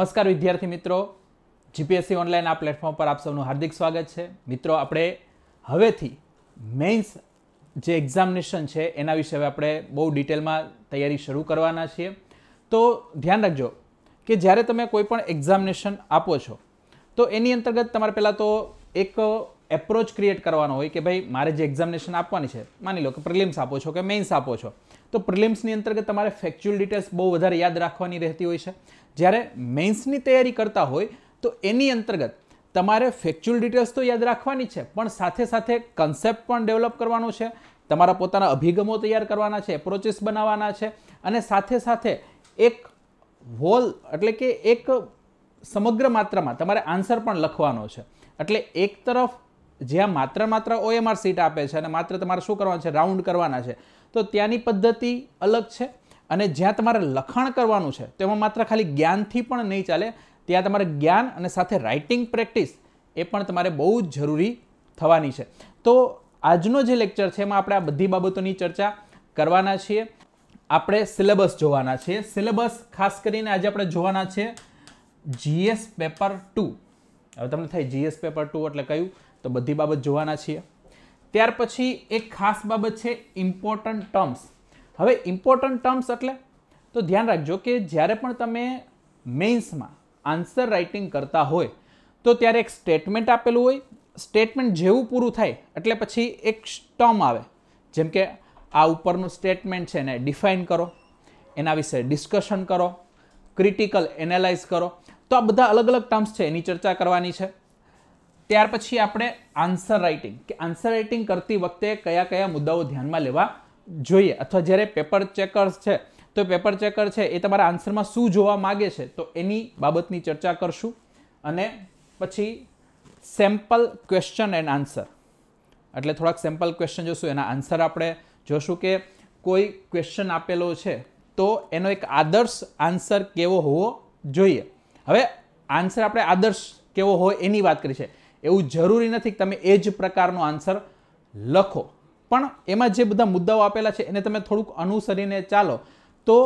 નમસ્કાર વિદ્યાર્થી મિત્રો જીપીએસસી ઓનલાઈન આ પ્લેટફોર્મ પર આપ સૌનું હાર્દિક સ્વાગત છે મિત્રો આપણે હવેથી મેઇન્સ જે એક્ઝામિનેશન છે એના વિશે હવે આપણે બહુ ડિટેલમાં તૈયારી શરૂ કરવાના છીએ તો ધ્યાન રાખજો કે જ્યારે તમે કોઈ પણ એક્ઝામિનેશન આપો છો તો એની અંતર્ગત તમારે પહેલાં તો એક એપ્રોચ ક્રિએટ કરવાનો હોય કે ભાઈ મારે જે એક્ઝામિનેશન આપવાની છે માની લો કે પ્રિલિમ્સ આપો છો કે મેઇન્સ આપો છો તો પ્રિલિમ્સની અંતર્ગત તમારે ફેક્ચ્યુઅલ ડિટેલ્સ બહુ વધારે યાદ રાખવાની રહેતી હોય છે જ્યારે મેન્સની તૈયારી કરતા હોય તો એની અંતર્ગત તમારે ફેક્ચ્યુઅલ ડિટેલ્સ તો યાદ રાખવાની છે પણ સાથે સાથે કન્સેપ્ટ પણ ડેવલપ કરવાનો છે તમારા પોતાના અભિગમો તૈયાર કરવાના છે એપ્રોચીસ બનાવવાના છે અને સાથે સાથે એક હોલ એટલે કે એક સમગ્ર માત્રામાં તમારે આન્સર પણ લખવાનો છે એટલે એક તરફ જ્યાં માત્ર માત્ર ઓએમઆર સીટ આપે છે અને માત્ર તમારે શું કરવાના છે રાઉન્ડ કરવાના છે તો ત્યાંની પદ્ધતિ અલગ છે અને જ્યાં તમારે લખાણ કરવાનું છે તેમાં માત્ર ખાલી જ્ઞાનથી પણ નહીં ચાલે ત્યાં તમારે જ્ઞાન અને સાથે રાઇટિંગ પ્રેક્ટિસ એ પણ તમારે બહુ જ જરૂરી થવાની છે તો આજનો જે લેક્ચર છે એમાં આપણે આ બધી બાબતોની ચર્ચા કરવાના છીએ આપણે સિલેબસ જોવાના છીએ સિલેબસ ખાસ કરીને આજે આપણે જોવાના છે જીએસ પેપર ટુ હવે તમને થાય જીએસ પેપર ટુ એટલે કયું તો બધી બાબત જોવાના છીએ ત્યાર પછી એક ખાસ બાબત છે ઇમ્પોર્ટન્ટ ટર્મ્સ હવે ઇમ્પોર્ટન્ટ ટર્મ્સ એટલે તો ધ્યાન રાખજો કે જ્યારે પણ તમે મેઇન્સમાં આન્સર રાઇટિંગ કરતા હોય તો ત્યારે એક સ્ટેટમેન્ટ આપેલું હોય સ્ટેટમેન્ટ જેવું પૂરું થાય એટલે પછી એક ટર્મ આવે જેમ કે આ ઉપરનું સ્ટેટમેન્ટ છે એને ડિફાઇન કરો એના વિશે ડિસ્કશન કરો ક્રિટિકલ એનાલાઇઝ કરો તો આ બધા અલગ અલગ ટર્મ્સ છે એની ચર્ચા કરવાની છે ત્યાર પછી આપણે આન્સર રાઇટિંગ કે આન્સર રાઇટિંગ કરતી વખતે કયા કયા મુદ્દાઓ ધ્યાનમાં લેવા જોઈએ અથવા જ્યારે પેપર ચેકર્સ છે તો પેપર ચેકર છે એ તમારા આન્સરમાં શું જોવા માગે છે તો એની બાબતની ચર્ચા કરશું અને પછી સેમ્પલ ક્વેશ્ચન એન્ડ આન્સર એટલે થોડાક સેમ્પલ ક્વેશ્ચન જોશું એના આન્સર આપણે જોશું કે કોઈ ક્વેશ્ચન આપેલો છે તો એનો એક આદર્શ આન્સર કેવો હોવો જોઈએ હવે આન્સર આપણે આદર્શ કેવો હોય એની વાત કરી છે એવું જરૂરી નથી કે તમે એ જ પ્રકારનો આન્સર લખો પણ એમાં જે બધા મુદ્દાઓ આપેલા છે એને તમે થોડુંક અનુસરીને ચાલો તો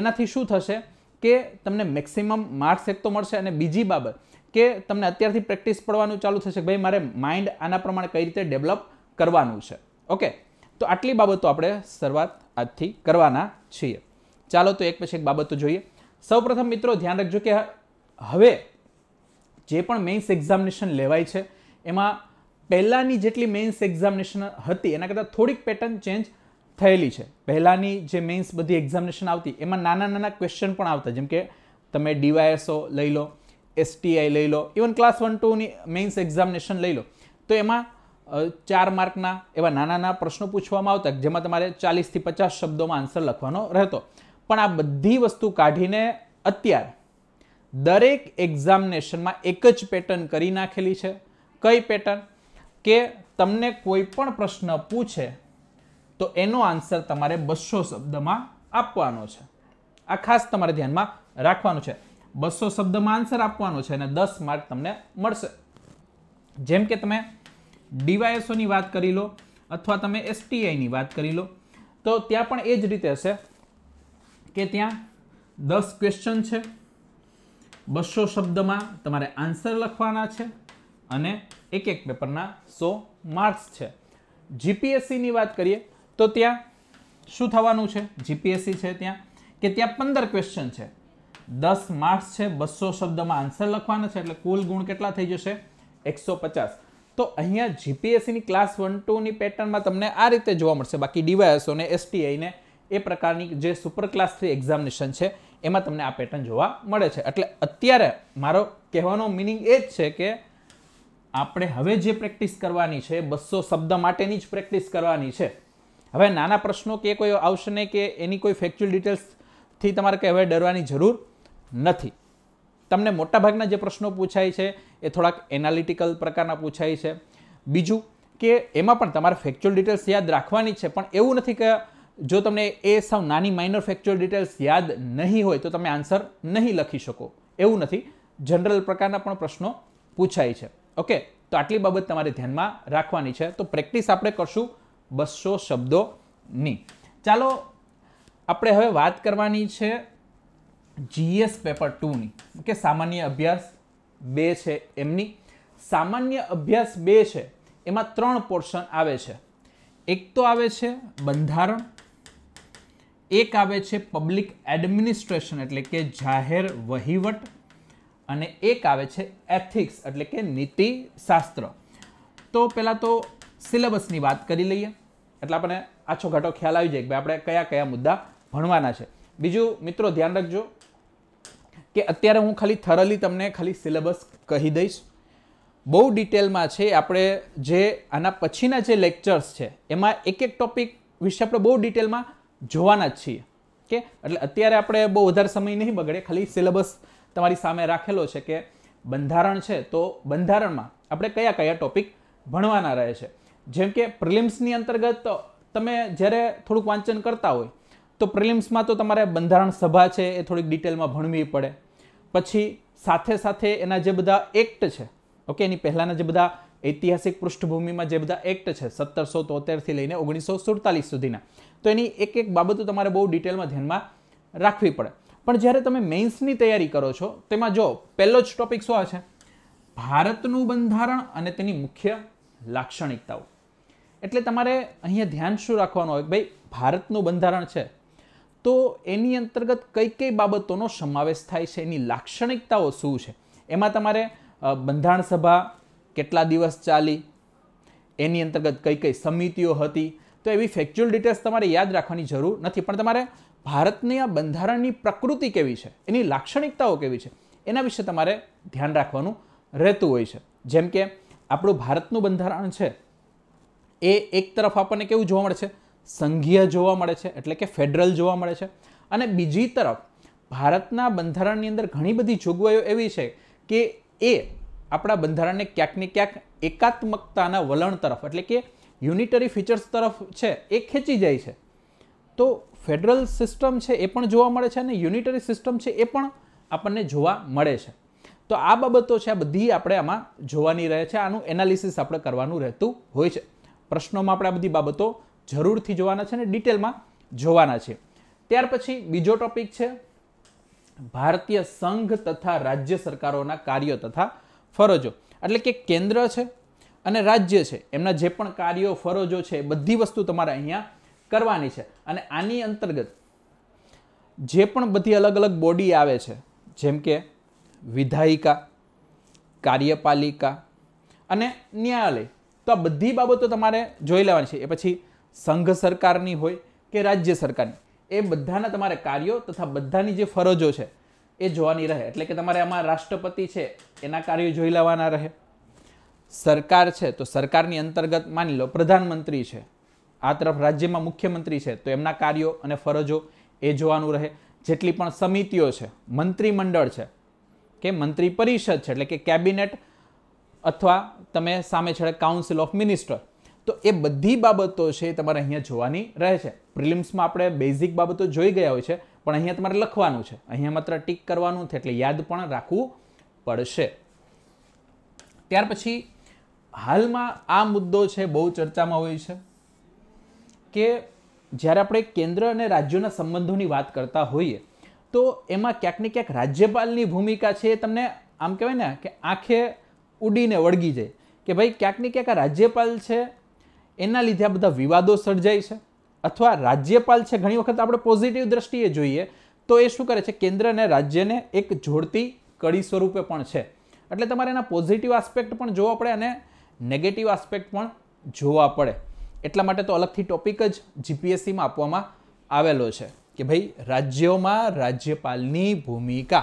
એનાથી શું થશે કે તમને મેક્સિમમ માર્ક્સ એક તો મળશે અને બીજી બાબત કે તમને અત્યારથી પ્રેક્ટિસ પડવાનું ચાલુ થશે ભાઈ મારે માઇન્ડ આના પ્રમાણે કઈ રીતે ડેવલપ કરવાનું છે ઓકે તો આટલી બાબતો આપણે શરૂઆત આજથી કરવાના છીએ ચાલો તો એક પછી એક બાબતો જોઈએ સૌપ્રથમ મિત્રો ધ્યાન રાખજો કે હવે જે પણ મેઇન્સ એક્ઝામિનેશન લેવાય છે એમાં પહેલાંની જેટલી મેન્સ એક્ઝામિનેશન હતી એના કરતાં થોડીક પેટર્ન ચેન્જ થયેલી છે પહેલાંની જે મેન્સ બધી એક્ઝામિનેશન આવતી એમાં નાના નાના ક્વેશ્ચન પણ આવતા જેમ કે તમે ડીવાયએસઓ લઈ લો એસટીઆઈ લઈ લો ઇવન ક્લાસ વન ટુની મેન્સ એક્ઝામિનેશન લઈ લો તો એમાં ચાર માર્કના એવા નાના નાના પ્રશ્નો પૂછવામાં આવતા જેમાં તમારે ચાલીસથી પચાસ શબ્દોમાં આન્સર લખવાનો રહેતો પણ આ બધી વસ્તુ કાઢીને અત્યારે દરેક એક્ઝામિનેશનમાં એક જ પેટર્ન કરી નાખેલી છે કઈ પેટર્ન કે તમને કોઈ પણ પ્રશ્ન પૂછે તો એનો આન્સર તમારે બસો શબ્દમાં આપવાનો છે આ ખાસ તમારે ધ્યાનમાં રાખવાનું છે બસો શબ્દમાં આન્સર આપવાનો છે અને દસ માર્ક તમને મળશે જેમ કે તમે ડીવાયએસઓની વાત કરી લો અથવા તમે એસટીઆઈની વાત કરી લો તો ત્યાં પણ એ જ રીતે હશે કે ત્યાં દસ ક્વેશ્ચન છે બસો શબ્દમાં તમારે આન્સર લખવાના છે અને એક એક પેપરના સો માર્ક્સ છે જીપીએસસીની વાત કરીએ તો ત્યાં શું થવાનું છે જીપીએસસી છે ત્યાં કે ત્યાં પંદર ક્વેશ્ચન છે દસ માર્ક્સ છે બસો શબ્દમાં આન્સર લખવાના છે એટલે કુલ ગુણ કેટલા થઈ જશે એકસો પચાસ તો અહીંયા જીપીએસસીની ક્લાસ વન ટુની પેટર્નમાં તમને આ રીતે જોવા મળશે બાકી ડીવાયએસઓ ને એસટીઆઈને એ પ્રકારની જે સુપર ક્લાસ થ્રી એક્ઝામિનેશન છે એમાં તમને આ પેટર્ન જોવા મળે છે એટલે અત્યારે મારો કહેવાનો મિનિંગ એ જ છે કે આપણે હવે જે પ્રેક્ટિસ કરવાની છે બસો શબ્દ માટેની જ પ્રેક્ટિસ કરવાની છે હવે નાના પ્રશ્નો કે કોઈ આવશે નહીં કે એની કોઈ ફેક્ચ્યુઅલ ડિટેલ્સથી તમારે કે હવે ડરવાની જરૂર નથી તમને મોટાભાગના જે પ્રશ્નો પૂછાય છે એ થોડાક એનાલિટિકલ પ્રકારના પૂછાય છે બીજું કે એમાં પણ તમારે ફેક્ચ્યુઅલ ડિટેલ્સ યાદ રાખવાની છે પણ એવું નથી કે જો તમને એ સાવ નાની માઇનર ફેક્ચ્યુઅલ ડિટેલ્સ યાદ નહીં હોય તો તમે આન્સર નહીં લખી શકો એવું નથી જનરલ પ્રકારના પણ પ્રશ્નો પૂછાય છે ઓકે તો આટલી બાબત તમારે ધ્યાનમાં રાખવાની છે તો પ્રેક્ટિસ આપણે કરશું બસો શબ્દોની ચાલો આપણે હવે વાત કરવાની છે જીએસ પેપર ટુની કે સામાન્ય અભ્યાસ બે છે એમની સામાન્ય અભ્યાસ બે છે એમાં ત્રણ પોર્શન આવે છે એક તો આવે છે બંધારણ એક આવે છે પબ્લિક એડમિનિસ્ટ્રેશન એટલે કે જાહેર વહીવટ અને એક આવે છે એથિક્સ એટલે કે નીતિશાસ્ત્ર તો પહેલાં તો સિલેબસની વાત કરી લઈએ એટલે આપણે આછો ઘાટો ખ્યાલ આવી જાય કે આપણે કયા કયા મુદ્દા ભણવાના છે બીજું મિત્રો ધ્યાન રાખજો કે અત્યારે હું ખાલી થરલી તમને ખાલી સિલેબસ કહી દઈશ બહુ ડિટેલમાં છે આપણે જે આના પછીના જે લેક્ચર્સ છે એમાં એક એક ટોપિક વિશે આપણે બહુ ડિટેલમાં જોવાના જ છીએ કે એટલે અત્યારે આપણે બહુ વધારે સમય નહીં બગડે ખાલી સિલેબસ તમારી સામે રાખેલો છે કે બંધારણ છે તો બંધારણમાં આપણે કયા કયા ટોપિક ભણવાના રહે છે જેમ કે પ્રિલિમ્સની અંતર્ગત તમે જ્યારે થોડુંક વાંચન કરતા હોય તો પ્રિલિમ્સમાં તો તમારે બંધારણ સભા છે એ થોડીક ડિટેલમાં ભણવી પડે પછી સાથે સાથે એના જે બધા એક્ટ છે ઓકે એની પહેલાંના જે બધા ઐતિહાસિક પૃષ્ઠભૂમિમાં જે બધા એક્ટ છે સત્તરસો તોતેરથી લઈને ઓગણીસો સુડતાલીસ સુધીના તો એની એક એક બાબતો તમારે બહુ ડિટેલમાં ધ્યાનમાં રાખવી પડે પણ જ્યારે તમે મેઇન્સની તૈયારી કરો છો તેમાં જો પહેલો જ ટોપિક શું છે ભારતનું બંધારણ અને તેની મુખ્ય લાક્ષણિકતાઓ એટલે તમારે અહીંયા ધ્યાન શું રાખવાનું હોય ભાઈ ભારતનું બંધારણ છે તો એની અંતર્ગત કઈ કઈ બાબતોનો સમાવેશ થાય છે એની લાક્ષણિકતાઓ શું છે એમાં તમારે બંધારણ સભા કેટલા દિવસ ચાલી એની અંતર્ગત કઈ કઈ સમિતિઓ હતી તો એવી ફેક્ચ્યુઅલ ડિટેલ્સ તમારે યાદ રાખવાની જરૂર નથી પણ તમારે ભારતની આ બંધારણની પ્રકૃતિ કેવી છે એની લાક્ષણિકતાઓ કેવી છે એના વિશે તમારે ધ્યાન રાખવાનું રહેતું હોય છે જેમ કે આપણું ભારતનું બંધારણ છે એ એક તરફ આપણને કેવું જોવા મળે છે સંઘીય જોવા મળે છે એટલે કે ફેડરલ જોવા મળે છે અને બીજી તરફ ભારતના બંધારણની અંદર ઘણી બધી જોગવાઈઓ એવી છે કે એ આપણા બંધારણને ક્યાંક ને ક્યાંક એકાત્મકતાના વલણ તરફ એટલે કે યુનિટરી ફીચર્સ તરફ છે એ ખેંચી જાય છે તો ફેડરલ સિસ્ટમ છે એ પણ જોવા મળે છે અને યુનિટરી સિસ્ટમ છે એ પણ આપણને જોવા મળે છે તો આ બાબતો છે આ બધી આપણે આમાં જોવાની રહે છે આનું એનાલિસિસ આપણે કરવાનું રહેતું હોય છે પ્રશ્નોમાં આપણે આ બધી બાબતો જરૂરથી જોવાના છે અને ડિટેલમાં જોવાના છે ત્યાર પછી બીજો ટોપિક છે ભારતીય સંઘ તથા રાજ્ય સરકારોના કાર્યો તથા ફરજો એટલે કે કેન્દ્ર છે અને રાજ્ય છે એમના જે પણ કાર્યો ફરજો છે બધી વસ્તુ તમારે અહીંયા કરવાની છે અને આની અંતર્ગત જે પણ બધી અલગ અલગ બોડી આવે છે જેમ કે વિધાયિકા કાર્યપાલિકા અને ન્યાયાલય તો આ બધી બાબતો તમારે જોઈ લેવાની છે એ પછી સંઘ સરકારની હોય કે રાજ્ય સરકારની એ બધાના તમારે કાર્યો તથા બધાની જે ફરજો છે એ જોવાની રહે એટલે કે તમારે આમાં રાષ્ટ્રપતિ છે એના કાર્યો જોઈ લેવાના રહે સરકાર છે તો સરકારની અંતર્ગત માની લો પ્રધાનમંત્રી છે આ તરફ રાજ્યમાં મુખ્યમંત્રી છે તો એમના કાર્યો અને ફરજો એ જોવાનું રહે જેટલી પણ સમિતિઓ છે મંત્રીમંડળ છે કે મંત્રી પરિષદ છે એટલે કે કેબિનેટ અથવા તમે સામે છેડે કાઉન્સિલ ઓફ મિનિસ્ટર તો એ બધી બાબતો છે તમારે અહીંયા જોવાની રહે છે પ્રિલિમ્સમાં આપણે બેઝિક બાબતો જોઈ ગયા હોય છે પણ અહીંયા તમારે લખવાનું છે અહીંયા માત્ર ટીક કરવાનું છે એટલે યાદ પણ રાખવું પડશે ત્યાર પછી હાલમાં આ મુદ્દો છે બહુ ચર્ચામાં હોય છે કે જ્યારે આપણે કેન્દ્ર અને રાજ્યોના સંબંધોની વાત કરતા હોઈએ તો એમાં ક્યાંક ને ક્યાંક રાજ્યપાલની ભૂમિકા છે એ તમને આમ કહેવાય ને કે આંખે ઉડીને વળગી જાય કે ભાઈ ક્યાંક ને ક્યાંક આ રાજ્યપાલ છે એના લીધે આ બધા વિવાદો સર્જાય છે અથવા રાજ્યપાલ છે ઘણી વખત આપણે પોઝિટિવ દ્રષ્ટિએ જોઈએ તો એ શું કરે છે કેન્દ્ર અને રાજ્યને એક જોડતી કડી સ્વરૂપે પણ છે એટલે તમારે એના પોઝિટિવ આસ્પેક્ટ પણ જોવા પડે અને નેગેટિવ આસ્પેક્ટ પણ જોવા પડે એટલા માટે તો અલગથી ટોપિક જ જીપીએસસીમાં આપવામાં આવેલો છે કે ભાઈ રાજ્યોમાં રાજ્યપાલની ભૂમિકા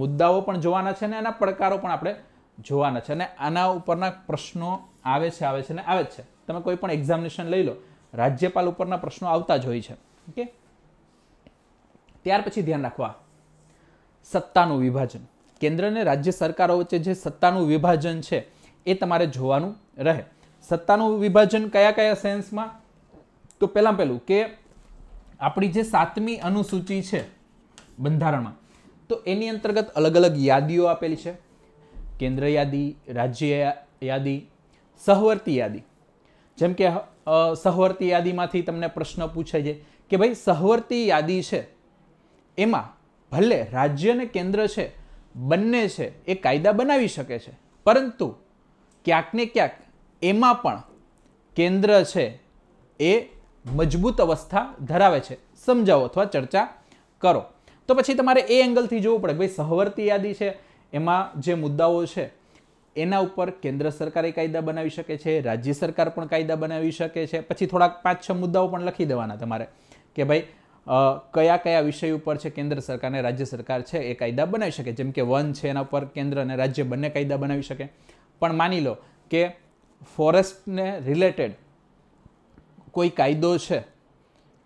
મુદ્દાઓ પણ જોવાના છે ને એના પડકારો પણ આપણે જોવાના છે અને આના ઉપરના પ્રશ્નો આવે છે આવે છે ને આવે જ છે તમે કોઈ પણ એક્ઝામિનેશન લઈ લો રાજ્યપાલ ઉપરના પ્રશ્નો આવતા જ હોય છે ઓકે ત્યાર પછી ધ્યાન રાખવા સત્તાનું વિભાજન કેન્દ્ર અને રાજ્ય સરકારો વચ્ચે જે સત્તાનું વિભાજન છે એ તમારે જોવાનું રહે સત્તાનું વિભાજન કયા કયા સેન્સમાં તો પહેલાં પહેલું કે આપણી જે સાતમી અનુસૂચિ છે બંધારણમાં તો એની અંતર્ગત અલગ અલગ યાદીઓ આપેલી છે કેન્દ્ર યાદી રાજ્ય યાદી સહવર્તી યાદી જેમ કે સહવર્તી યાદીમાંથી તમને પ્રશ્ન પૂછાય છે કે ભાઈ સહવર્તી યાદી છે એમાં ભલે રાજ્ય અને કેન્દ્ર છે બંને છે એ કાયદા બનાવી શકે છે પરંતુ ક્યાંક ને ક્યાંક એમાં પણ કેન્દ્ર છે એ મજબૂત અવસ્થા ધરાવે છે સમજાવો અથવા ચર્ચા કરો તો પછી તમારે એ એંગલથી જોવું પડે ભાઈ સહવર્તી યાદી છે એમાં જે મુદ્દાઓ છે એના ઉપર કેન્દ્ર સરકારે કાયદા બનાવી શકે છે રાજ્ય સરકાર પણ કાયદા બનાવી શકે છે પછી થોડાક પાંચ છ મુદ્દાઓ પણ લખી દેવાના તમારે કે ભાઈ કયા કયા વિષય ઉપર છે કેન્દ્ર સરકાર અને રાજ્ય સરકાર છે એ કાયદા બનાવી શકે જેમ કે વન છે એના ઉપર કેન્દ્ર અને રાજ્ય બંને કાયદા બનાવી શકે પણ માની લો કે ફોરેસ્ટને રિલેટેડ કોઈ કાયદો છે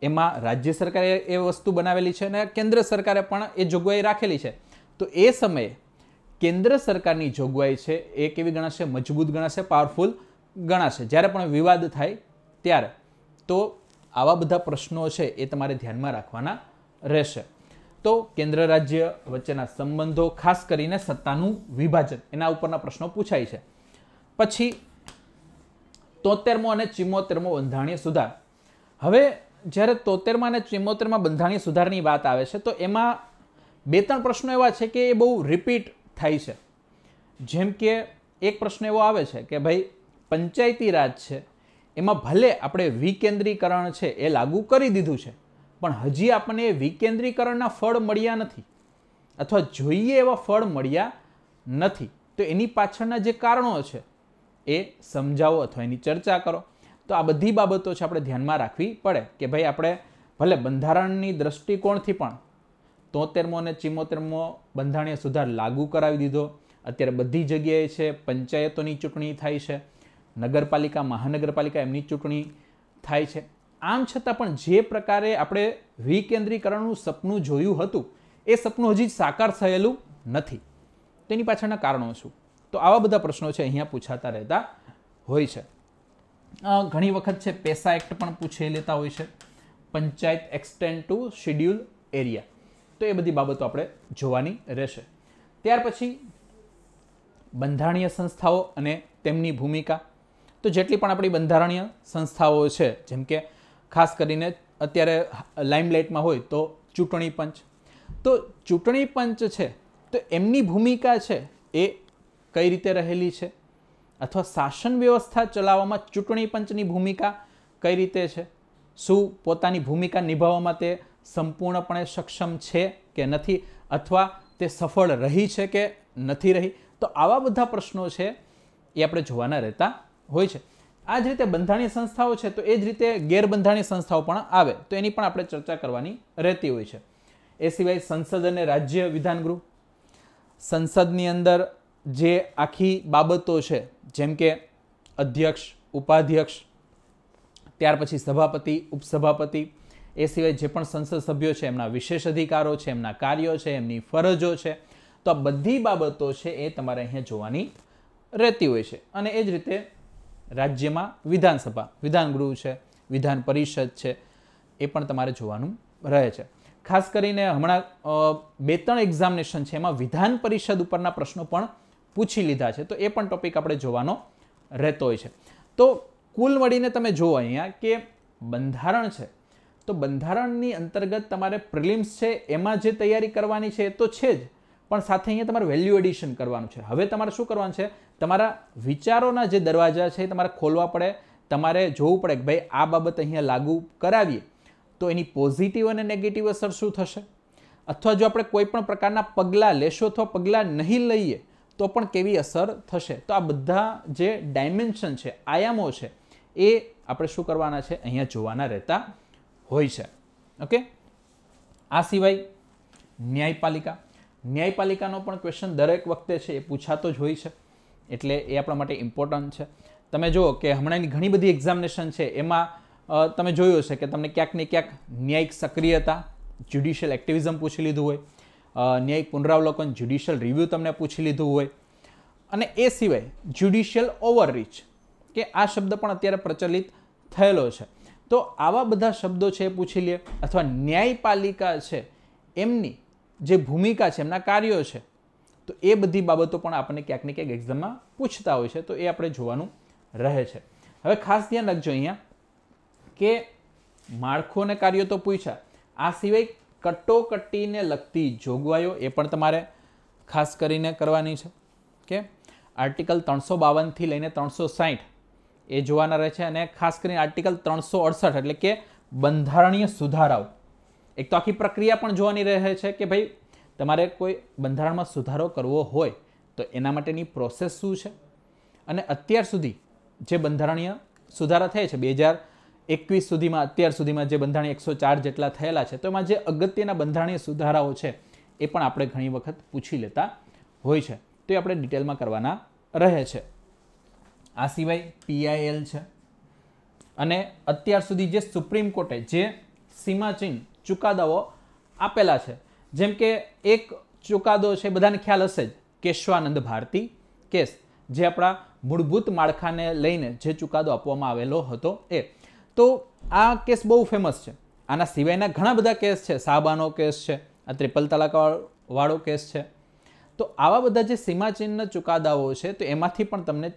એમાં રાજ્ય સરકારે એ વસ્તુ બનાવેલી છે અને કેન્દ્ર સરકારે પણ એ જોગવાઈ રાખેલી છે તો એ સમયે કેન્દ્ર સરકારની જોગવાઈ છે એ કેવી ગણાશે મજબૂત ગણાશે પાવરફુલ ગણાશે જ્યારે પણ વિવાદ થાય ત્યારે તો આવા બધા પ્રશ્નો છે એ તમારે ધ્યાનમાં રાખવાના રહેશે તો કેન્દ્ર રાજ્ય વચ્ચેના સંબંધો ખાસ કરીને સત્તાનું વિભાજન એના ઉપરના પ્રશ્નો પૂછાય છે પછી તોતેરમો અને ચિમોતેરમો બંધારણીય સુધાર હવે જ્યારે તોતેરમાં અને ચિમોતેરમાં બંધારણીય સુધારની વાત આવે છે તો એમાં બે ત્રણ પ્રશ્નો એવા છે કે એ બહુ રિપીટ થાય છે જેમ કે એક પ્રશ્ન એવો આવે છે કે ભાઈ પંચાયતી રાજ છે એમાં ભલે આપણે વિકેન્દ્રીકરણ છે એ લાગુ કરી દીધું છે પણ હજી આપણને એ વિકેન્દ્રીકરણના ફળ મળ્યા નથી અથવા જોઈએ એવા ફળ મળ્યા નથી તો એની પાછળના જે કારણો છે એ સમજાવો અથવા એની ચર્ચા કરો તો આ બધી બાબતો છે આપણે ધ્યાનમાં રાખવી પડે કે ભાઈ આપણે ભલે બંધારણની દ્રષ્ટિકોણથી પણ તોતેરમો અને ચિમોતેરમો બંધારણીય સુધાર લાગુ કરાવી દીધો અત્યારે બધી જગ્યાએ છે પંચાયતોની ચૂંટણી થાય છે નગરપાલિકા મહાનગરપાલિકા એમની ચૂંટણી થાય છે આમ છતાં પણ જે પ્રકારે આપણે વિકેન્દ્રીકરણનું સપનું જોયું હતું એ સપનું હજી સાકાર થયેલું નથી તેની પાછળના કારણો શું તો આવા બધા પ્રશ્નો છે અહીંયા પૂછાતા રહેતા હોય છે ઘણી વખત છે પેસા એક્ટ પણ પૂછી લેતા હોય છે panchayat extend to schedule area તો એ બધી બાબતો આપણે જોવાની રહેશે ત્યાર પછી બંધારણીય સંસ્થાઓ અને તેમની ભૂમિકા તો જેટલી પણ આપણી બંધારણીય સંસ્થાઓ છે જેમ કે ખાસ કરીને અત્યારે લાઇમલાઇટમાં હોય તો ચૂંટણી પંચ તો ચૂંટણી પંચ છે તો એમની ભૂમિકા છે એ કઈ રીતે રહેલી છે અથવા શાસન વ્યવસ્થા ચલાવવામાં ચૂંટણી પંચની ભૂમિકા કઈ રીતે છે શું પોતાની ભૂમિકા નિભાવવામાં તે સંપૂર્ણપણે સક્ષમ છે કે નથી અથવા તે સફળ રહી છે કે નથી રહી તો આવા બધા પ્રશ્નો છે એ આપણે જોવાના રહેતા હોય છે આ જ રીતે બંધારણીય સંસ્થાઓ છે તો એ જ રીતે ગેરબંધારણીય સંસ્થાઓ પણ આવે તો એની પણ આપણે ચર્ચા કરવાની રહેતી હોય છે એ સિવાય સંસદ અને રાજ્ય વિધાનગૃહ સંસદની અંદર જે આખી બાબતો છે જેમ કે અધ્યક્ષ ઉપાધ્યક્ષ ત્યાર પછી સભાપતિ ઉપસભાપતિ એ સિવાય જે પણ સંસદ સભ્યો છે એમના વિશેષ અધિકારો છે એમના કાર્યો છે એમની ફરજો છે તો આ બધી બાબતો છે એ તમારે અહીંયા જોવાની રહેતી હોય છે અને એ જ રીતે રાજ્યમાં વિધાનસભા વિધાનગૃહ છે વિધાન પરિષદ છે એ પણ તમારે જોવાનું રહે છે ખાસ કરીને હમણાં બે ત્રણ એક્ઝામિનેશન છે એમાં વિધાન પરિષદ ઉપરના પ્રશ્નો પણ પૂછી લીધા છે તો એ પણ ટોપિક આપણે જોવાનો રહેતો હોય છે તો કુલ મળીને તમે જુઓ અહીંયા કે બંધારણ છે તો બંધારણની અંતર્ગત તમારે પ્રિલિમ્સ છે એમાં જે તૈયારી કરવાની છે એ તો છે જ પણ સાથે અહીંયા તમારે વેલ્યુ એડિશન કરવાનું છે હવે તમારે શું કરવાનું છે તમારા વિચારોના જે દરવાજા છે એ તમારે ખોલવા પડે તમારે જોવું પડે કે ભાઈ આ બાબત અહીંયા લાગુ કરાવીએ તો એની પોઝિટિવ અને નેગેટિવ અસર શું થશે અથવા જો આપણે કોઈ પણ પ્રકારના પગલાં લેશો અથવા પગલાં નહીં લઈએ તો પણ કેવી અસર થશે તો આ બધા જે ડાયમેન્શન છે આયામો છે એ આપણે શું કરવાના છે અહીંયા જોવાના રહેતા હોય છે ઓકે આ સિવાય ન્યાયપાલિકા ન્યાયપાલિકાનો પણ ક્વેશ્ચન દરેક વખતે છે એ પૂછાતો જ હોય છે એટલે એ આપણા માટે ઇમ્પોર્ટન્ટ છે તમે જુઓ કે હમણાંની ઘણી બધી એક્ઝામિનેશન છે એમાં તમે જોયું હશે કે તમને ક્યાંક ને ક્યાંક ન્યાયિક સક્રિયતા જ્યુડિશિયલ એક્ટિવિઝમ પૂછી લીધું હોય ન્યાયિક પુનરાવલોકન જ્યુડિશિયલ રિવ્યૂ તમને પૂછી લીધું હોય અને એ સિવાય જ્યુડિશિયલ ઓવરરીચ કે આ શબ્દ પણ અત્યારે પ્રચલિત થયેલો છે તો આવા બધા શબ્દો છે એ પૂછી લઈએ અથવા ન્યાયપાલિકા છે એમની જે ભૂમિકા છે એમના કાર્યો છે તો એ બધી બાબતો પણ આપણને ક્યાંક ને ક્યાંક એક્ઝામમાં પૂછતા હોય છે તો એ આપણે જોવાનું રહે છે હવે ખાસ ધ્યાન રાખજો અહીંયા કે માળખું અને કાર્યો તો પૂછ્યા આ સિવાય કટોકટીને લગતી જોગવાઈઓ એ પણ તમારે ખાસ કરીને કરવાની છે કે આર્ટિકલ ત્રણસો બાવનથી લઈને ત્રણસો સાહીઠ એ જોવાના રહે છે અને ખાસ કરીને આર્ટિકલ ત્રણસો અડસઠ એટલે કે બંધારણીય સુધારાઓ એક તો આખી પ્રક્રિયા પણ જોવાની રહે છે કે ભાઈ તમારે કોઈ બંધારણમાં સુધારો કરવો હોય તો એના માટેની પ્રોસેસ શું છે અને અત્યાર સુધી જે બંધારણીય સુધારા થયા છે બે હજાર એકવીસ સુધીમાં અત્યાર સુધીમાં જે બંધારણ એકસો ચાર જેટલા થયેલા છે તો એમાં જે અગત્યના બંધારણીય સુધારાઓ છે એ પણ આપણે ઘણી વખત પૂછી લેતા હોય છે તો એ આપણે ડિટેલમાં કરવાના રહે છે આ સિવાય પીઆઈએલ છે અને અત્યાર સુધી જે સુપ્રીમ કોર્ટે જે સીમાચિહ્ન ચુકાદાઓ આપેલા છે જેમ કે એક ચુકાદો છે બધાને ખ્યાલ હશે જ કેશવાનંદ ભારતી કેસ જે આપણા મૂળભૂત માળખાને લઈને જે ચુકાદો આપવામાં આવેલો હતો એ તો આ કેસ બહુ ફેમસ છે આના સિવાયના ઘણા બધા કેસ છે સાબાનો કેસ છે આ ત્રિપલ તલાકવાળો કેસ છે તો આવા બધા જે સીમાચિહ્ન ચુકાદાઓ છે તો એમાંથી પણ તમને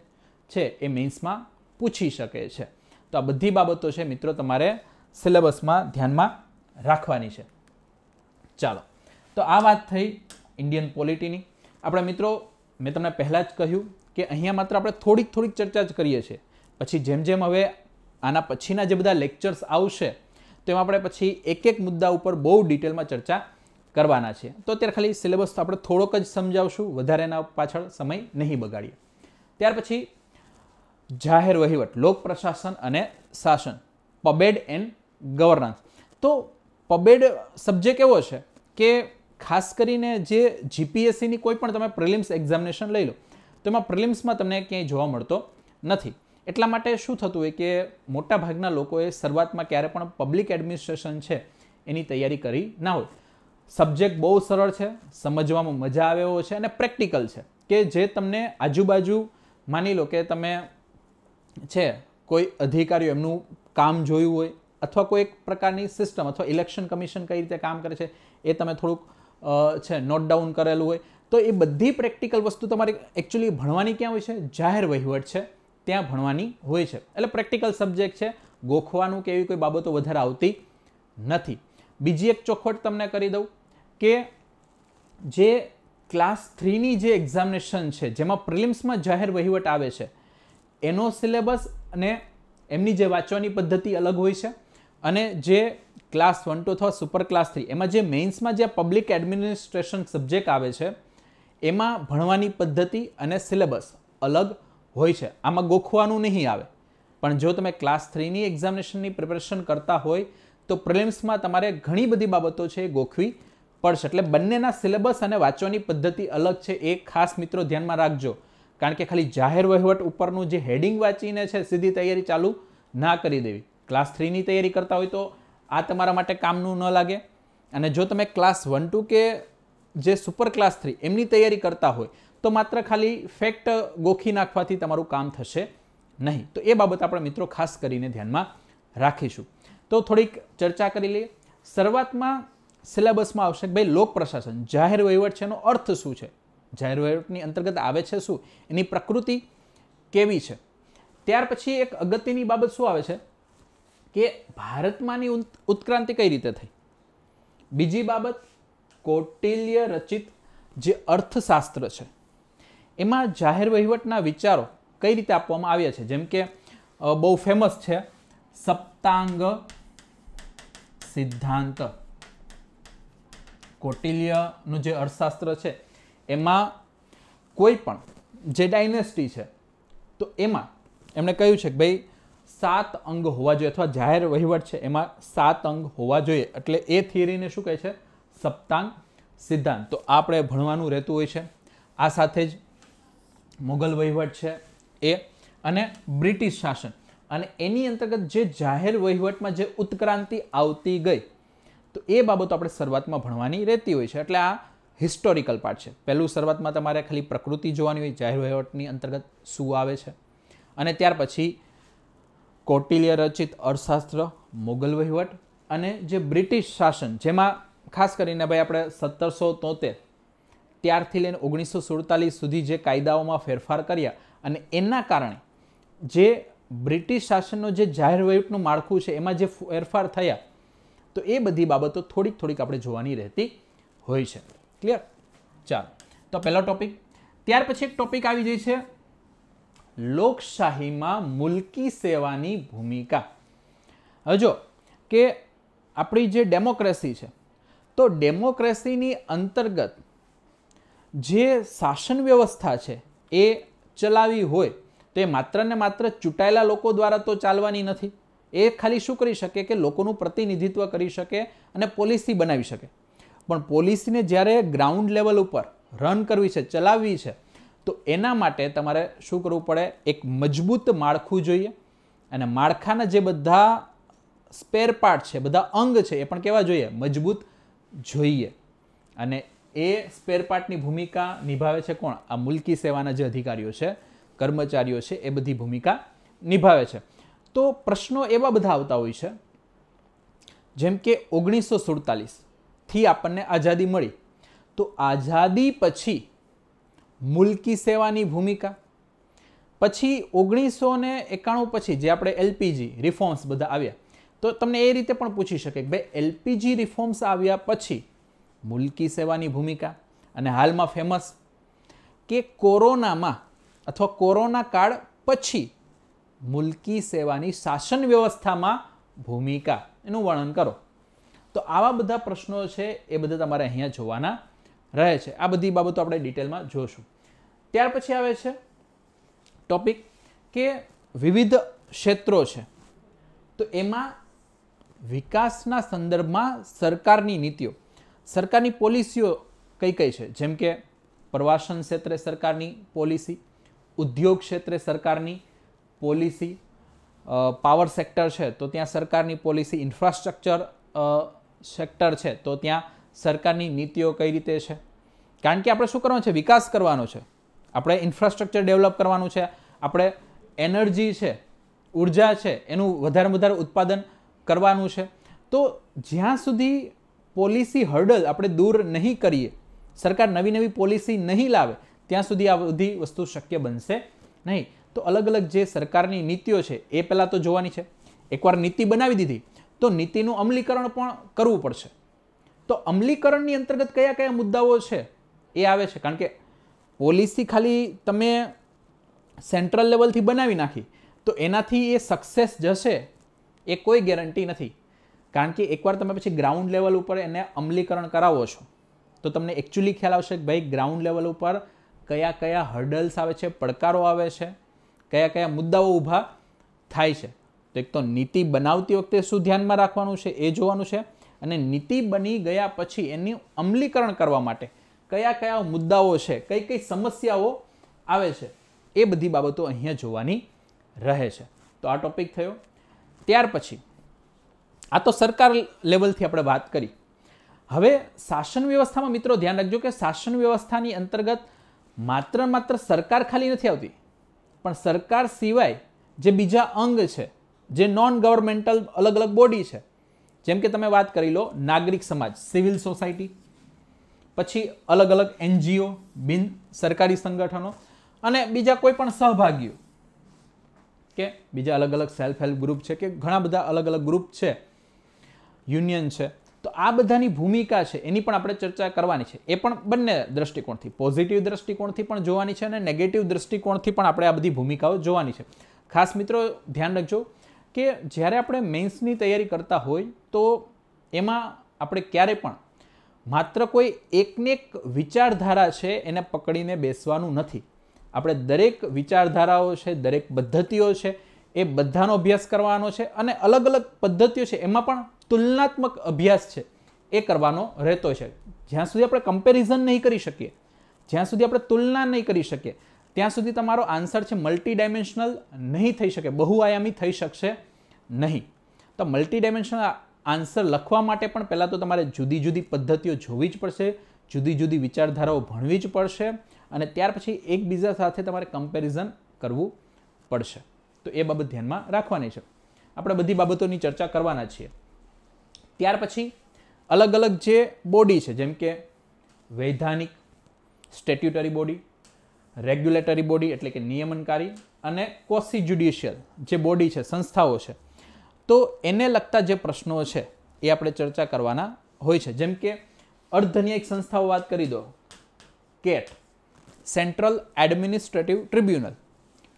છે એ મીન્સમાં પૂછી શકે છે તો આ બધી બાબતો છે મિત્રો તમારે સિલેબસમાં ધ્યાનમાં રાખવાની છે ચાલો તો આ વાત થઈ ઇન્ડિયન પોલિટીની આપણા મિત્રો મેં તમને પહેલાં જ કહ્યું કે અહીંયા માત્ર આપણે થોડીક થોડીક ચર્ચા જ કરીએ છીએ પછી જેમ જેમ હવે આના પછીના જે બધા લેક્ચર્સ આવશે તેમાં આપણે પછી એક એક મુદ્દા ઉપર બહુ ડિટેલમાં ચર્ચા કરવાના છે તો અત્યારે ખાલી સિલેબસ તો આપણે થોડોક જ સમજાવશું વધારે એના પાછળ સમય નહીં બગાડીએ ત્યાર પછી જાહેર વહીવટ લોક પ્રશાસન અને શાસન પબેડ એન્ડ ગવર્નન્સ તો પબેડ સબ્જેક્ટ એવો છે કે ખાસ કરીને જે જીપીએસસીની કોઈ પણ તમે પ્રિલિમ્સ એક્ઝામિનેશન લઈ લો તો એમાં પ્રિલિમ્સમાં તમને ક્યાંય જોવા મળતો નથી એટલા માટે શું થતું હોય કે મોટાભાગના લોકોએ શરૂઆતમાં ક્યારે પણ પબ્લિક એડમિનિસ્ટ્રેશન છે એની તૈયારી કરી ના હોય સબ્જેક્ટ બહુ સરળ છે સમજવામાં મજા આવે એવો છે અને પ્રેક્ટિકલ છે કે જે તમને આજુબાજુ માની લો કે તમે છે કોઈ અધિકારીઓ એમનું કામ જોયું હોય અથવા કોઈ એક પ્રકારની સિસ્ટમ અથવા ઇલેક્શન કમિશન કઈ રીતે કામ કરે છે એ તમે થોડુંક છે નોટ ડાઉન કરેલું હોય તો એ બધી પ્રેક્ટિકલ વસ્તુ તમારે એકચ્યુઅલી ભણવાની ક્યાં હોય છે જાહેર વહીવટ છે ત્યાં ભણવાની હોય છે એટલે પ્રેક્ટિકલ સબ્જેક્ટ છે ગોખવાનું કે એવી કોઈ બાબતો વધારે આવતી નથી બીજી એક ચોખવટ તમને કરી દઉં કે જે ક્લાસ થ્રીની જે એક્ઝામિનેશન છે જેમાં પ્રિલિમ્સમાં જાહેર વહીવટ આવે છે એનો સિલેબસ અને એમની જે વાંચવાની પદ્ધતિ અલગ હોય છે અને જે ક્લાસ વન ટુ અથવા સુપર ક્લાસ થ્રી એમાં જે મેઇન્સમાં જે પબ્લિક એડમિનિસ્ટ્રેશન સબ્જેક્ટ આવે છે એમાં ભણવાની પદ્ધતિ અને સિલેબસ અલગ હોય છે આમાં ગોખવાનું નહીં આવે પણ જો તમે ક્લાસ થ્રીની એક્ઝામિનેશનની પ્રિપેરેશન કરતા હોય તો પ્રિલિમ્સમાં તમારે ઘણી બધી બાબતો છે ગોખવી પડશે એટલે બંનેના સિલેબસ અને વાંચવાની પદ્ધતિ અલગ છે એ ખાસ મિત્રો ધ્યાનમાં રાખજો કારણ કે ખાલી જાહેર વહીવટ ઉપરનું જે હેડિંગ વાંચીને છે સીધી તૈયારી ચાલુ ના કરી દેવી ક્લાસ થ્રીની તૈયારી કરતા હોય તો આ તમારા માટે કામનું ન લાગે અને જો તમે ક્લાસ વન ટુ કે જે સુપર ક્લાસ થ્રી એમની તૈયારી કરતા હોય તો માત્ર ખાલી ફેક્ટ ગોખી નાખવાથી તમારું કામ થશે નહીં તો એ બાબત આપણે મિત્રો ખાસ કરીને ધ્યાનમાં રાખીશું તો થોડીક ચર્ચા કરી લઈએ શરૂઆતમાં સિલેબસમાં આવશે કે ભાઈ લોક પ્રશાસન જાહેર વહીવટ છે એનો અર્થ શું છે જાહેર વહીવટની અંતર્ગત આવે છે શું એની પ્રકૃતિ કેવી છે ત્યાર પછી એક અગત્યની બાબત શું આવે છે કે ભારતમાંની ઉત્ક્રાંતિ કઈ રીતે થઈ બીજી બાબત કૌટિલ્ય રચિત જે અર્થશાસ્ત્ર છે એમાં જાહેર વહીવટના વિચારો કઈ રીતે આપવામાં આવ્યા છે જેમ કે બહુ ફેમસ છે સપ્તાંગ સિદ્ધાંત કોટિલ્યનું જે અર્થશાસ્ત્ર છે એમાં કોઈ પણ જે ડાયનેસ્ટી છે તો એમાં એમણે કહ્યું છે કે ભાઈ સાત અંગ હોવા જોઈએ અથવા જાહેર વહીવટ છે એમાં સાત અંગ હોવા જોઈએ એટલે એ થિયરીને શું કહે છે સપ્તાંગ સિદ્ધાંત તો આપણે ભણવાનું રહેતું હોય છે આ સાથે જ મુગલ વહીવટ છે એ અને બ્રિટિશ શાસન અને એની અંતર્ગત જે જાહેર વહીવટમાં જે ઉત્ક્રાંતિ આવતી ગઈ તો એ બાબતો આપણે શરૂઆતમાં ભણવાની રહેતી હોય છે એટલે આ હિસ્ટોરિકલ પાર્ટ છે પહેલું શરૂઆતમાં તમારે ખાલી પ્રકૃતિ જોવાની હોય જાહેર વહીવટની અંતર્ગત શું આવે છે અને ત્યાર પછી કોટિલ્ય રચિત અર્થશાસ્ત્ર મુગલ વહીવટ અને જે બ્રિટિશ શાસન જેમાં ખાસ કરીને ભાઈ આપણે સત્તરસો તોતેર ત્યારથી લઈને ઓગણીસો સુડતાલીસ સુધી જે કાયદાઓમાં ફેરફાર કર્યા અને એના કારણે જે બ્રિટિશ શાસનનો જે જાહેર વહીવટનું માળખું છે એમાં જે ફેરફાર થયા તો એ બધી બાબતો થોડીક થોડીક આપણે જોવાની રહેતી હોય છે ક્લિયર ચાલો તો પહેલો ટોપિક ત્યાર પછી એક ટોપિક આવી જાય છે લોકશાહીમાં મુલકી સેવાની ભૂમિકા હજો કે આપણી જે ડેમોક્રેસી છે તો ડેમોક્રેસીની અંતર્ગત જે શાસન વ્યવસ્થા છે એ ચલાવી હોય તો એ માત્ર ને માત્ર ચૂંટાયેલા લોકો દ્વારા તો ચાલવાની નથી એ ખાલી શું કરી શકે કે લોકોનું પ્રતિનિધિત્વ કરી શકે અને પોલિસી બનાવી શકે પણ પોલિસીને જ્યારે ગ્રાઉન્ડ લેવલ ઉપર રન કરવી છે ચલાવવી છે તો એના માટે તમારે શું કરવું પડે એક મજબૂત માળખું જોઈએ અને માળખાના જે બધા સ્પેર પાર્ટ છે બધા અંગ છે એ પણ કહેવા જોઈએ મજબૂત જોઈએ અને એ સ્પેર પાર્ટની ભૂમિકા નિભાવે છે કોણ આ મુલકી સેવાના જે અધિકારીઓ છે કર્મચારીઓ છે એ બધી ભૂમિકા નિભાવે છે તો પ્રશ્નો એવા બધા આવતા હોય છે જેમ કે ઓગણીસો સુડતાલીસથી આપણને આઝાદી મળી તો આઝાદી પછી મુલકી સેવાની ભૂમિકા પછી ઓગણીસો ને એકાણું પછી જે આપણે એલપીજી રિફોર્મ્સ બધા આવ્યા તો તમને એ રીતે પણ પૂછી શકે કે ભાઈ એલપીજી રિફોર્મ્સ આવ્યા પછી મુલકી સેવાની ભૂમિકા અને હાલમાં ફેમસ કે કોરોનામાં અથવા કોરોના કાળ પછી મુલકી સેવાની શાસન વ્યવસ્થામાં ભૂમિકા એનું વર્ણન કરો તો આવા બધા પ્રશ્નો છે એ બધા તમારે અહીંયા જોવાના રહે છે આ બધી બાબતો આપણે ડિટેલમાં જોશું ત્યાર પછી આવે છે ટોપિક કે વિવિધ ક્ષેત્રો છે તો એમાં વિકાસના સંદર્ભમાં સરકારની નીતિઓ સરકારની પોલિસીઓ કઈ કઈ છે જેમ કે પ્રવાસન ક્ષેત્રે સરકારની પોલિસી ઉદ્યોગ ક્ષેત્રે સરકારની પોલિસી પાવર સેક્ટર છે તો ત્યાં સરકારની પોલિસી ઇન્ફ્રાસ્ટ્રક્ચર સેક્ટર છે તો ત્યાં સરકારની નીતિઓ કઈ રીતે છે કારણ કે આપણે શું કરવાનું છે વિકાસ કરવાનો છે આપણે ઇન્ફ્રાસ્ટ્રક્ચર ડેવલપ કરવાનું છે આપણે એનર્જી છે ઉર્જા છે એનું વધારે વધારે ઉત્પાદન કરવાનું છે તો જ્યાં સુધી પોલિસી હર્ડલ આપણે દૂર નહીં કરીએ સરકાર નવી નવી પોલિસી નહીં લાવે ત્યાં સુધી આ બધી વસ્તુ શક્ય બનશે નહીં તો અલગ અલગ જે સરકારની નીતિઓ છે એ પહેલાં તો જોવાની છે એકવાર નીતિ બનાવી દીધી તો નીતિનું અમલીકરણ પણ કરવું પડશે તો અમલીકરણની અંતર્ગત કયા કયા મુદ્દાઓ છે એ આવે છે કારણ કે પોલિસી ખાલી તમે સેન્ટ્રલ લેવલથી બનાવી નાખી તો એનાથી એ સક્સેસ જશે એ કોઈ ગેરંટી નથી કારણ કે એકવાર તમે પછી ગ્રાઉન્ડ લેવલ ઉપર એને અમલીકરણ કરાવો છો તો તમને એકચ્યુઅલી ખ્યાલ આવશે કે ભાઈ ગ્રાઉન્ડ લેવલ ઉપર કયા કયા હર્ડલ્સ આવે છે પડકારો આવે છે કયા કયા મુદ્દાઓ ઊભા થાય છે તો એક તો નીતિ બનાવતી વખતે શું ધ્યાનમાં રાખવાનું છે એ જોવાનું છે અને નીતિ બની ગયા પછી એની અમલીકરણ કરવા માટે કયા કયા મુદ્દાઓ છે કઈ કઈ સમસ્યાઓ આવે છે એ બધી બાબતો અહીંયા જોવાની રહે છે તો આ ટોપિક થયો ત્યાર પછી આ તો સરકાર લેવલથી આપણે વાત કરી હવે શાસન વ્યવસ્થામાં મિત્રો ધ્યાન રાખજો કે શાસન વ્યવસ્થાની અંતર્ગત માત્ર માત્ર સરકાર ખાલી નથી આવતી પણ સરકાર સિવાય જે બીજા અંગ છે જે નોન ગવર્મેન્ટલ અલગ અલગ બોડી છે જેમ કે તમે વાત કરી લો નાગરિક સમાજ સિવિલ સોસાયટી પછી અલગ અલગ એનજીઓ બિન સરકારી સંગઠનો અને બીજા કોઈ પણ સહભાગીઓ કે બીજા અલગ અલગ સેલ્ફ હેલ્પ ગ્રુપ છે કે ઘણા બધા અલગ અલગ ગ્રુપ છે યુનિયન છે તો આ બધાની ભૂમિકા છે એની પણ આપણે ચર્ચા કરવાની છે એ પણ બંને દ્રષ્ટિકોણથી પોઝિટિવ દ્રષ્ટિકોણથી પણ જોવાની છે અને નેગેટિવ દ્રષ્ટિકોણથી પણ આપણે આ બધી ભૂમિકાઓ જોવાની છે ખાસ મિત્રો ધ્યાન રાખજો કે જ્યારે આપણે મેન્સની તૈયારી કરતા હોય તો એમાં આપણે ક્યારે પણ માત્ર કોઈ એકને એક વિચારધારા છે એને પકડીને બેસવાનું નથી આપણે દરેક વિચારધારાઓ છે દરેક પદ્ધતિઓ છે એ બધાનો અભ્યાસ કરવાનો છે અને અલગ અલગ પદ્ધતિઓ છે એમાં પણ તુલનાત્મક અભ્યાસ છે એ કરવાનો રહેતો છે જ્યાં સુધી આપણે કમ્પેરિઝન નહીં કરી શકીએ જ્યાં સુધી આપણે તુલના નહીં કરી શકીએ ત્યાં સુધી તમારો આન્સર છે મલ્ટી ડાયમેન્શનલ નહીં થઈ શકે બહુઆયામી થઈ શકશે નહીં તો મલ્ટી ડાયમેન્શનલ આન્સર લખવા માટે પણ પહેલાં તો તમારે જુદી જુદી પદ્ધતિઓ જોવી જ પડશે જુદી જુદી વિચારધારાઓ ભણવી જ પડશે અને ત્યાર પછી એકબીજા સાથે તમારે કમ્પેરિઝન કરવું પડશે તો એ બાબત ધ્યાનમાં રાખવાની છે આપણે બધી બાબતોની ચર્ચા કરવાના છીએ ત્યાર પછી અલગ અલગ જે બોડી છે જેમ કે વૈધાનિક સ્ટેટ્યુટરી બોડી રેગ્યુલેટરી બોડી એટલે કે નિયમનકારી અને કોસી જ્યુડિશિયલ જે બોડી છે સંસ્થાઓ છે તો એને લગતા જે પ્રશ્નો છે એ આપણે ચર્ચા કરવાના હોય છે જેમ કે અર્ધન્યાયિક સંસ્થાઓ વાત કરી દો CAT central administrative tribunal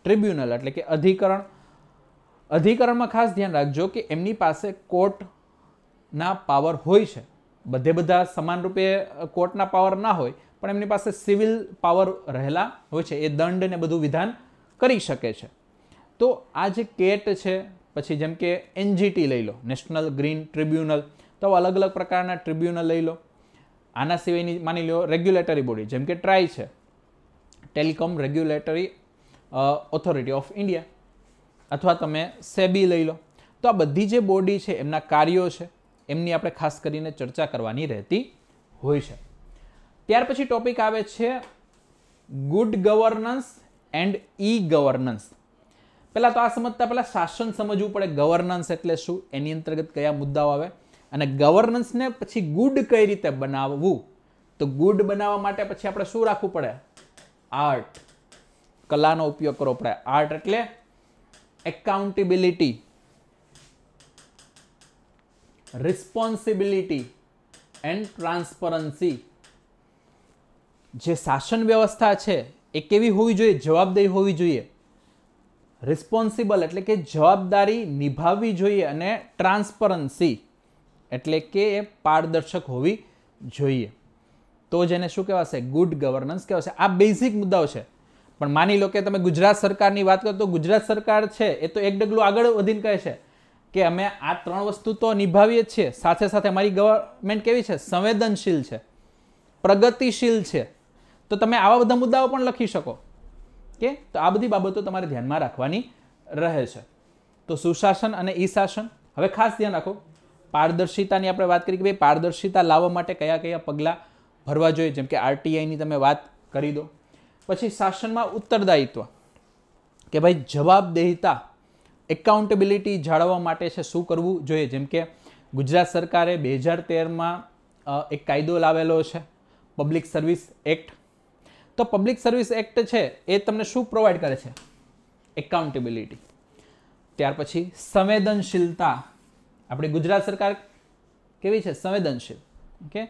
tribunal એટલે કે અધિકરણ અધિકરણમાં ખાસ ધ્યાન રાખજો કે એમની પાસે કોર્ટ ના પાવર હોય છે બધે બધા સમાનરૂપે કોર્ટના પાવર ના હોય પણ એમની પાસે સિવિલ પાવર રહેલા હોય છે એ દંડ ને બધું વિધાન કરી શકે છે તો આ જે કેટ છે પછી જેમ કે એનજીટી લઈ લો નેશનલ ગ્રીન ટ્રિબ્યુનલ તો અલગ અલગ પ્રકારના ટ્રિબ્યુનલ લઈ લો આના સિવાયની માની લો રેગ્યુલેટરી બોડી જેમ કે ટ્રાય છે telecom regulatory authority of India અથવા તમે સેબી લઈ લો તો આ બધી જે બોડી છે એમના કાર્યો છે એમની આપણે ખાસ કરીને ચર્ચા કરવાની રહેતી હોય છે ત્યાર પછી ટોપિક આવે છે good governance and e governance પહેલાં તો આ સમજતા પહેલાં શાસન સમજવું પડે ગવર્નન્સ એટલે શું એની અંતર્ગત કયા મુદ્દાઓ આવે અને ગવર્નન્સને પછી ગુડ કઈ રીતે બનાવવું તો ગુડ બનાવવા માટે પછી આપણે શું રાખવું પડે આર્ટ કલાનો ઉપયોગ કરવો પડે આર્ટ એટલે એકાઉન્ટેબિલિટી રિસ્પોન્સિબિલિટી એન્ડ ટ્રાન્સપરન્સી જે શાસન વ્યવસ્થા છે એ કેવી હોવી જોઈએ જવાબદારી હોવી જોઈએ રિસ્પોન્સિબલ એટલે કે જવાબદારી નિભાવવી જોઈએ અને ટ્રાન્સપરન્સી એટલે કે એ પારદર્શક હોવી જોઈએ તો જેને શું કહેવાશે ગુડ ગવર્નન્સ કહેવાશે આ બેઝિક મુદ્દાઓ છે પણ માની લો કે તમે ગુજરાત સરકારની વાત કરો તો ગુજરાત સરકાર છે એ તો એક ડગલું આગળ વધીને કહે છે કે અમે આ ત્રણ વસ્તુ તો નિભાવીએ જ છીએ સાથે સાથે અમારી ગવર્મેન્ટ કેવી છે સંવેદનશીલ છે પ્રગતિશીલ છે તો તમે આવા બધા મુદ્દાઓ પણ લખી શકો કે તો આ બધી બાબતો તમારે ધ્યાનમાં રાખવાની રહે છે તો સુશાસન અને ઈ શાસન હવે ખાસ ધ્યાન રાખો પારદર્શિતાની આપણે વાત કરી કે ભાઈ પારદર્શિતા લાવવા માટે કયા કયા પગલાં ભરવા જોઈએ જેમ કે આરટીઆઈની તમે વાત કરી દો પછી શાસનમાં ઉત્તરદાયિત્વ કે ભાઈ જવાબદેહિતા એકાઉન્ટેબિલિટી જાળવવા માટે છે શું કરવું જોઈએ જેમ કે ગુજરાત સરકારે બે હજાર તેરમાં એક કાયદો લાવેલો છે પબ્લિક સર્વિસ એક્ટ તો પબ્લિક સર્વિસ એક્ટ છે એ તમને શું પ્રોવાઈડ કરે છે એકાઉન્ટેબિલિટી ત્યાર પછી સંવેદનશીલતા આપણી ગુજરાત સરકાર કેવી છે સંવેદનશીલ ઓકે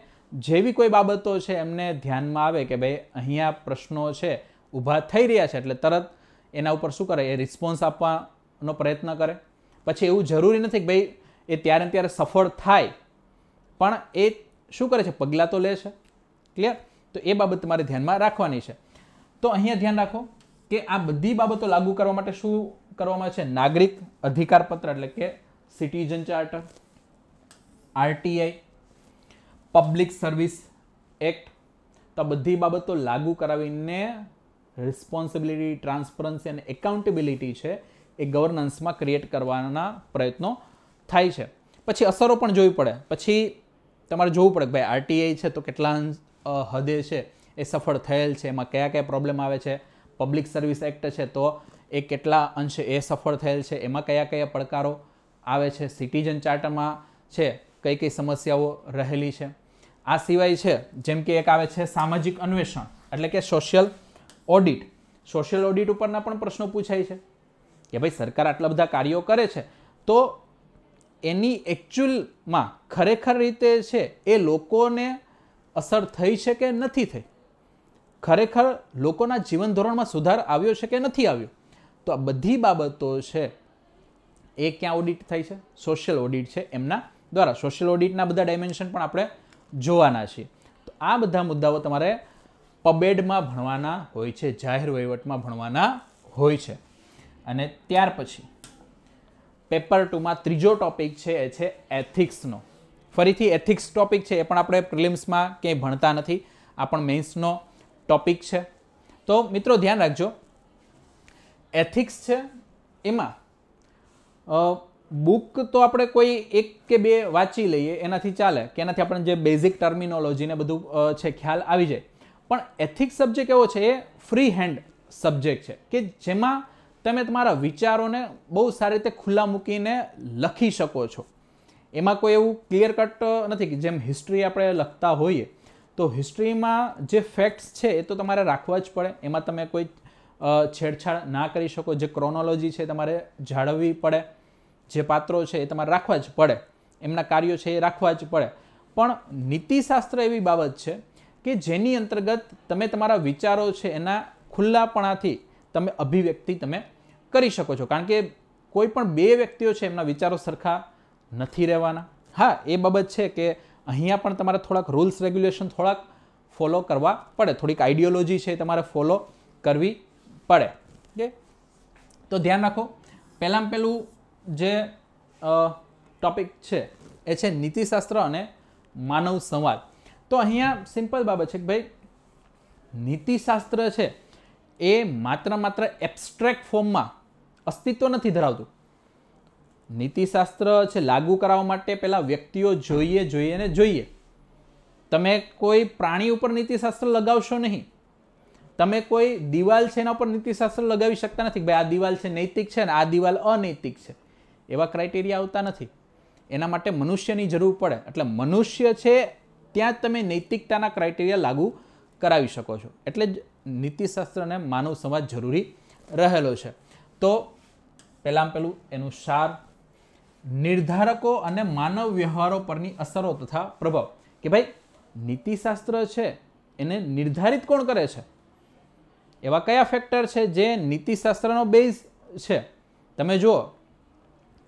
જેવી કોઈ બાબતો છે એમને ધ્યાનમાં આવે કે ભાઈ અહીંયા પ્રશ્નો છે ઊભા થઈ રહ્યા છે એટલે તરત એના ઉપર શું કરે એ રિસ્પોન્સ આપવા નો પ્રયત્ન કરે પછી એવું જરૂરી નથી કે ભાઈ એ ત્યારે ત્યારે સફળ થાય પણ એ શું કરે છે પગલાં તો લે છે ક્લિયર તો એ બાબત તમારે ધ્યાનમાં રાખવાની છે તો અહીંયા ધ્યાન રાખો કે આ બધી બાબતો લાગુ કરવા માટે શું કરવામાં છે નાગરિક અધિકાર પત્ર એટલે કે citizen charter RTI public service act તો બધી બાબતો લાગુ કરાવીને રિસ્પોન્સિબિલિટી ટ્રાન્સપરન્સી અને એકાઉન્ટેબિલિટી છે એ ગવર્નન્સમાં ક્રિએટ કરવાના પ્રયત્નો થાય છે પછી અસરો પણ જોવી પડે પછી તમારે જોવું પડે કે ભાઈ આરટીઆઈ છે તો કેટલા હદે છે એ સફળ થયેલ છે એમાં કયા કયા પ્રોબ્લેમ આવે છે પબ્લિક સર્વિસ એક્ટ છે તો એ કેટલા અંશે એ સફળ થયેલ છે એમાં કયા કયા પડકારો આવે છે સિટીઝન ચાર્ટરમાં છે કઈ કઈ સમસ્યાઓ રહેલી છે આ સિવાય છે જેમ કે એક આવે છે સામાજિક અન્વેષણ એટલે કે સોશિયલ ઓડિટ સોશિયલ ઓડિટ ઉપરના પણ પ્રશ્નો પૂછાય છે કે ભાઈ સરકાર આટલા બધા કાર્યો કરે છે તો એની એકચ્યુઅલમાં ખરેખર રીતે છે એ લોકોને અસર થઈ છે કે નથી થઈ ખરેખર લોકોના જીવન ધોરણમાં સુધાર આવ્યો છે કે નથી આવ્યો તો આ બધી બાબતો છે એ ક્યાં ઓડિટ થાય છે સોશિયલ ઓડિટ છે એમના દ્વારા સોશિયલ ઓડિટના બધા ડાયમેન્શન પણ આપણે જોવાના છીએ તો આ બધા મુદ્દાઓ તમારે પબેડમાં ભણવાના હોય છે જાહેર વહીવટમાં ભણવાના હોય છે અને ત્યાર પછી પેપર ટુમાં ત્રીજો ટોપિક છે એ છે એથિક્સનો ફરીથી એથિક્સ ટોપિક છે એ પણ આપણે પ્રિલિમ્સમાં ક્યાંય ભણતા નથી આ પણ મેન્સનો ટોપિક છે તો મિત્રો ધ્યાન રાખજો એથિક્સ છે એમાં બુક તો આપણે કોઈ એક કે બે વાંચી લઈએ એનાથી ચાલે કે એનાથી આપણને જે બેઝિક ટર્મિનોલોજીને બધું છે ખ્યાલ આવી જાય પણ એથિક્સ સબ્જેક્ટ એવો છે એ ફ્રી હેન્ડ સબ્જેક્ટ છે કે જેમાં તમે તમારા વિચારોને બહુ સારી રીતે ખુલ્લા મૂકીને લખી શકો છો એમાં કોઈ એવું ક્લિયર કટ નથી કે જેમ હિસ્ટ્રી આપણે લખતા હોઈએ તો હિસ્ટ્રીમાં જે ફેક્ટ્સ છે એ તો તમારે રાખવા જ પડે એમાં તમે કોઈ છેડછાડ ના કરી શકો જે ક્રોનોલોજી છે તમારે જાળવવી પડે જે પાત્રો છે એ તમારે રાખવા જ પડે એમના કાર્યો છે એ રાખવા જ પડે પણ નીતિશાસ્ત્ર એવી બાબત છે કે જેની અંતર્ગત તમે તમારા વિચારો છે એના ખુલ્લાપણાથી તમે અભિવ્યક્તિ તમે કરી શકો છો કારણ કે કોઈ પણ બે વ્યક્તિઓ છે એમના વિચારો સરખા નથી રહેવાના હા એ બાબત છે કે અહીંયા પણ તમારે થોડાક રૂલ્સ રેગ્યુલેશન થોડાક ફોલો કરવા પડે થોડીક આઈડિયોલોજી છે તમારે ફોલો કરવી પડે ઓકે તો ધ્યાન રાખો પહેલાં પહેલું જે ટોપિક છે એ છે નીતિશાસ્ત્ર અને માનવ સંવાદ તો અહીંયા સિમ્પલ બાબત છે કે ભાઈ નીતિશાસ્ત્ર છે એ માત્ર માત્ર એબ્સ્ટ્રેક્ટ ફોર્મમાં અસ્તિત્વ નથી ધરાવતું નીતિશાસ્ત્ર છે લાગુ કરાવવા માટે પહેલાં વ્યક્તિઓ જોઈએ જોઈએ ને જોઈએ તમે કોઈ પ્રાણી ઉપર નીતિશાસ્ત્ર લગાવશો નહીં તમે કોઈ દિવાલ છે એના ઉપર નીતિશાસ્ત્ર લગાવી શકતા નથી ભાઈ આ દિવાલ છે નૈતિક છે ને આ દિવાલ અનૈતિક છે એવા ક્રાઇટેરિયા આવતા નથી એના માટે મનુષ્યની જરૂર પડે એટલે મનુષ્ય છે ત્યાં તમે નૈતિકતાના ક્રાઇટેરિયા લાગુ કરાવી શકો છો એટલે જ નીતિશાસ્ત્રને માનવ સમાજ જરૂરી રહેલો છે તો પહેલાં પહેલું એનું સાર નિર્ધારકો અને માનવ વ્યવહારો પરની અસરો તથા પ્રભાવ કે ભાઈ નીતિશાસ્ત્ર છે એને નિર્ધારિત કોણ કરે છે એવા કયા ફેક્ટર છે જે નીતિશાસ્ત્રનો બેઝ છે તમે જુઓ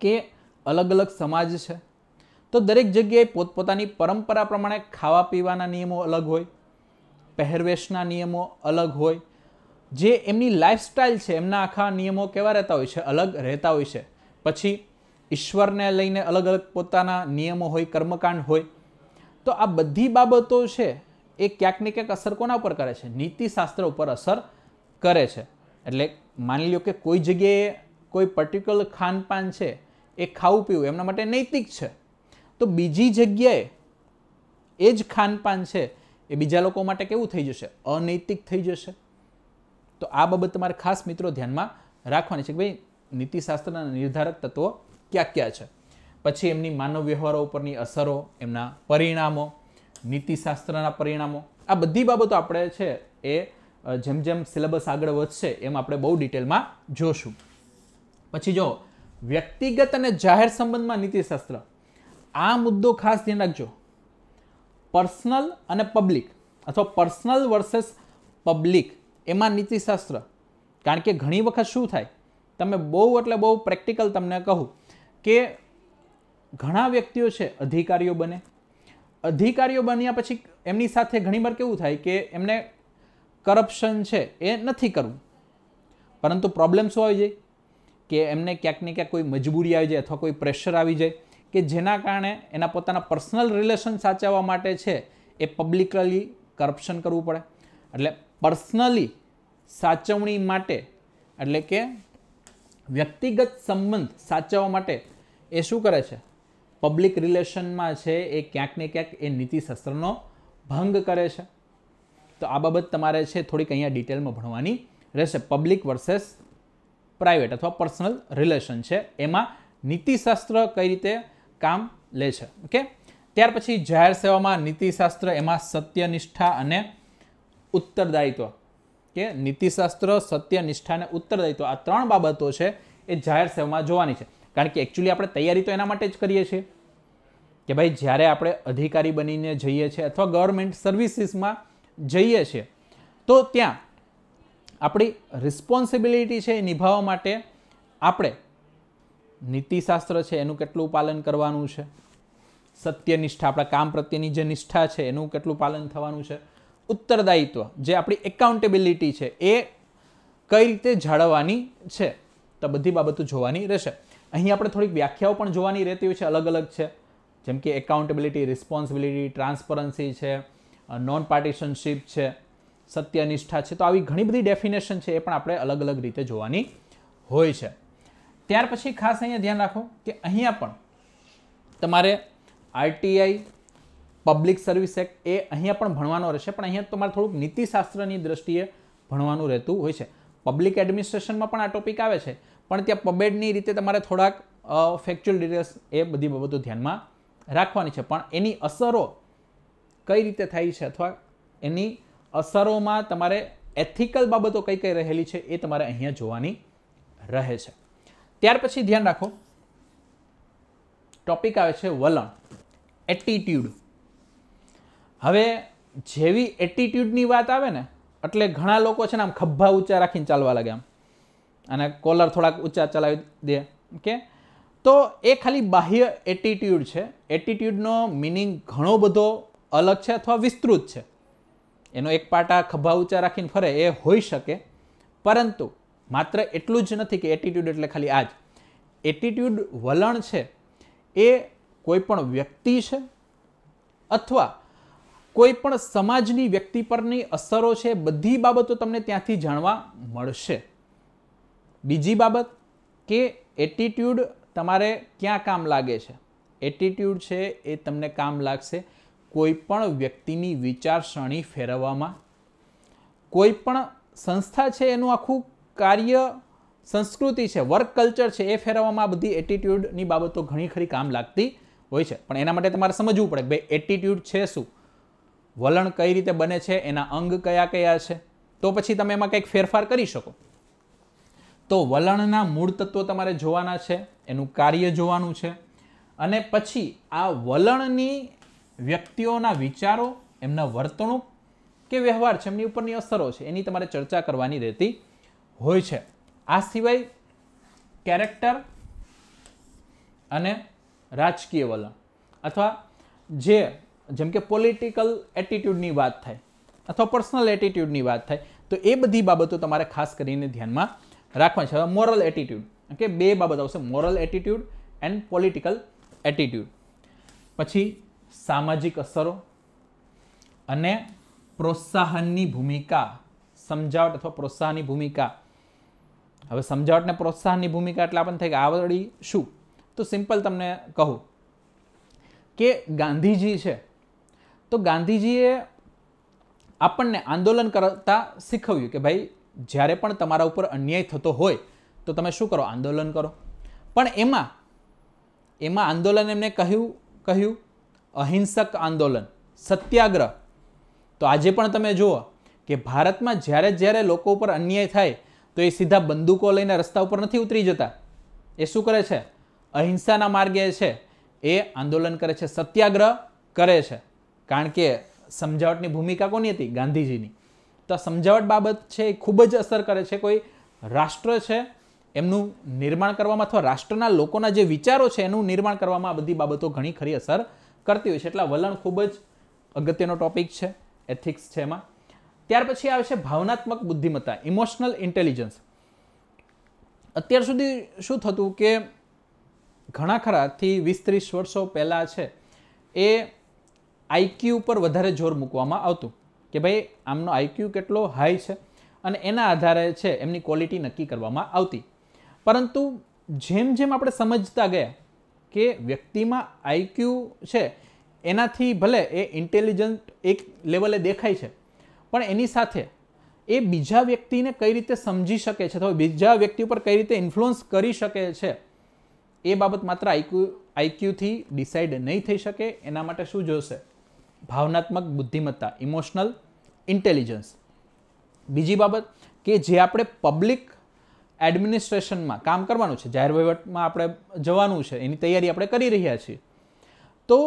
કે અલગ અલગ સમાજ છે તો દરેક જગ્યાએ પોતપોતાની પરંપરા પ્રમાણે ખાવા પીવાના નિયમો અલગ હોય પહેરવેશના નિયમો અલગ હોય જે એમની લાઈફસ્ટાઈલ છે એમના આખા નિયમો કેવા રહેતા હોય છે અલગ રહેતા હોય છે પછી ઈશ્વરને લઈને અલગ અલગ પોતાના નિયમો હોય કર્મકાંડ હોય તો આ બધી બાબતો છે એ ક્યાંક ને ક્યાંક અસર કોના ઉપર કરે છે નીતિશાસ્ત્ર ઉપર અસર કરે છે એટલે માની લો કે કોઈ જગ્યાએ કોઈ પર્ટિક્યુલર ખાનપાન છે એ ખાવું પીવું એમના માટે નૈતિક છે તો બીજી જગ્યાએ એ જ ખાનપાન છે એ બીજા લોકો માટે કેવું થઈ જશે અનૈતિક થઈ જશે તો આ બાબત તમારે ખાસ મિત્રો ધ્યાનમાં રાખવાની છે કે ભાઈ નીતિશાસ્ત્રના નિર્ધારક તત્વો ક્યાં ક્યાં છે પછી એમની માનવ વ્યવહારો ઉપરની અસરો એમના પરિણામો નીતિશાસ્ત્રના પરિણામો આ બધી બાબતો આપણે છે એ જેમ જેમ સિલેબસ આગળ વધશે એમ આપણે બહુ ડિટેલમાં જોશું પછી જો વ્યક્તિગત અને જાહેર સંબંધમાં નીતિશાસ્ત્ર આ મુદ્દો ખાસ ધ્યાન રાખજો પર્સનલ અને પબ્લિક અથવા પર્સનલ વર્સેસ પબ્લિક એમાં નીતિશાસ્ત્ર કારણ કે ઘણી વખત શું થાય તમે બહુ એટલે બહુ પ્રેક્ટિકલ તમને કહું કે ઘણા વ્યક્તિઓ છે અધિકારીઓ બને અધિકારીઓ બન્યા પછી એમની સાથે ઘણીવાર કેવું થાય કે એમને કરપ્શન છે એ નથી કરવું પરંતુ પ્રોબ્લેમ શું આવી જાય કે એમને ક્યાંક ને ક્યાંક કોઈ મજબૂરી આવી જાય અથવા કોઈ પ્રેશર આવી જાય કે જેના કારણે એના પોતાના પર્સનલ રિલેશન સાચવવા માટે છે એ પબ્લિકલી કરપ્શન કરવું પડે એટલે પર્સનલી સાચવણી માટે એટલે કે વ્યક્તિગત સંબંધ સાચવવા માટે એ શું કરે છે પબ્લિક રિલેશનમાં છે એ ક્યાંક ને ક્યાંક એ નીતિશાસ્ત્રનો ભંગ કરે છે તો આ બાબત તમારે છે થોડીક અહીંયા ડિટેલમાં ભણવાની રહેશે પબ્લિક વર્સેસ પ્રાઇવેટ અથવા પર્સનલ રિલેશન છે એમાં નીતિશાસ્ત્ર કઈ રીતે કામ લે છે ઓકે ત્યાર પછી જાહેર સેવામાં નીતિશાસ્ત્ર એમાં સત્યનિષ્ઠા અને ઉત્તરદાયિત્વ કે નીતિશાસ્ત્ર સત્યનિષ્ઠા અને ઉત્તરદાયિત્વ આ ત્રણ બાબતો છે એ જાહેર સેવામાં જોવાની છે કારણ કે એકચ્યુઅલી આપણે તૈયારી તો એના માટે જ કરીએ છીએ કે ભાઈ જ્યારે આપણે અધિકારી બનીને જઈએ છીએ અથવા ગવર્મેન્ટ સર્વિસીસમાં જઈએ છીએ તો ત્યાં આપણી રિસ્પોન્સિબિલિટી છે એ નિભાવવા માટે આપણે નીતિશાસ્ત્ર છે એનું કેટલું પાલન કરવાનું છે સત્યનિષ્ઠા આપણા કામ પ્રત્યેની જે નિષ્ઠા છે એનું કેટલું પાલન થવાનું છે ઉત્તરદાયિત્વ જે આપણી એકાઉન્ટેબિલિટી છે એ કઈ રીતે જાળવવાની છે તો બધી બાબતો જોવાની રહેશે અહીં આપણે થોડીક વ્યાખ્યાઓ પણ જોવાની રહેતી હોય છે અલગ અલગ છે જેમ કે એકાઉન્ટેબિલિટી રિસ્પોન્સિબિલિટી ટ્રાન્સપરન્સી છે નોન પાર્ટિશનશીપ છે સત્યનિષ્ઠા છે તો આવી ઘણી બધી ડેફિનેશન છે એ પણ આપણે અલગ અલગ રીતે જોવાની હોય છે ત્યાર પછી ખાસ અહીંયા ધ્યાન રાખો કે અહીંયા પણ તમારે આરટીઆઈ પબ્લિક સર્વિસ એક્ટ એ અહીંયા પણ ભણવાનો રહેશે પણ અહીંયા તમારે થોડુંક નીતિશાસ્ત્રની દ્રષ્ટિએ ભણવાનું રહેતું હોય છે પબ્લિક એડમિનિસ્ટ્રેશનમાં પણ આ ટોપિક આવે છે પણ ત્યાં પબેડની રીતે તમારે થોડાક ફેક્ચ્યુઅલ ડિટેલ્સ એ બધી બાબતો ધ્યાનમાં રાખવાની છે પણ એની અસરો કઈ રીતે થાય છે અથવા એની અસરોમાં તમારે એથિકલ બાબતો કઈ કઈ રહેલી છે એ તમારે અહીંયા જોવાની રહે છે ત્યાર પછી ધ્યાન રાખો ટોપિક આવે છે વલણ એટીટ્યુડ હવે જેવી એટીટ્યુડની વાત આવે ને એટલે ઘણા લોકો છે ને આમ ખભા ઊંચા રાખીને ચાલવા લાગે આમ અને કોલર થોડાક ઊંચા ચલાવી દે ઓકે તો એ ખાલી બાહ્ય એટીટ્યુડ છે એટીટ્યુડનો મિનિંગ ઘણો બધો અલગ છે અથવા વિસ્તૃત છે એનો એક પાટા ખભા ઊંચા રાખીને ફરે એ હોઈ શકે પરંતુ માત્ર એટલું જ નથી કે એટીટ્યૂડ એટલે ખાલી આ જ એટીટ્યૂડ વલણ છે એ કોઈ પણ વ્યક્તિ છે અથવા કોઈ પણ સમાજની વ્યક્તિ પરની અસરો છે બધી બાબતો તમને ત્યાંથી જાણવા મળશે બીજી બાબત કે એટીટ્યૂડ તમારે ક્યાં કામ લાગે છે એટીટ્યૂડ છે એ તમને કામ લાગશે કોઈ પણ વ્યક્તિની વિચારસરણી ફેરવવામાં કોઈ પણ સંસ્થા છે એનું આખું કાર્ય સંસ્કૃતિ છે વર્ક કલ્ચર છે એ ફેરવવામાં બધી એટીટ્યૂડની બાબતો ઘણી ખરી કામ લાગતી હોય છે પણ એના માટે તમારે સમજવું પડે કે ભાઈ એટીટ્યૂડ છે શું વલણ કઈ રીતે બને છે એના અંગ કયા કયા છે તો પછી તમે એમાં કંઈક ફેરફાર કરી શકો તો વલણના મૂળ તત્વો તમારે જોવાના છે એનું કાર્ય જોવાનું છે અને પછી આ વલણની વ્યક્તિઓના વિચારો એમના વર્તણૂક કે વ્યવહાર છે એમની ઉપરની અસરો છે એની તમારે ચર્ચા કરવાની રહેતી હોય છે આ સિવાય કેરેક્ટર અને રાજકીય વલણ અથવા જે જેમ કે પોલિટિકલ એટીટ્યૂડની વાત થાય અથવા પર્સનલ એટીટ્યૂડની વાત થાય તો એ બધી બાબતો તમારે ખાસ કરીને ધ્યાનમાં રાખવાની છે મોરલ એટીટ્યૂડ કે બે બાબત આવશે moral attitude and political attitude પછી સામાજિક અસરો અને પ્રોત્સાહનની ભૂમિકા સમજાવટ અથવા પ્રોત્સાહનની ભૂમિકા હવે સમજાવટને પ્રોત્સાહનની ભૂમિકા એટલે આપણને થઈ કે આવડી શું તો સિમ્પલ તમને કહું કે ગાંધીજી છે તો ગાંધીજીએ આપણને આંદોલન કરતા શીખવ્યું કે ભાઈ જ્યારે પણ તમારા ઉપર અન્યાય થતો હોય તો તમે શું કરો આંદોલન કરો પણ એમાં એમાં આંદોલન એમને કહ્યું કહ્યું અહિંસક આંદોલન સત્યાગ્રહ તો આજે પણ તમે જુઓ કે ભારતમાં જ્યારે જ્યારે લોકો ઉપર અન્યાય થાય તો એ સીધા બંદૂકો લઈને રસ્તા ઉપર નથી ઉતરી જતા એ શું કરે છે અહિંસાના માર્ગે છે એ આંદોલન કરે છે સત્યાગ્રહ કરે છે કારણ કે સમજાવટની ભૂમિકા કોની હતી ગાંધીજીની તો સમજાવટ બાબત છે એ ખૂબ જ અસર કરે છે કોઈ રાષ્ટ્ર છે એમનું નિર્માણ કરવામાં અથવા રાષ્ટ્રના લોકોના જે વિચારો છે એનું નિર્માણ કરવામાં આ બધી બાબતો ઘણી ખરી અસર કરતી હોય છે એટલે વલણ ખૂબ જ અગત્યનો ટોપિક છે એથિક્સ છે એમાં ત્યાર પછી આવે છે ભાવનાત્મક બુદ્ધિમત્તા ઇમોશનલ ઇન્ટેલિજન્સ અત્યાર સુધી શું થતું કે ઘણા ખરાથી વીસ ત્રીસ વર્ષો પહેલાં છે એ આઈક્યુ પર વધારે જોર મૂકવામાં આવતું કે ભાઈ આમનો આઈક્યુ કેટલો હાઈ છે અને એના આધારે છે એમની ક્વોલિટી નક્કી કરવામાં આવતી પરંતુ જેમ જેમ આપણે સમજતા ગયા કે વ્યક્તિમાં આઈક્યુ છે એનાથી ભલે એ ઇન્ટેલિજન્ટ એક લેવલે દેખાય છે પણ એની સાથે એ બીજા વ્યક્તિને કઈ રીતે સમજી શકે છે અથવા બીજા વ્યક્તિ ઉપર કઈ રીતે ઇન્ફ્લુઅન્સ કરી શકે છે એ બાબત માત્ર આઈક્યુ આઈક્યુથી ડિસાઈડ નહીં થઈ શકે એના માટે શું જોશે ભાવનાત્મક બુદ્ધિમત્તા ઇમોશનલ ઇન્ટેલિજન્સ બીજી બાબત કે જે આપણે પબ્લિક એડમિનિસ્ટ્રેશનમાં કામ કરવાનું છે જાહેર વહીવટમાં આપણે જવાનું છે એની તૈયારી આપણે કરી રહ્યા છીએ તો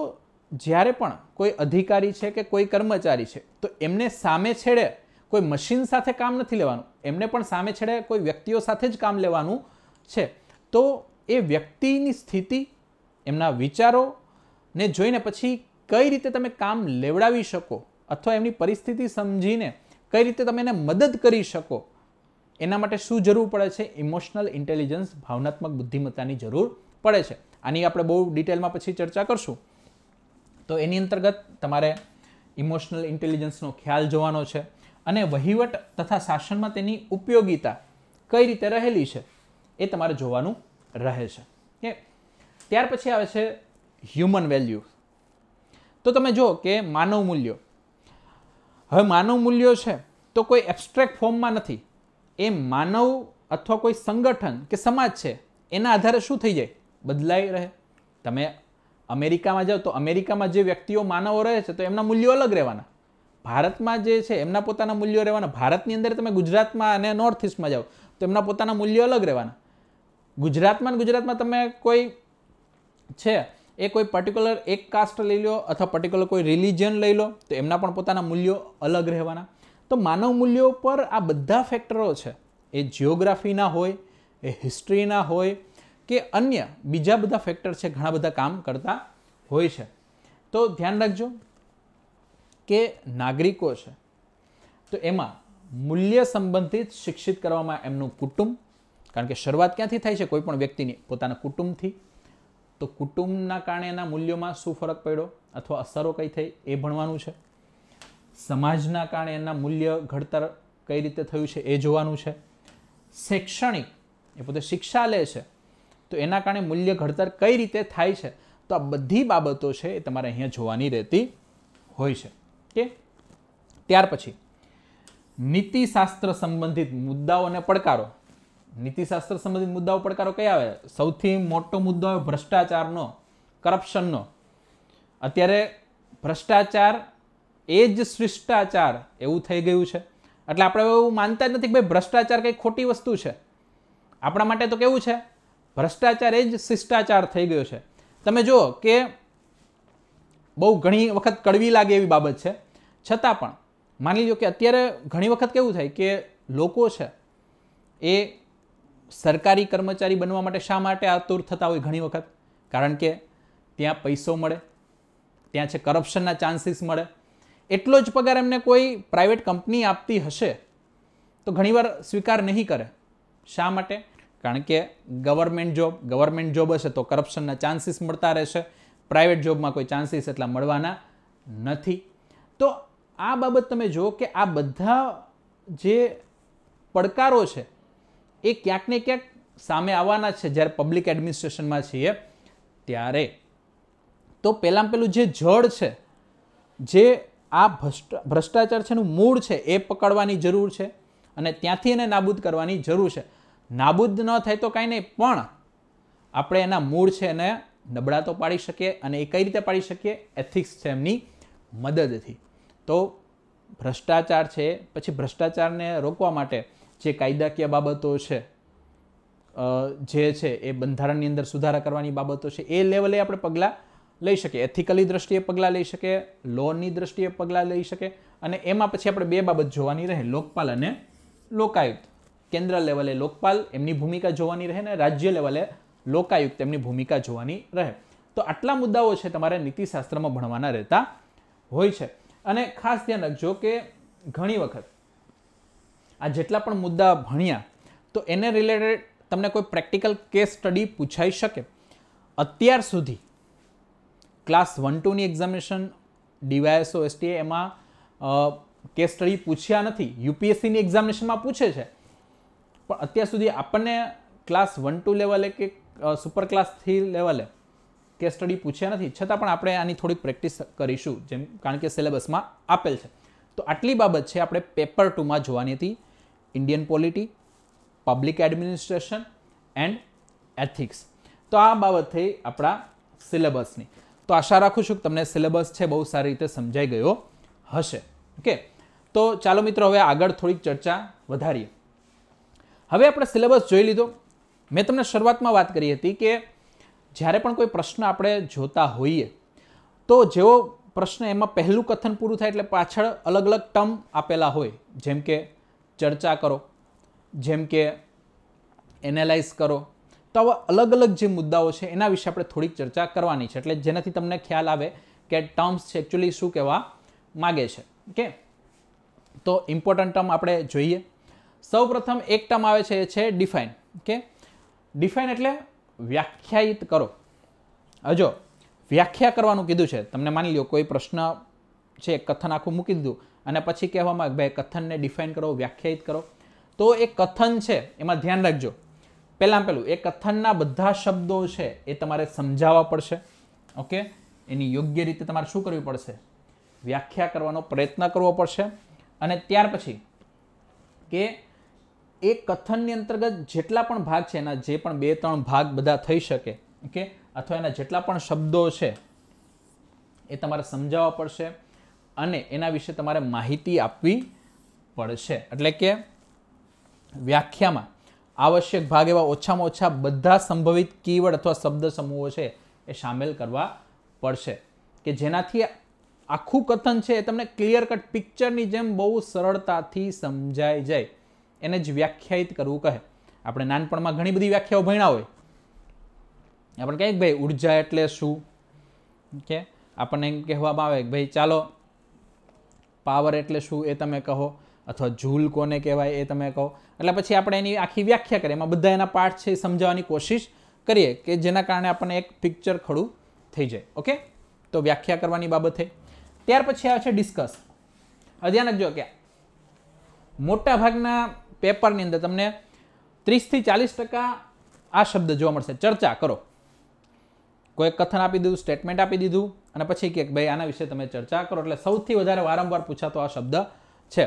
જ્યારે પણ કોઈ અધિકારી છે કે કોઈ કર્મચારી છે તો એમને સામે છેડે કોઈ મશીન સાથે કામ નથી લેવાનું એમને પણ સામે છેડે કોઈ વ્યક્તિઓ સાથે જ કામ લેવાનું છે તો એ વ્યક્તિની સ્થિતિ એમના વિચારોને જોઈને પછી કઈ રીતે તમે કામ લેવડાવી શકો અથવા એમની પરિસ્થિતિ સમજીને કઈ રીતે તમે એને મદદ કરી શકો એના માટે શું જરૂર પડે છે ઇમોશનલ ઇન્ટેલિજન્સ ભાવનાત્મક બુદ્ધિમત્તાની જરૂર પડે છે આની આપણે બહુ ડિટેલમાં પછી ચર્ચા કરશું તો એની અંતર્ગત તમારે ઇમોશનલ ઇન્ટેલિજન્સનો ખ્યાલ જોવાનો છે અને વહીવટ તથા શાસનમાં તેની ઉપયોગિતા કઈ રીતે રહેલી છે એ તમારે જોવાનું રહે છે કે ત્યાર પછી આવે છે હ્યુમન વેલ્યુ તો તમે જો કે માનવ મૂલ્યો હવે માનવ મૂલ્યો છે તો કોઈ એબ્સ્ટ્રેક્ટ ફોર્મમાં નથી એ માનવ અથવા કોઈ સંગઠન કે સમાજ છે એના આધારે શું થઈ જાય બદલાઈ રહે તમે અમેરિકામાં જાઓ તો અમેરિકામાં જે વ્યક્તિઓ માનવો રહે છે તો એમના મૂલ્યો અલગ રહેવાના ભારતમાં જે છે એમના પોતાના મૂલ્યો રહેવાના ભારતની અંદર તમે ગુજરાતમાં અને નોર્થ ઇસ્ટમાં જાઓ તો એમના પોતાના મૂલ્યો અલગ રહેવાના ગુજરાતમાં ને ગુજરાતમાં તમે કોઈ છે એ કોઈ પર્ટિક્યુલર એક કાસ્ટ લઈ લો અથવા પર્ટિક્યુલર કોઈ રિલિજન લઈ લો તો એમના પણ પોતાના મૂલ્યો અલગ રહેવાના તો માનવ મૂલ્યો પર આ બધા ફેક્ટરો છે એ જિયોગ્રાફીના હોય એ હિસ્ટ્રીના હોય કે અન્ય બીજા બધા ફેક્ટર છે ઘણા બધા કામ કરતા હોય છે તો ધ્યાન રાખજો કે નાગરિકો છે તો એમાં મૂલ્ય સંબંધિત શિક્ષિત કરવામાં એમનું કુટુંબ કારણ કે શરૂઆત ક્યાંથી થાય છે કોઈ પણ વ્યક્તિની પોતાના કુટુંબથી તો કુટુંબના કારણે એના મૂલ્યોમાં શું ફરક પડ્યો અથવા અસરો કઈ થઈ એ ભણવાનું છે સમાજના કારણે એના મૂલ્ય ઘડતર કઈ રીતે થયું છે એ જોવાનું છે શૈક્ષણિક એ પોતે શિક્ષા લે છે તો એના કારણે મૂલ્ય ઘડતર કઈ રીતે થાય છે તો આ બધી બાબતો છે એ તમારે અહીંયા જોવાની રહેતી હોય છે કે ત્યાર પછી નીતિશાસ્ત્ર સંબંધિત મુદ્દાઓને પડકારો નીતિશાસ્ત્ર સંબંધિત મુદ્દાઓ પડકારો કયા આવે સૌથી મોટો મુદ્દો આવે ભ્રષ્ટાચારનો કરપ્શનનો અત્યારે ભ્રષ્ટાચાર એ જ શિષ્ટાચાર એવું થઈ ગયું છે એટલે આપણે એવું માનતા જ નથી કે ભાઈ ભ્રષ્ટાચાર કંઈ ખોટી વસ્તુ છે આપણા માટે તો કેવું છે ભ્રષ્ટાચાર એ જ શિષ્ટાચાર થઈ ગયો છે તમે જુઓ કે બહુ ઘણી વખત કડવી લાગે એવી બાબત છે છતાં પણ માની લો કે અત્યારે ઘણી વખત કેવું થાય કે લોકો છે એ સરકારી કર્મચારી બનવા માટે શા માટે આતુર થતા હોય ઘણી વખત કારણ કે ત્યાં પૈસો મળે ત્યાં છે કરપ્શનના ચાન્સીસ મળે એટલો જ પગાર એમને કોઈ પ્રાઇવેટ કંપની આપતી હશે તો ઘણીવાર સ્વીકાર નહીં કરે શા માટે કારણ કે ગવર્મેન્ટ જોબ ગવર્મેન્ટ જોબ હશે તો કરપ્શનના ચાન્સીસ મળતા રહેશે પ્રાઇવેટ જોબમાં કોઈ ચાન્સીસ એટલા મળવાના નથી તો આ બાબત તમે જુઓ કે આ બધા જે પડકારો છે એ ક્યાંક ને ક્યાંક સામે આવવાના છે જ્યારે પબ્લિક એડમિનિસ્ટ્રેશનમાં છીએ ત્યારે તો પહેલાં પેલું જે જળ છે જે આ ભ્રષ્ટ ભ્રષ્ટાચાર છે એનું મૂળ છે એ પકડવાની જરૂર છે અને ત્યાંથી એને નાબૂદ કરવાની જરૂર છે નાબૂદ ન થાય તો કાંઈ નહીં પણ આપણે એના મૂળ છે એને નબળા તો પાડી શકીએ અને એ કઈ રીતે પાડી શકીએ એથિક્સ છે એમની મદદથી તો ભ્રષ્ટાચાર છે પછી ભ્રષ્ટાચારને રોકવા માટે જે કાયદાકીય બાબતો છે જે છે એ બંધારણની અંદર સુધારા કરવાની બાબતો છે એ લેવલે આપણે પગલાં લઈ શકીએ એથિકલી દ્રષ્ટિએ પગલાં લઈ શકે લોની દ્રષ્ટિએ પગલાં લઈ શકે અને એમાં પછી આપણે બે બાબત જોવાની રહે લોકપાલ અને લોકાયુક્ત કેન્દ્ર લેવલે લોકપાલ એમની ભૂમિકા જોવાની રહે અને રાજ્ય લેવલે લોકાયુક્ત એમની ભૂમિકા જોવાની રહે તો આટલા મુદ્દાઓ છે તમારે નીતિશાસ્ત્રમાં ભણવાના રહેતા હોય છે અને ખાસ ધ્યાન રાખજો કે ઘણી વખત આ જેટલા પણ મુદ્દા ભણ્યા તો એને રિલેટેડ તમને કોઈ પ્રેક્ટિકલ કેસ સ્ટડી પૂછાઈ શકે અત્યાર સુધી ક્લાસ વન ટુની એક્ઝામિનેશન ડીવાયએસઓ એસટીએ એમાં કેસ સ્ટડી પૂછ્યા નથી યુપીએસસીની એક્ઝામિનેશનમાં પૂછે છે પણ અત્યાર સુધી આપણને ક્લાસ વન ટુ લેવલે કે સુપર ક્લાસ થ્રી લેવલે કે સ્ટડી પૂછ્યા નથી છતાં પણ આપણે આની થોડીક પ્રેક્ટિસ કરીશું જેમ કારણ કે સિલેબસમાં આપેલ છે તો આટલી બાબત છે આપણે પેપર ટુમાં જોવાની હતી Indian polity public administration and ethics તો આ બાબત થઈ આપણા સિલેબસની તો આશા રાખું છું કે તમને સિલેબસ છે બહુ સારી રીતે સમજાઈ ગયો હશે ઓકે તો ચાલો મિત્રો હવે આગળ થોડીક ચર્ચા વધારીએ હવે આપણે સિલેબસ જોઈ લીધો મેં તમને શરૂઆતમાં વાત કરી હતી કે જ્યારે પણ કોઈ પ્રશ્ન આપણે જોતા હોઈએ તો જેવો પ્રશ્ન એમાં પહેલું કથન પૂરું થાય એટલે પાછળ અલગ અલગ ટર્મ આપેલા હોય જેમ કે ચર્ચા કરો જેમ કે એનાલાઇઝ કરો તો આવા અલગ અલગ જે મુદ્દાઓ છે એના વિશે આપણે થોડીક ચર્ચા કરવાની છે એટલે જેનાથી તમને ખ્યાલ આવે કે ટર્મ્સ એકચ્યુઅલી શું કહેવા માગે છે ઓકે તો ઇમ્પોર્ટન્ટ ટર્મ આપણે જોઈએ સૌપ્રથમ એક ટર્મ આવે છે એ છે ડિફાઇન કે ડિફાઇન એટલે વ્યાખ્યાયિત કરો હજો વ્યાખ્યા કરવાનું કીધું છે તમને માની લો કોઈ પ્રશ્ન છે કથન આખું મૂકી દીધું અને પછી કહેવામાં ભાઈ કથનને ડિફાઇન કરો વ્યાખ્યાયિત કરો તો એ કથન છે એમાં ધ્યાન રાખજો પહેલાં પહેલું એ કથનના બધા શબ્દો છે એ તમારે સમજાવવા પડશે ઓકે એની યોગ્ય રીતે તમારે શું કરવી પડશે વ્યાખ્યા કરવાનો પ્રયત્ન કરવો પડશે અને ત્યાર પછી કે એ કથનની અંતર્ગત જેટલા પણ ભાગ છે એના જે પણ બે ત્રણ ભાગ બધા થઈ શકે ઓકે અથવા એના જેટલા પણ શબ્દો છે એ તમારે સમજાવવા પડશે અને એના વિશે તમારે માહિતી આપવી પડશે એટલે કે વ્યાખ્યામાં આવશ્યક ભાગ એવા ઓછામાં ઓછા બધા સંભવિત કીવર્ડ અથવા શબ્દ સમૂહો છે એ સામેલ કરવા પડશે કે જેનાથી આખું કથન છે એ તમને ક્લિયર કટ પિક્ચરની જેમ બહુ સરળતાથી સમજાઈ જાય એને જ વ્યાખ્યાયિત કરવું કહે આપણે નાનપણમાં ઘણી બધી વ્યાખ્યાઓ ભણ્યા હોય આપણે કહીએ ભાઈ ઉર્જા એટલે શું કે આપણને એમ કહેવામાં આવે કે ભાઈ ચાલો પાવર એટલે શું એ તમે કહો અથવા ઝૂલ કોને કહેવાય એ તમે કહો એટલે પછી આપણે એની આખી વ્યાખ્યા કરીએ એમાં બધા એના પાઠ છે સમજાવવાની કોશિશ કરીએ કે જેના કારણે આપણને એક પિક્ચર ખડું થઈ જાય ઓકે તો વ્યાખ્યા કરવાની બાબતે ત્યાર પછી આવે છે ડિસ્કસ ધ્યાન રાખજો કે મોટાભાગના પેપરની અંદર તમને ત્રીસથી ચાલીસ ટકા આ શબ્દ જોવા મળશે ચર્ચા કરો કોઈ કથન આપી દીધું સ્ટેટમેન્ટ આપી દીધું અને પછી કે ભાઈ આના વિશે તમે ચર્ચા કરો એટલે સૌથી વધારે વારંવાર પૂછાતો આ શબ્દ છે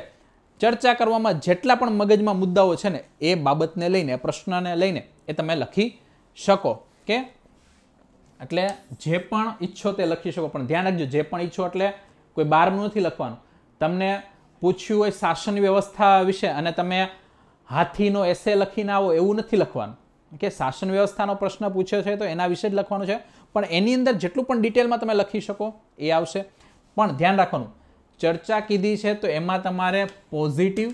ચર્ચા કરવામાં જેટલા પણ મગજમાં મુદ્દાઓ છે ને એ બાબતને લઈને પ્રશ્નને લઈને એ તમે લખી શકો કે એટલે જે પણ ઈચ્છો તે લખી શકો પણ ધ્યાન રાખજો જે પણ ઈચ્છો એટલે કોઈ બારમું નથી લખવાનું તમને પૂછ્યું હોય શાસન વ્યવસ્થા વિશે અને તમે હાથીનો એસે લખીને આવો એવું નથી લખવાનું કે શાસન વ્યવસ્થાનો પ્રશ્ન પૂછ્યો છે તો એના વિશે જ લખવાનું છે પણ એની અંદર જેટલું પણ ડિટેલમાં તમે લખી શકો એ આવશે પણ ધ્યાન રાખવાનું ચર્ચા કીધી છે તો એમાં તમારે પોઝિટિવ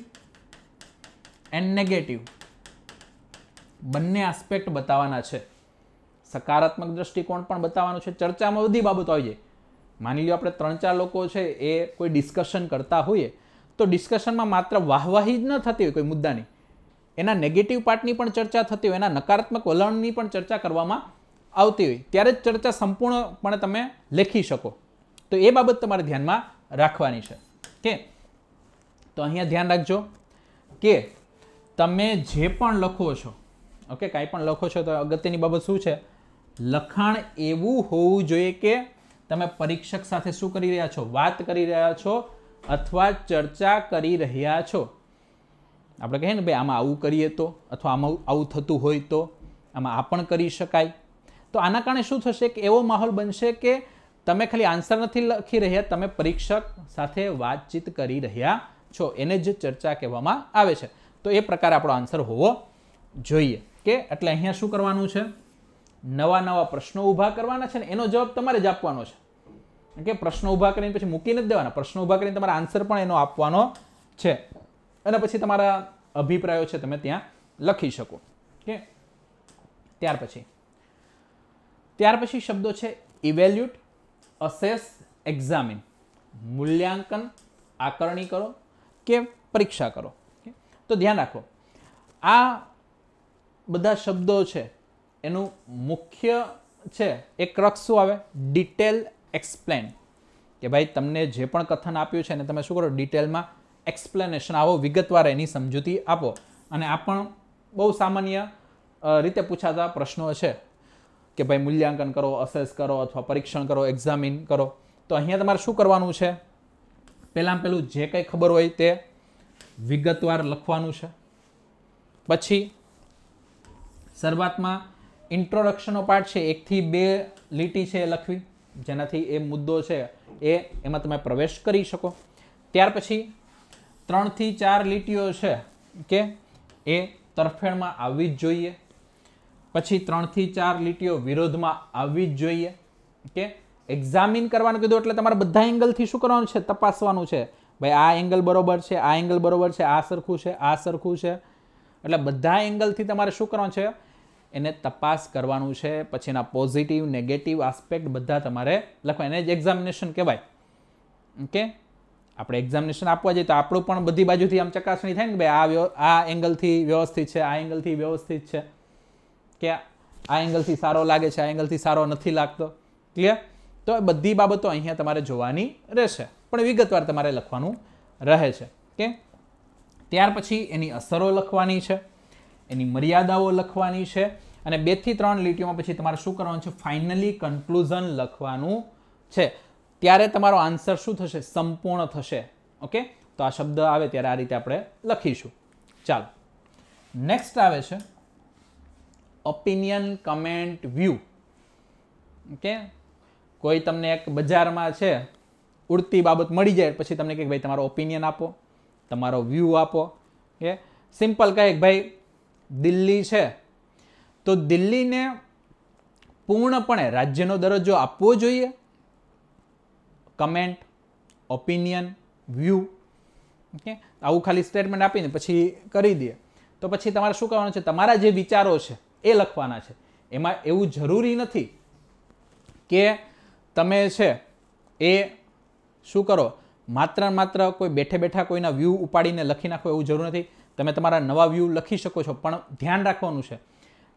એન્ડ નેગેટિવ બંને આસ્પેક્ટ બતાવવાના છે સકારાત્મક દૃષ્ટિકોણ પણ બતાવવાનો છે ચર્ચામાં બધી બાબતો આવી જાય માની લો આપણે ત્રણ ચાર લોકો છે એ કોઈ ડિસ્કશન કરતા હોઈએ તો ડિસ્કશનમાં માત્ર વાહવાહી જ ન થતી હોય કોઈ મુદ્દાની એના નેગેટિવ પાર્ટની પણ ચર્ચા થતી હોય એના નકારાત્મક વલણની પણ ચર્ચા કરવામાં આવતી હોય ત્યારે જ ચર્ચા સંપૂર્ણપણે તમે લેખી શકો તો એ બાબત તમારે ધ્યાનમાં રાખવાની છે કે તો અહીંયા ધ્યાન રાખજો કે તમે જે પણ લખો છો ઓકે કાંઈ પણ લખો છો તો અગત્યની બાબત શું છે લખાણ એવું હોવું જોઈએ કે તમે પરીક્ષક સાથે શું કરી રહ્યા છો વાત કરી રહ્યા છો અથવા ચર્ચા કરી રહ્યા છો આપણે કહીએ ને ભાઈ આમાં આવું કરીએ તો અથવા આમાં આવું થતું હોય તો આમાં આ પણ કરી શકાય તો આના કારણે શું થશે કે એવો માહોલ બનશે કે તમે ખાલી આન્સર નથી લખી રહ્યા તમે પરીક્ષક સાથે વાતચીત કરી રહ્યા છો એને જ ચર્ચા કહેવામાં આવે છે તો એ પ્રકારે આપણો આન્સર હોવો જોઈએ કે એટલે અહીંયા શું કરવાનું છે નવા નવા પ્રશ્નો ઊભા કરવાના છે ને એનો જવાબ તમારે જ આપવાનો છે કે પ્રશ્નો ઊભા કરીને પછી મૂકી નથી દેવાના પ્રશ્નો ઊભા કરીને તમારે આન્સર પણ એનો આપવાનો છે અને પછી તમારા અભિપ્રાયો છે તમે ત્યાં લખી શકો કે ત્યાર પછી ત્યાર પછી શબ્દો છે ઇવેલ્યુટ અસેસ એક્ઝામિન મૂલ્યાંકન આકરણી કરો કે પરીક્ષા કરો તો ધ્યાન રાખો આ બધા શબ્દો છે એનું મુખ્ય છે એ ક્રક્ષ શું આવે ડિટેલ એક્સપ્લેન કે ભાઈ તમને જે પણ કથન આપ્યું છે ને તમે શું કરો ડિટેલમાં એક્સપ્લેનેશન આવો વિગતવાર એની સમજૂતી આપો અને આ પણ બહુ સામાન્ય રીતે પૂછાતા પ્રશ્નો છે કે ભાઈ મૂલ્યાંકન કરો અસેસ કરો અથવા પરીક્ષણ કરો એક્ઝામિન કરો તો અહીંયા તમારે શું કરવાનું છે પહેલાં પહેલું જે કંઈ ખબર હોય તે વિગતવાર લખવાનું છે પછી શરૂઆતમાં ઇન્ટ્રોડક્શનનો પાર્ટ છે એકથી બે લીટી છે એ લખવી જેનાથી એ મુદ્દો છે એ એમાં તમે પ્રવેશ કરી શકો ત્યાર પછી ત્રણથી ચાર લીટીઓ છે કે એ તરફેણમાં આવવી જ જોઈએ પછી ત્રણથી ચાર લીટીઓ વિરોધમાં આવવી જ જોઈએ કે એક્ઝામિન કરવાનું કીધું એટલે તમારે બધા એંગલથી શું કરવાનું છે તપાસવાનું છે ભાઈ આ એંગલ બરોબર છે આ એંગલ બરોબર છે આ સરખું છે આ સરખું છે એટલે બધા એંગલથી તમારે શું કરવાનું છે એને તપાસ કરવાનું છે પછી એના પોઝિટિવ નેગેટિવ આસ્પેક્ટ બધા તમારે લખવા એને જ એક્ઝામિનેશન કહેવાય ઓકે આપણે એક્ઝામિનેશન આપવા જઈએ તો આપણું પણ બધી બાજુથી આમ ચકાસણી થાય ને ભાઈ આ આ એંગલથી વ્યવસ્થિત છે આ એંગલથી વ્યવસ્થિત છે કે આ એંગલથી સારો લાગે છે આ એંગલથી સારો નથી લાગતો ક્લિયર તો એ બધી બાબતો અહીંયા તમારે જોવાની રહેશે પણ વિગતવાર તમારે લખવાનું રહે છે કે ત્યાર પછી એની અસરો લખવાની છે એની મર્યાદાઓ લખવાની છે અને બેથી ત્રણ લીટીઓમાં પછી તમારે શું કરવાનું છે ફાઇનલી કન્ક્લુઝન લખવાનું છે ત્યારે તમારો આન્સર શું થશે સંપૂર્ણ થશે ઓકે તો આ શબ્દ આવે ત્યારે આ રીતે આપણે લખીશું ચાલો નેક્સ્ટ આવે છે ઓપિનિયન કમેન્ટ વ્યૂ ઓકે કોઈ તમને એક બજારમાં છે ઉડતી બાબત મળી જાય પછી તમને કહે ભાઈ તમારો ઓપિનિયન આપો તમારો વ્યૂ આપો કે સિમ્પલ કહે ભાઈ દિલ્હી છે તો દિલ્હીને પૂર્ણપણે રાજ્યનો દરજ્જો આપવો જોઈએ કમેન્ટ ઓપિનિયન વ્યૂ ઓકે આવું ખાલી સ્ટેટમેન્ટ આપીને પછી કરી દઈએ તો પછી તમારે શું કરવાનું છે તમારા જે વિચારો છે એ લખવાના છે એમાં એવું જરૂરી નથી કે તમે છે એ શું કરો માત્ર માત્ર કોઈ બેઠે બેઠા કોઈના વ્યૂ ઉપાડીને લખી નાખો એવું જરૂર નથી તમે તમારા નવા વ્યૂ લખી શકો છો પણ ધ્યાન રાખવાનું છે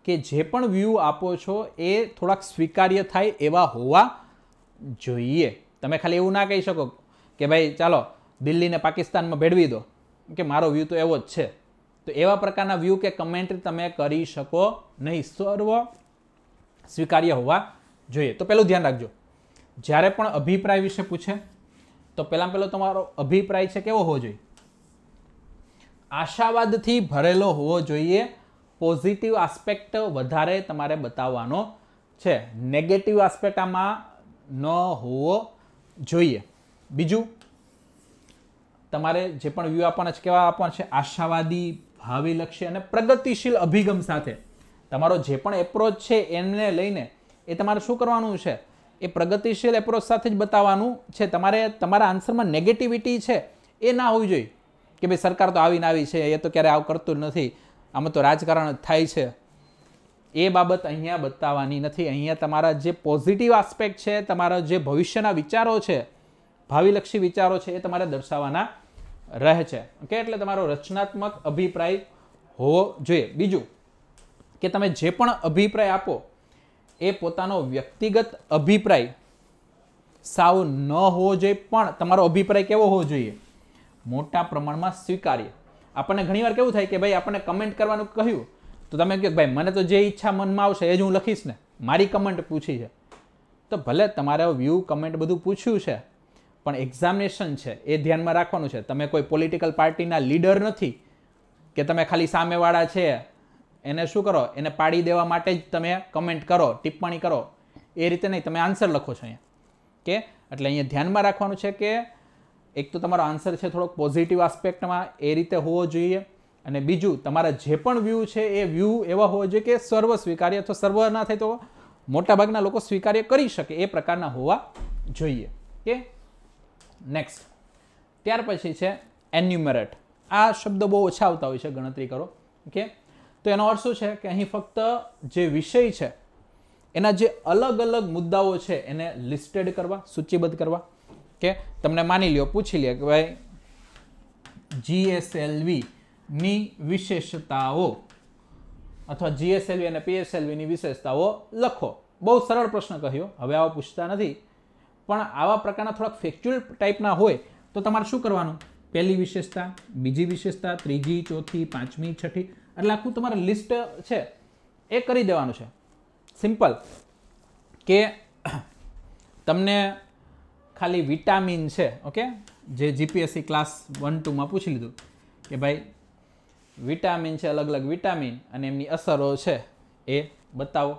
કે જે પણ વ્યૂ આપો છો એ થોડાક સ્વીકાર્ય થાય એવા હોવા જોઈએ તમે ખાલી એવું ના કહી શકો કે ભાઈ ચાલો દિલ્હીને પાકિસ્તાનમાં ભેળવી દો કે મારો વ્યૂ તો એવો જ છે તો એવા પ્રકારના વ્યૂ કે કમેન્ટ તમે કરી શકો નહીં સર્વ સ્વીકાર્ય હોવા જોઈએ તો પહેલું ધ્યાન રાખજો જ્યારે પણ અભિપ્રાય વિશે પૂછે તો પહેલાં પહેલો તમારો અભિપ્રાય છે કેવો હોવો જોઈએ આશાવાદથી ભરેલો હોવો જોઈએ પોઝિટિવ આસ્પેક્ટ વધારે તમારે બતાવવાનો છે નેગેટિવ આસ્પેક્ટ આમાં ન હોવો જોઈએ બીજું તમારે જે પણ વ્યૂ આપવાના છે કેવા આપવાના છે આશાવાદી ભાવિલક્ષી અને પ્રગતિશીલ અભિગમ સાથે તમારો જે પણ એપ્રોચ છે એને લઈને એ તમારે શું કરવાનું છે એ પ્રગતિશીલ એપ્રોચ સાથે જ બતાવવાનું છે તમારે તમારા આન્સરમાં નેગેટિવિટી છે એ ના હોવી જોઈએ કે ભાઈ સરકાર તો આવીને આવી છે એ તો ક્યારે આવું કરતું નથી આમાં તો રાજકારણ થાય છે એ બાબત અહીંયા બતાવવાની નથી અહીંયા તમારા જે પોઝિટિવ આસ્પેક્ટ છે તમારા જે ભવિષ્યના વિચારો છે ભાવિલક્ષી વિચારો છે એ તમારે દર્શાવવાના રહે છે ઓકે એટલે તમારો રચનાત્મક અભિપ્રાય હોવો જોઈએ બીજું કે તમે જે પણ અભિપ્રાય આપો એ પોતાનો વ્યક્તિગત અભિપ્રાય સાવ ન હોવો જોઈએ પણ તમારો અભિપ્રાય કેવો હોવો જોઈએ મોટા પ્રમાણમાં સ્વીકાર્ય આપણને ઘણીવાર કેવું થાય કે ભાઈ આપણને કમેન્ટ કરવાનું કહ્યું તો તમે કહો ભાઈ મને તો જે ઈચ્છા મનમાં આવશે એ જ હું લખીશ ને મારી કમેન્ટ પૂછી છે તો ભલે તમારે વ્યૂ કમેન્ટ બધું પૂછ્યું છે પણ એક્ઝામિનેશન છે એ ધ્યાનમાં રાખવાનું છે તમે કોઈ પોલિટિકલ પાર્ટીના લીડર નથી કે તમે ખાલી સામેવાળા છે એને શું કરો એને પાડી દેવા માટે જ તમે કમેન્ટ કરો ટિપ્પણી કરો એ રીતે નહીં તમે આન્સર લખો છો અહીંયા કે એટલે અહીંયા ધ્યાનમાં રાખવાનું છે કે એક તો તમારો આન્સર છે થોડોક પોઝિટિવ આસ્પેક્ટમાં એ રીતે હોવો જોઈએ અને બીજું તમારા જે પણ વ્યૂ છે એ વ્યૂ એવા હોવા જોઈએ કે સર્વ સ્વીકાર્ય અથવા સર્વ ના થાય તો મોટાભાગના લોકો સ્વીકાર્ય કરી શકે એ પ્રકારના હોવા જોઈએ કે નેક્સ્ટ ત્યાર પછી છે એન્યુમરેટ આ શબ્દ બહુ ઓછા આવતા હોય છે ગણતરી કરો ઓકે તો એનો અર્થ શું છે કે અહીં ફક્ત જે વિષય છે એના જે અલગ અલગ મુદ્દાઓ છે એને લિસ્ટેડ કરવા સૂચિબદ્ધ કરવા કે તમને માની લ્યો પૂછી લે કે ભાઈ જીએસએલવી ની વિશેષતાઓ અથવા જીએસએલવી અને પીએસએલવીની વિશેષતાઓ લખો બહુ સરળ પ્રશ્ન કહ્યો હવે આવા પૂછતા નથી પણ આવા પ્રકારના થોડાક ફેક્ચ્યુઅલ ટાઈપના હોય તો તમારે શું કરવાનું પહેલી વિશેષતા બીજી વિશેષતા ત્રીજી ચોથી પાંચમી છઠ્ઠી એટલે આખું તમારે લિસ્ટ છે એ કરી દેવાનું છે સિમ્પલ કે તમને ખાલી વિટામિન છે ઓકે જે જીપીએસસી ક્લાસ વન ટુમાં પૂછી લીધું કે ભાઈ વિટામિન છે અલગ અલગ વિટામિન અને એમની અસરો છે એ બતાવો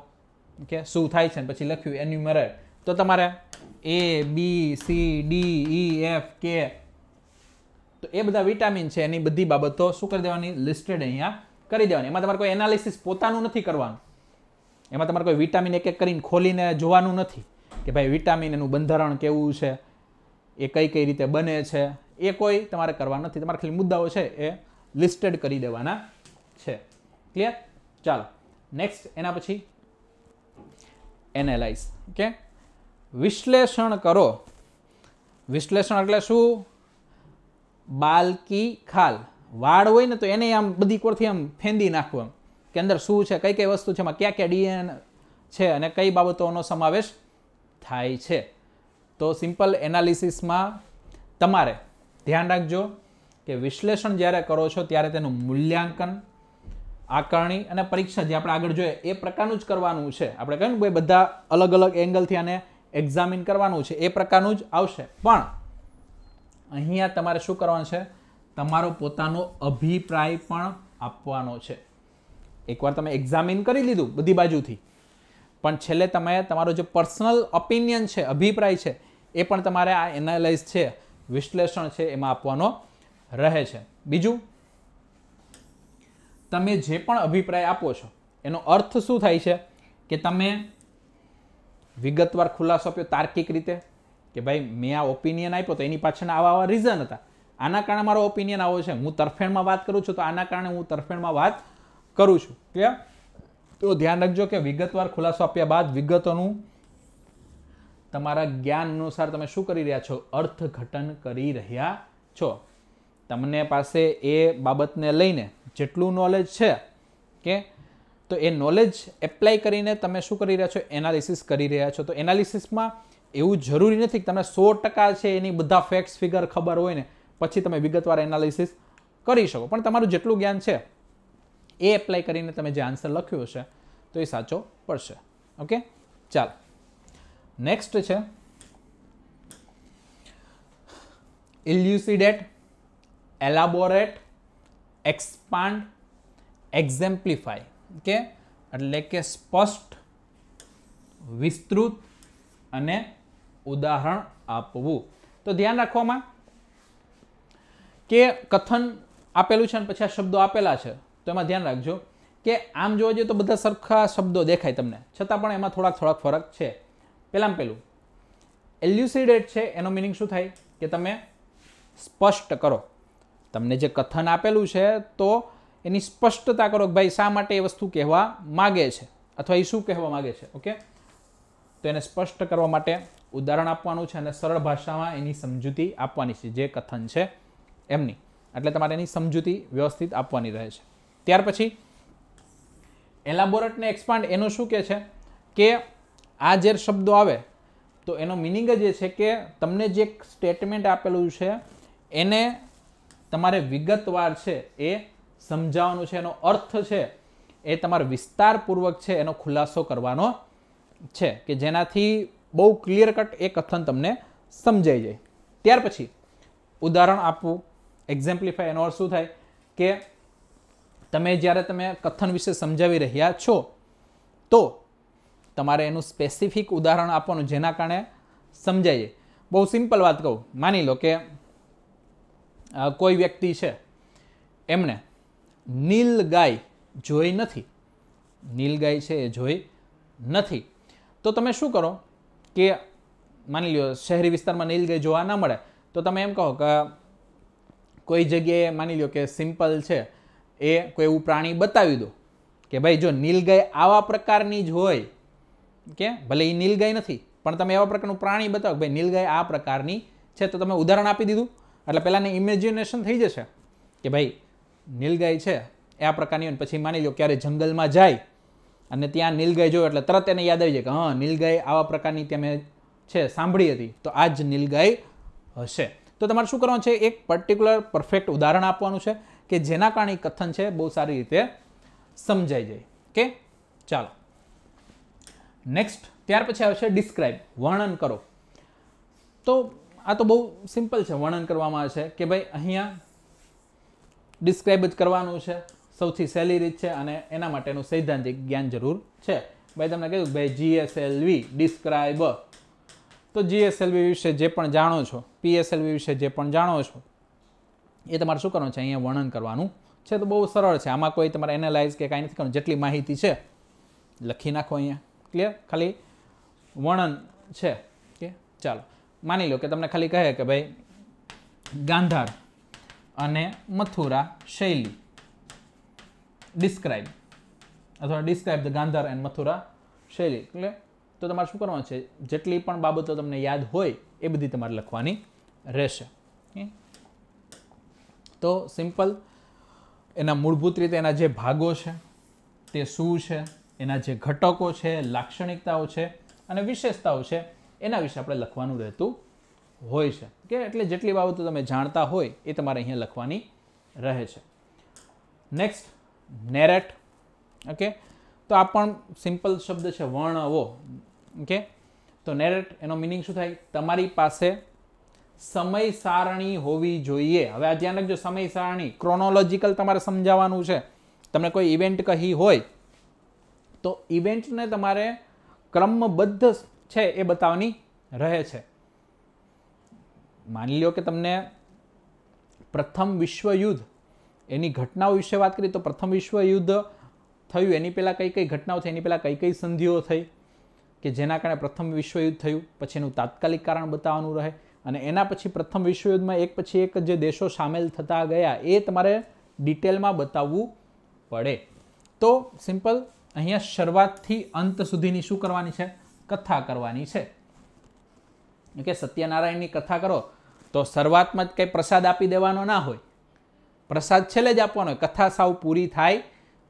કે શું થાય છે પછી લખ્યું એન્યુમરેટ તો તમારે A B C D E F કે તો એ બધા વિટામિન છે એની બધી બાબતો શું કરી દેવાની લિસ્ટેડ અહીંયા કરી દેવાની એમાં તમારે કોઈ એનાલિસિસ પોતાનું નથી કરવાનું એમાં તમારે કોઈ વિટામિન એક એક કરીને ખોલીને જોવાનું નથી કે ભાઈ વિટામિન એનું બંધારણ કેવું છે એ કઈ કઈ રીતે બને છે એ કોઈ તમારે કરવા નથી તમારે ખાલી મુદ્દાઓ છે એ લિસ્ટેડ કરી દેવાના છે ક્લિયર ચાલો નેક્સ્ટ એના પછી એનાલાઇઝ ઓકે વિશ્લેષણ કરો વિશ્લેષણ એટલે શું બાલકી ખાલ વાળ હોય ને તો એને આમ બધી કોરથી આમ ફેંદી નાખવું એમ કે અંદર શું છે કઈ કઈ વસ્તુ છે એમાં ક્યાં ક્યાં ડીએન છે અને કઈ બાબતોનો સમાવેશ થાય છે તો સિમ્પલ એનાલિસિસમાં તમારે ધ્યાન રાખજો કે વિશ્લેષણ જ્યારે કરો છો ત્યારે તેનું મૂલ્યાંકન આકારણી અને પરીક્ષા જે આપણે આગળ જોઈએ એ પ્રકારનું જ કરવાનું છે આપણે કહ્યું ને બધા અલગ અલગ એંગલથી આને એક્ઝામિન કરવાનું છે એ પ્રકારનું જ આવશે પણ અહીંયા તમારે શું કરવાનું છે તમારો પોતાનો અભિપ્રાય પણ આપવાનો છે એકવાર તમે એક્ઝામિન કરી લીધું બધી બાજુથી પણ છેલ્લે તમે તમારો જે પર્સનલ ઓપિનિયન છે અભિપ્રાય છે એ પણ તમારે આ એનાલાઇઝ છે વિશ્લેષણ છે એમાં આપવાનો રહે છે બીજું તમે જે પણ અભિપ્રાય આપો છો એનો અર્થ શું થાય છે કે તમે વિગતવાર ખુલાસો આપ્યો તાર્કિક રીતે કે ભાઈ મેં આ ઓપિનિયન આપ્યો તો એની પાછળના આવા આવા રીઝન હતા આના કારણે મારો ઓપિનિયન આવો છે હું તરફેણમાં વાત કરું છું તો આના કારણે હું તરફેણમાં વાત કરું છું કે તો ધ્યાન રાખજો કે વિગતવાર ખુલાસો આપ્યા બાદ વિગતોનું તમારા જ્ઞાન અનુસાર તમે શું કરી રહ્યા છો અર્થઘટન કરી રહ્યા છો તમને પાસે એ બાબતને લઈને જેટલું નોલેજ છે કે તો એ નોલેજ એપ્લાય કરીને તમે શું કરી રહ્યા છો એનાલિસિસ કરી રહ્યા છો તો એનાલિસિસમાં એવું જરૂરી નથી કે તમને સો ટકા છે એની બધા ફેક્ટ્સ ફિગર ખબર હોય ને પછી તમે વિગતવાર એનાલિસિસ કરી શકો પણ તમારું જેટલું જ્ઞાન છે એ એપ્લાય કરીને તમે જે આન્સર લખ્યો હશે તો એ સાચો પડશે ઓકે ચાલ નેક્સ્ટ છે ઇલ્યુસિડેટ એલાબોરેટ એક્સપાન્ડ એક્ઝેમ્પ્લિફાય કે એટલે કે સ્પષ્ટ વિસ્તૃત અને ઉદાહરણ આપવું તો ધ્યાન રાખવામાં કે કથન આપેલું છે અને પછી આ શબ્દો આપેલા છે તો એમાં ધ્યાન રાખજો કે આમ જોવા જઈએ તો બધા સરખા શબ્દો દેખાય તમને છતાં પણ એમાં થોડાક થોડાક ફરક છે પહેલાં પહેલું એલ્યુસિડેટ છે એનો મિનિંગ શું થાય કે તમે સ્પષ્ટ કરો તમને જે કથન આપેલું છે તો એની સ્પષ્ટતા કરો કે ભાઈ શા માટે એ વસ્તુ કહેવા માગે છે અથવા એ શું કહેવા માગે છે ઓકે તો એને સ્પષ્ટ કરવા માટે ઉદાહરણ આપવાનું છે અને સરળ ભાષામાં એની સમજૂતી આપવાની છે જે કથન છે એમની એટલે તમારે એની સમજૂતી વ્યવસ્થિત આપવાની રહે છે ત્યાર પછી એલાબોરેટને એક્સપાન્ડ એનું શું કહે છે કે આ જે શબ્દો આવે તો એનો મિનિંગ જ એ છે કે તમને જે સ્ટેટમેન્ટ આપેલું છે એને તમારે વિગતવાર છે એ સમજાવવાનું છે એનો અર્થ છે એ તમારે વિસ્તારપૂર્વક છે એનો ખુલાસો કરવાનો છે કે જેનાથી બહુ ક્લિયર કટ એ કથન તમને સમજાઈ જાય ત્યાર પછી ઉદાહરણ આપવું એક્ઝામ્પ્લિફાય એનો અર્થ શું થાય કે તમે જ્યારે તમે કથન વિશે સમજાવી રહ્યા છો તો તમારે એનું સ્પેસિફિક ઉદાહરણ આપવાનું જેના કારણે સમજાય બહુ સિમ્પલ વાત કહું માની લો કે કોઈ વ્યક્તિ છે એમણે નીલ ગાય જોઈ નથી નીલ ગાય છે એ જોઈ નથી તો તમે શું કરો કે માની લો શહેરી વિસ્તારમાં નીલ ગાય જોવા ના મળે તો તમે એમ કહો કે કોઈ જગ્યાએ માની લો કે સિમ્પલ છે એ કોઈ એવું પ્રાણી બતાવી દો કે ભાઈ જો નીલગાય આવા પ્રકારની જ હોય કે ભલે એ નીલગાય નથી પણ તમે એવા પ્રકારનું પ્રાણી બતાવો કે ભાઈ નીલ આ પ્રકારની છે તો તમે ઉદાહરણ આપી દીધું એટલે પહેલાંને ઇમેજિનેશન થઈ જશે કે ભાઈ નીલગાય છે એ આ પ્રકારની હોય પછી માની લો ક્યારે જંગલમાં જાય અને ત્યાં નીલગાય જોયો એટલે તરત એને યાદ આવી જાય કે હા નીલગાય આવા પ્રકારની તમે છે સાંભળી હતી તો આ જ નીલગાય હશે તો તમારે શું કરવાનું છે એક પર્ટિક્યુલર પરફેક્ટ ઉદાહરણ આપવાનું છે કે જેના કારણે કથન છે બહુ સારી રીતે સમજાઈ જાય કે ચાલો નેક્સ્ટ ત્યાર પછી આવશે ડિસ્ક્રાઇબ વર્ણન કરો તો આ તો બહુ સિમ્પલ છે વર્ણન કરવામાં છે કે ભાઈ અહીંયા ડિસ્ક્રાઇબ જ કરવાનું છે સૌથી સહેલી રીત છે અને એના માટેનું સૈદ્ધાંતિક જ્ઞાન જરૂર છે ભાઈ તમને કહ્યું ભાઈ જીએસએલવી ડિસ્ક્રાઇબ તો જીએસએલવી વિશે જે પણ જાણો છો પીએસએલવી વિશે જે પણ જાણો છો એ તમારે શું કરવાનું છે અહીંયા વર્ણન કરવાનું છે તો બહુ સરળ છે આમાં કોઈ તમારે એનાલાઇઝ કે કાંઈ નથી કરવાનું જેટલી માહિતી છે લખી નાખો અહીંયા ક્લિયર ખાલી વર્ણન છે કે ચાલો માની લો કે તમને ખાલી કહે કે ભાઈ ગાંધાર અને મથુરા શૈલી ડિસ્ક્રાઇબ અથવા describe the Gandhara and Mathura શૈલી એટલે તો તમારે શું કરવાનું છે જેટલી પણ બાબતો તમને યાદ હોય એ બધી તમારે લખવાની રહેશે તો સિમ્પલ એના મૂળભૂત રીતે એના જે ભાગો છે તે શું છે એના જે ઘટકો છે લાક્ષણિકતાઓ છે અને વિશેષતાઓ છે એના વિશે આપણે લખવાનું રહેતું હોય છે કે એટલે જેટલી બાબતો તમે જાણતા હોય એ તમારે અહીંયા લખવાની રહે છે નેક્સ્ટ નેરેટ ઓકે તો આ પણ સિમ્પલ શબ્દ છે વર્ણવો ઓકે તો નેરેટ એનો મિનિંગ શું થાય તમારી પાસે સમય સારણી હોવી જોઈએ હવે આ ધ્યાન રાખજો સમય સારણી ક્રોનોલોજીકલ તમારે સમજાવવાનું છે તમને કોઈ ઇવેન્ટ કહી હોય તો ઇવેન્ટને તમારે ક્રમબદ્ધ છે એ બતાવવાની રહે છે માની લ્યો કે તમને પ્રથમ વિશ્વયુદ્ધ એની ઘટનાઓ વિશે વાત કરીએ તો પ્રથમ વિશ્વયુદ્ધ થયું એની પહેલાં કઈ કઈ ઘટનાઓ થઈ એની પહેલાં કઈ કઈ સંધિઓ થઈ કે જેના કારણે પ્રથમ વિશ્વયુદ્ધ થયું પછી એનું તાત્કાલિક કારણ બતાવવાનું રહે અને એના પછી પ્રથમ વિશ્વયુદ્ધમાં એક પછી એક જે દેશો સામેલ થતા ગયા એ તમારે ડિટેલમાં બતાવવું પડે તો સિમ્પલ અહીંયા શરૂઆતથી અંત સુધીની શું કરવાની છે કથા કરવાની છે કે સત્યનારાયણની કથા કરો તો શરૂઆતમાં જ કંઈ પ્રસાદ આપી દેવાનો ના હોય પ્રસાદ છેલ્લે જ આપવાનો હોય કથા સાવ પૂરી થાય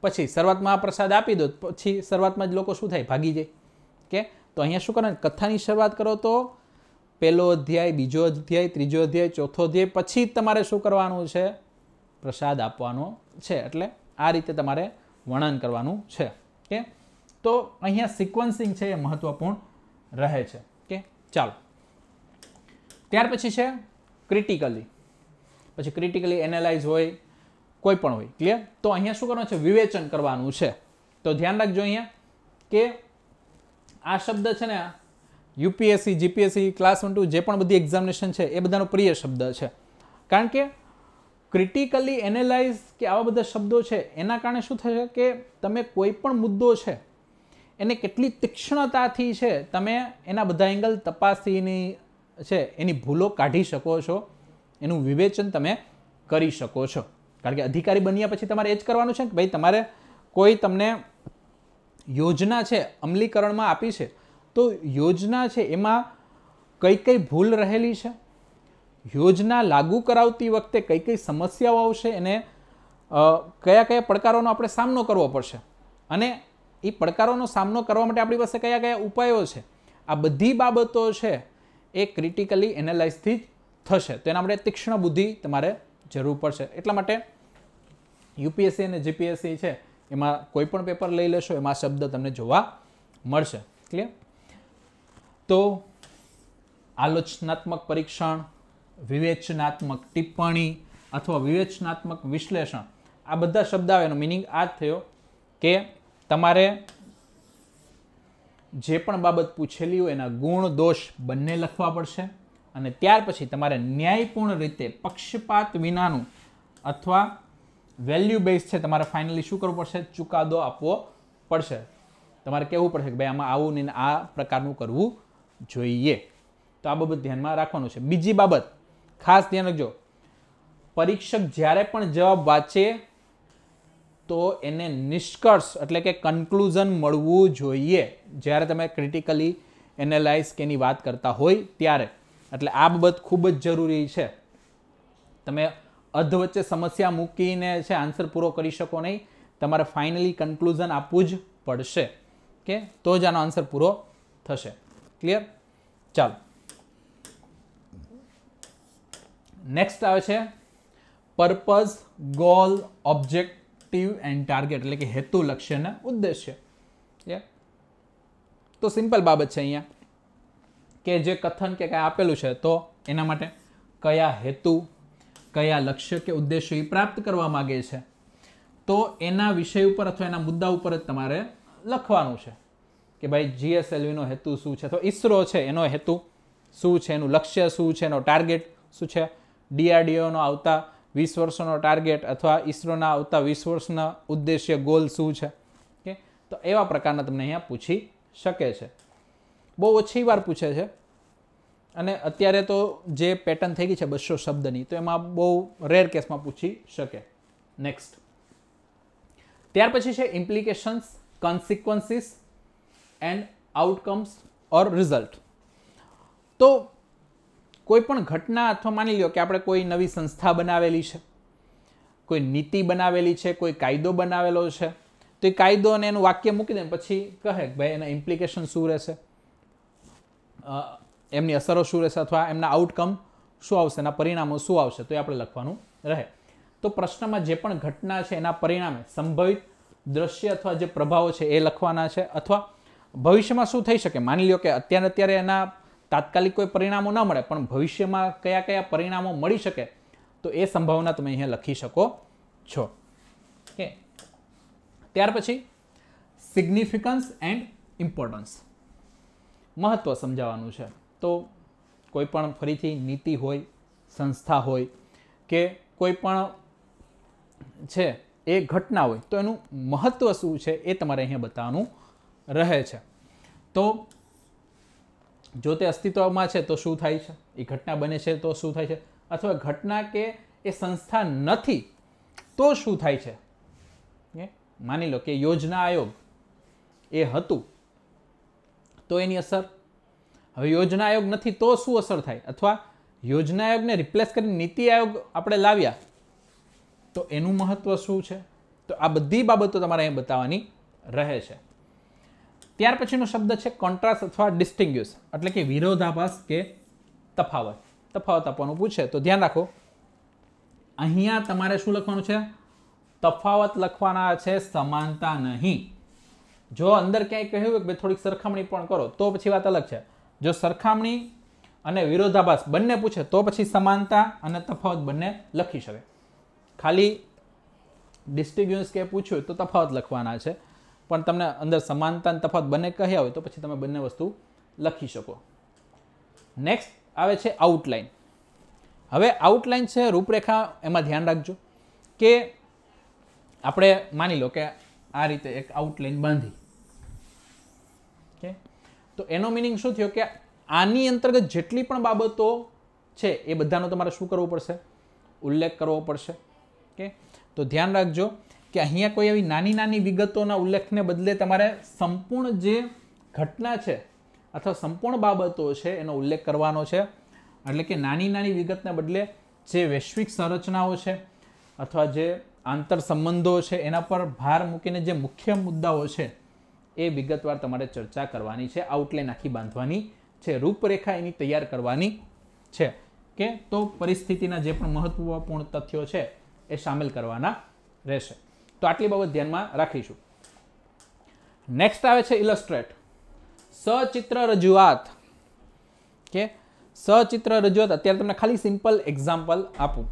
પછી શરૂઆતમાં આ પ્રસાદ આપી દો પછી શરૂઆતમાં જ લોકો શું થાય ભાગી જાય કે તો અહીંયા શું કરવાનું કથાની શરૂઆત કરો તો પહેલો અધ્યાય બીજો અધ્યાય ત્રીજો અધ્યાય ચોથો અધ્યાય પછી તમારે શું કરવાનું છે પ્રસાદ આપવાનો છે એટલે આ રીતે તમારે વર્ણન કરવાનું છે કે તો અહીંયા સિક્વન્સિંગ છે એ મહત્વપૂર્ણ રહે છે કે ચાલો ત્યાર પછી છે ક્રિટિકલી પછી ક્રિટિકલી એનાલાઇઝ હોય કોઈ પણ હોય ક્લિયર તો અહીંયા શું કરવાનું છે વિવેચન કરવાનું છે તો ધ્યાન રાખજો અહીંયા કે આ શબ્દ છે ને UPSC GPSC class one two જે પણ બધી એક્ઝામિનેશન છે એ બધાનો પ્રિય શબ્દ છે કારણ કે ક્રિટિકલી એનાલાઇઝ કે આવા બધા શબ્દો છે એના કારણે શું થશે કે તમે કોઈ પણ મુદ્દો છે એને કેટલી તીક્ષ્ણતાથી છે તમે એના બધા એંગલ તપાસીની છે એની ભૂલો કાઢી શકો છો એનું વિવેચન તમે કરી શકો છો કારણ કે અધિકારી બન્યા પછી તમારે એ જ કરવાનું છે કે ભાઈ તમારે કોઈ તમને યોજના છે અમલીકરણમાં આપી છે તો યોજના છે એમાં કઈ કઈ ભૂલ રહેલી છે યોજના લાગુ કરાવતી વખતે કઈ કઈ સમસ્યાઓ આવશે એને કયા કયા પડકારોનો આપણે સામનો કરવો પડશે અને એ પડકારોનો સામનો કરવા માટે આપણી પાસે કયા કયા ઉપાયો છે આ બધી બાબતો છે એ ક્રિટિકલી એનાલાઇઝથી જ થશે તો એના માટે તીક્ષ્ણ બુદ્ધિ તમારે જરૂર પડશે એટલા માટે યુપીએસસી અને જીપીએસસી છે એમાં કોઈ પણ પેપર લઈ લેશો એમાં શબ્દ તમને જોવા મળશે ક્લિયર તો આલોચનાત્મક પરીક્ષણ વિવેચનાત્મક ટિપ્પણી અથવા વિવેચનાત્મક વિશ્લેષણ આ બધા શબ્દ આવે એનો મિનિંગ આ જ થયો કે તમારે જે પણ બાબત પૂછેલી હોય એના ગુણ દોષ બંને લખવા પડશે અને ત્યાર પછી તમારે ન્યાયપૂર્ણ રીતે પક્ષપાત વિનાનું અથવા વેલ્યુ બેઝ છે તમારે ફાઇનલી શું કરવું પડશે ચુકાદો આપવો પડશે તમારે કહેવું પડશે કે ભાઈ આમાં આવું ને આ પ્રકારનું કરવું જોઈએ તો આ બાબત ધ્યાનમાં રાખવાનું છે બીજી બાબત ખાસ ધ્યાન રાખજો પરીક્ષક જ્યારે પણ જવાબ વાંચે તો એને નિષ્કર્ષ એટલે કે કન્ક્લુઝન મળવું જોઈએ જ્યારે તમે ક્રિટિકલી એનાલાઇઝ કે એની વાત કરતા હોય ત્યારે એટલે આ બાબત ખૂબ જ જરૂરી છે તમે અધ વચ્ચે સમસ્યા મૂકીને છે આન્સર પૂરો કરી શકો નહીં તમારે ફાઇનલી કન્ક્લુઝન આપવું જ પડશે કે તો જ આનો આન્સર પૂરો થશે ક્લિયર ચાલો નેક્સ્ટ આવે છે purpose goal object motive and target એટલે કે હેતુ લક્ષ્યના ઉદ્દેશ્ય તો સિમ્પલ બાબત છે અહીંયા કે જે કથન કે કાંઈ આપેલું છે તો એના માટે કયા હેતુ કયા લક્ષ્ય કે ઉદ્દેશ્ય એ પ્રાપ્ત કરવા માગે છે તો એના વિષય ઉપર અથવા એના મુદ્દા ઉપર જ તમારે લખવાનું છે કે ભાઈ જીએસએલવીનો હેતુ શું છે તો ઈસરો છે એનો હેતુ શું છે એનું લક્ષ્ય શું છે એનો ટાર્ગેટ શું છે ડીઆરડીઓનો આવતા વીસ વર્ષનો ટાર્ગેટ અથવા ઈસરોના આવતા વીસ વર્ષના ઉદ્દેશ્ય ગોલ શું છે ઓકે તો એવા પ્રકારના તમને અહીંયા પૂછી શકે છે બહુ ઓછી વાર પૂછે છે અને અત્યારે તો જે પેટર્ન થઈ ગઈ છે બસો શબ્દની તો એમાં બહુ રેર કેસમાં પૂછી શકે નેક્સ્ટ ત્યાર પછી છે implications consequences and outcomes or result તો કોઈ પણ ઘટના અથવા માની લો કે આપણે કોઈ નવી સંસ્થા બનાવેલી છે કોઈ નીતિ બનાવેલી છે કોઈ કાયદો બનાવેલો છે તો એ કાયદો અને એનું વાક્ય મૂકી દે પછી કહે કે ભાઈ એના ઇમ્પ્લિકેશન શું રહેશે એમની અસરો શું રહેશે અથવા એમના આઉટકમ શું આવશે એના પરિણામો શું આવશે તો એ આપણે લખવાનું રહે તો પ્રશ્નમાં જે પણ ઘટના છે એના પરિણામે સંભવિત દ્રશ્ય અથવા જે પ્રભાવો છે એ લખવાના છે અથવા ભવિષ્યમાં શું થઈ શકે માની લો કે અત્યારે અત્યારે એના તાત્કાલિક કોઈ પરિણામો ન મળે પણ ભવિષ્યમાં કયા કયા પરિણામો મળી શકે તો એ સંભાવના તમે અહીંયા લખી શકો છો કે ત્યાર પછી સિગ્નિફિકન્સ એન્ડ ઇમ્પોર્ટન્સ મહત્ત્વ સમજાવવાનું છે તો કોઈ પણ ફરીથી નીતિ હોય સંસ્થા હોય કે કોઈ પણ છે એ ઘટના હોય તો એનું મહત્ત્વ શું છે એ તમારે અહીંયા બતાવવાનું રહે છે તો જો તે અસ્તિત્વમાં છે તો શું થાય છે એ ઘટના બને છે તો શું થાય છે અથવા ઘટના કે એ સંસ્થા નથી તો શું થાય છે માની લો કે યોજના આયોગ એ હતું તો એની અસર હવે યોજના આયોગ નથી તો શું અસર થાય અથવા યોજના આયોગને રિપ્લેસ કરીને નીતિ આયોગ આપણે લાવ્યા તો એનું મહત્ત્વ શું છે તો આ બધી બાબતો તમારે અહીં બતાવવાની રહે છે ત્યાર પછીનો શબ્દ છે કોન્ટ્રાસ્ટ અથવા ડિસ્ટિંગ્યુશ એટલે કે વિરોધાભાસ કે તફાવત તફાવત આપવાનું પૂછે તો ધ્યાન રાખો અહીંયા તમારે શું લખવાનું છે તફાવત લખવાના છે સમાનતા નહીં જો અંદર ક્યાંય કહ્યું કે ભાઈ થોડીક સરખામણી પણ કરો તો પછી વાત અલગ છે જો સરખામણી અને વિરોધાભાસ બંને પૂછે તો પછી સમાનતા અને તફાવત બંને લખી શકે ખાલી ડિસ્ટિગ્યુન્સ કે પૂછ્યું તો તફાવત લખવાના છે પણ તમને અંદર સમાનતા તફાવત બંને કહ્યા હોય તો પછી તમે બંને વસ્તુ લખી શકો નેક્સ્ટ આવે છે આઉટલાઇન હવે આઉટલાઇન છે રૂપરેખા એમાં ધ્યાન રાખજો કે આપણે માની લો કે આ રીતે એક આઉટલાઇન બાંધી ઓકે તો એનો મિનિંગ શું થયો કે આની અંતર્ગત જેટલી પણ બાબતો છે એ બધાનો તમારે શું કરવું પડશે ઉલ્લેખ કરવો પડશે ઓકે તો ધ્યાન રાખજો કે અહીંયા કોઈ એવી નાની નાની વિગતોના ઉલ્લેખને બદલે તમારે સંપૂર્ણ જે ઘટના છે અથવા સંપૂર્ણ બાબતો છે એનો ઉલ્લેખ કરવાનો છે એટલે કે નાની નાની વિગતને બદલે જે વૈશ્વિક સંરચનાઓ છે અથવા જે આંતર સંબંધો છે એના પર ભાર મૂકીને જે મુખ્ય મુદ્દાઓ છે એ વિગતવાર તમારે ચર્ચા કરવાની છે આઉટલાઇન આખી બાંધવાની છે રૂપરેખા એની તૈયાર કરવાની છે કે તો પરિસ્થિતિના જે પણ મહત્વપૂર્ણ તથ્યો છે એ સામેલ કરવાના રહેશે તો આટલી બાબત ધ્યાનમાં રાખીશું નેક્સ્ટ આવે છે ઇલસ્ટ્રેટ સચિત્ર રજૂઆત કે સચિત્ર રજૂઆત અત્યારે તમને ખાલી સિમ્પલ એક્ઝામ્પલ આપું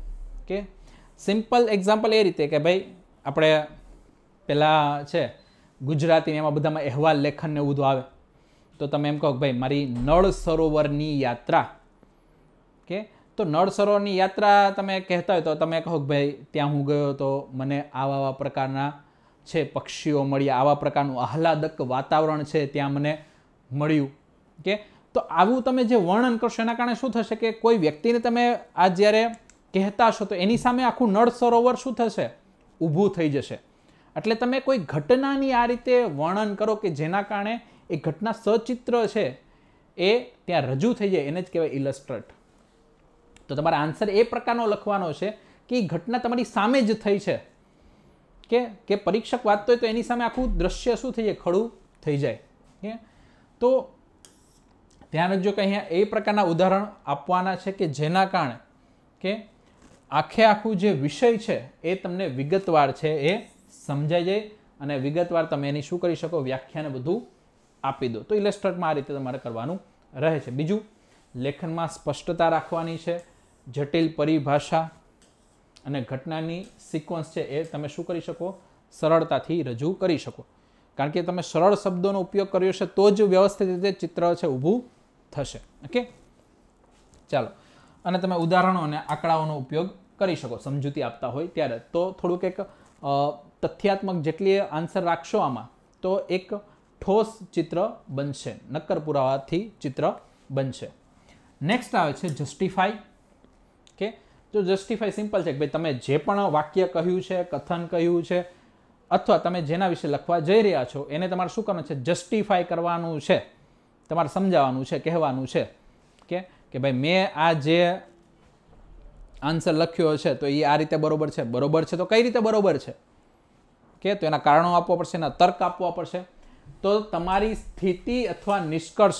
કે સિમ્પલ એક્ઝામ્પલ એ રીતે કે ભાઈ આપણે પેલા છે ગુજરાતીને એમાં બધામાં અહેવાલ લેખન ને એવું બધું આવે તો તમે એમ કહો કે ભાઈ મારી નળ સરોવરની યાત્રા કે તો નળ યાત્રા તમે કહેતા હોય તો તમે કહો કે ભાઈ ત્યાં હું ગયો તો મને આવા આવા પ્રકારના છે પક્ષીઓ મળ્યા આવા પ્રકારનું આહલાદક વાતાવરણ છે ત્યાં મને મળ્યું કે તો આવું તમે જે વર્ણન કરશો એના કારણે શું થશે કે કોઈ વ્યક્તિને તમે આ જ્યારે કહેતા છો તો એની સામે આખું નળ સરોવર શું થશે ઊભું થઈ જશે એટલે તમે કોઈ ઘટનાની આ રીતે વર્ણન કરો કે જેના કારણે એ ઘટના સચિત્ર છે એ ત્યાં રજૂ થઈ જાય એને જ કહેવાય ઇલસ્ટ્રેટ તો તમારે આન્સર એ પ્રકારનો લખવાનો છે કે એ ઘટના તમારી સામે જ થઈ છે કે કે પરીક્ષક વાંચતો હોય તો એની સામે આખું દ્રશ્ય શું થઈ જાય ખડું થઈ જાય કે તો ધ્યાન રાખજો કે અહીંયા એ પ્રકારના ઉદાહરણ આપવાના છે કે જેના કારણે કે આખે આખું જે વિષય છે એ તમને વિગતવાર છે એ સમજાઈ જાય અને વિગતવાર તમે એની શું કરી શકો વ્યાખ્યાને બધું આપી દો તો ઇલેસ્ટ્રેટમાં આ રીતે તમારે કરવાનું રહે છે બીજું લેખનમાં સ્પષ્ટતા રાખવાની છે જટિલ પરિભાષા અને ઘટનાની સિક્વન્સ છે એ તમે શું કરી શકો સરળતાથી રજૂ કરી શકો કારણ કે તમે સરળ શબ્દોનો ઉપયોગ કર્યો છે તો જ વ્યવસ્થિત રીતે ચિત્ર છે ઊભું થશે ઓકે ચાલો અને તમે ઉદાહરણો અને આંકડાઓનો ઉપયોગ કરી શકો સમજૂતી આપતા હોય ત્યારે તો થોડુંક એક તથ્યાત્મક જેટલી આન્સર રાખશો આમાં તો એક ઠોસ ચિત્ર બનશે નક્કર પુરાવાથી ચિત્ર બનશે નેક્સ્ટ આવે છે જસ્ટિફાઈ જો જસ્ટિફાઈ સિમ્પલ છે કે ભાઈ તમે જે પણ વાક્ય કહ્યું છે કથન કહ્યું છે અથવા તમે જેના વિશે લખવા જઈ રહ્યા છો એને તમારે શું કરવાનું છે જસ્ટિફાય કરવાનું છે તમારે સમજાવવાનું છે કહેવાનું છે કે કે ભાઈ મેં આ જે આન્સર લખ્યો છે તો એ આ રીતે બરોબર છે બરોબર છે તો કઈ રીતે બરોબર છે કે તો એના કારણો આપવા પડશે એના તર્ક આપવા પડશે તો તમારી સ્થિતિ અથવા નિષ્કર્ષ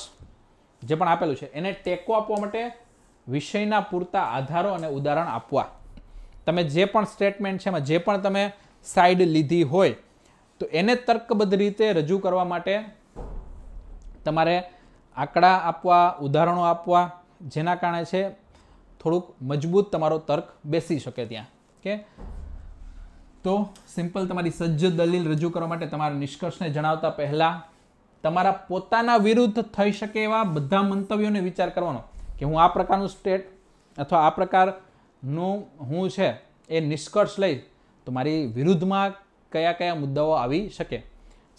જે પણ આપેલું છે એને ટેકો આપવા માટે વિષયના પૂરતા આધારો અને ઉદાહરણ આપવા તમે જે પણ સ્ટેટમેન્ટ છે એમાં જે પણ તમે સાઈડ લીધી હોય તો એને તર્કબદ્ધ રીતે રજૂ કરવા માટે તમારે આંકડા આપવા ઉદાહરણો આપવા જેના કારણે છે થોડુંક મજબૂત તમારો તર્ક બેસી શકે ત્યાં કે તો સિમ્પલ તમારી સજ્જ દલીલ રજૂ કરવા માટે તમારા નિષ્કર્ષને જણાવતા પહેલાં તમારા પોતાના વિરુદ્ધ થઈ શકે એવા બધા મંતવ્યોને વિચાર કરવાનો કે હું આ પ્રકારનું સ્ટેટ અથવા આ પ્રકારનું હું છે એ નિષ્કર્ષ લઈશ તો મારી વિરુદ્ધમાં કયા કયા મુદ્દાઓ આવી શકે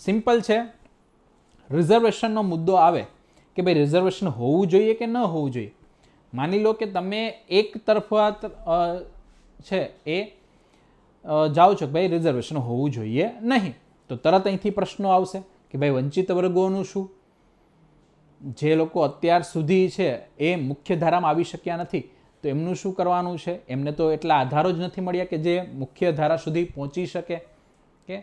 સિમ્પલ છે રિઝર્વેશનનો મુદ્દો આવે કે ભાઈ રિઝર્વેશન હોવું જોઈએ કે ન હોવું જોઈએ માની લો કે તમે એક તરફા છે એ જાઓ છો કે ભાઈ રિઝર્વેશન હોવું જોઈએ નહીં તો તરત અહીંથી પ્રશ્નો આવશે કે ભાઈ વંચિત વર્ગોનું શું જે લોકો અત્યાર સુધી છે એ મુખ્ય ધારામાં આવી શક્યા નથી તો એમનું શું કરવાનું છે એમને તો એટલા આધારો જ નથી મળ્યા કે જે મુખ્ય ધારા સુધી પહોંચી શકે કે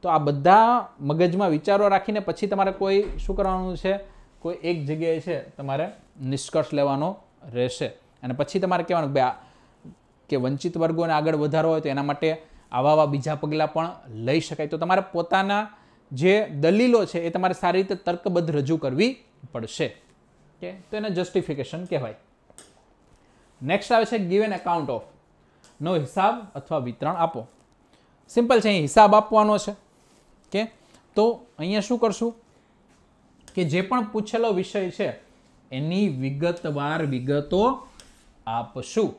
તો આ બધા મગજમાં વિચારો રાખીને પછી તમારે કોઈ શું કરવાનું છે કોઈ એક જગ્યાએ છે તમારે નિષ્કર્ષ લેવાનો રહેશે અને પછી તમારે કહેવાનું બે કે વંચિત વર્ગોને આગળ વધારવો હોય તો એના માટે આવા આવા બીજા પગલાં પણ લઈ શકાય તો તમારે પોતાના જે દલીલો છે એ તમારે સારી રીતે તર્કબદ્ધ રજૂ કરવી પડશે કે તો એને જસ્ટિફિકેશન કહેવાય નેક્સ્ટ આવે છે એન એકાઉન્ટ ઓફ નો હિસાબ અથવા વિતરણ આપો સિમ્પલ છે અહીં હિસાબ આપવાનો છે કે તો અહીંયા શું કરશું કે જે પણ પૂછેલો વિષય છે એની વિગતવાર વિગતો આપશું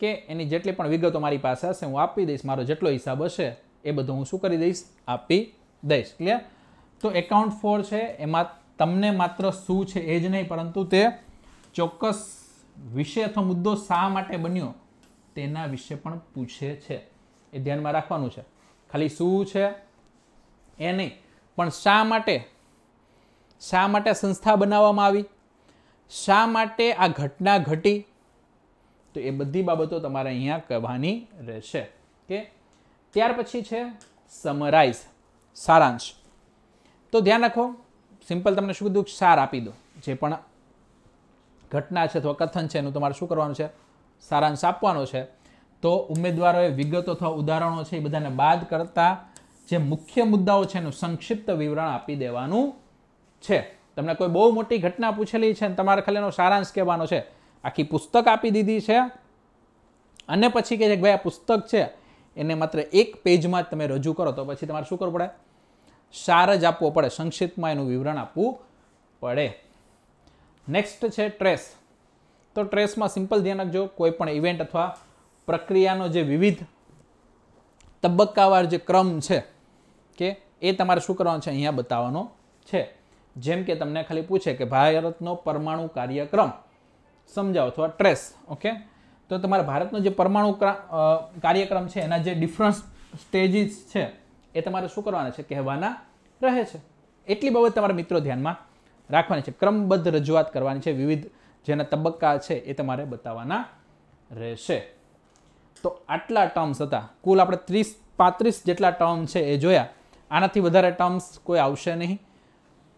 કે એની જેટલી પણ વિગતો મારી પાસે હશે હું આપી દઈશ મારો જેટલો હિસાબ હશે એ બધું હું શું કરી દઈશ આપી દઈશ ક્લિયર તો એકાઉન્ટ ફોર છે એમાં તમને માત્ર શું છે એ જ નહીં પરંતુ તે ચોક્કસ વિષય અથવા મુદ્દો શા માટે બન્યો તેના વિશે પણ પૂછે છે એ ધ્યાનમાં રાખવાનું છે ખાલી શું છે એ નહીં પણ શા માટે શા માટે સંસ્થા બનાવવામાં આવી શા માટે આ ઘટના ઘટી તો એ બધી બાબતો તમારે અહીંયા કહેવાની રહેશે કે ત્યાર પછી છે સમરાઈઝ સારાંશ તો ધ્યાન રાખો સિમ્પલ તમને શું કીધું સાર આપી દો જે પણ ઘટના છે અથવા કથન છે એનું તમારે શું કરવાનું છે સારાંશ આપવાનો છે તો ઉમેદવારોએ વિગતો અથવા ઉદાહરણો છે એ બધાને બાદ કરતાં જે મુખ્ય મુદ્દાઓ છે એનું સંક્ષિપ્ત વિવરણ આપી દેવાનું છે તમને કોઈ બહુ મોટી ઘટના પૂછેલી છે અને તમારે ખાલી એનો સારાંશ કહેવાનો છે આખી પુસ્તક આપી દીધી છે અને પછી કહે છે કે ભાઈ આ પુસ્તક છે એને માત્ર એક પેજમાં જ તમે રજૂ કરો તો પછી તમારે શું કરવું પડે સાર જ આપવો પડે સંક્ષિપ્તમાં એનું વિવરણ આપવું પડે નેક્સ્ટ છે ટ્રેસ તો ટ્રેસમાં સિમ્પલ ધ્યાન રાખજો કોઈ પણ ઇવેન્ટ અથવા પ્રક્રિયાનો જે વિવિધ તબક્કાવાર જે ક્રમ છે કે એ તમારે શું કરવાનું છે અહીંયા બતાવવાનો છે જેમ કે તમને ખાલી પૂછે કે ભારતનો પરમાણુ કાર્યક્રમ સમજાવો અથવા ટ્રેસ ઓકે તો તમારે ભારતનો જે પરમાણુ કાર્યક્રમ છે એના જે ડિફરન્સ સ્ટેજીસ છે એ તમારે શું કરવાના છે કહેવાના રહે છે એટલી બાબત તમારા મિત્રો ધ્યાનમાં રાખવાની છે ક્રમબદ્ધ રજૂઆત કરવાની છે વિવિધ જેના તબક્કા છે એ તમારે બતાવવાના રહેશે તો આટલા ટર્મ્સ હતા કુલ આપણે ત્રીસ પાંત્રીસ જેટલા ટર્મ છે એ જોયા આનાથી વધારે ટર્મ્સ કોઈ આવશે નહીં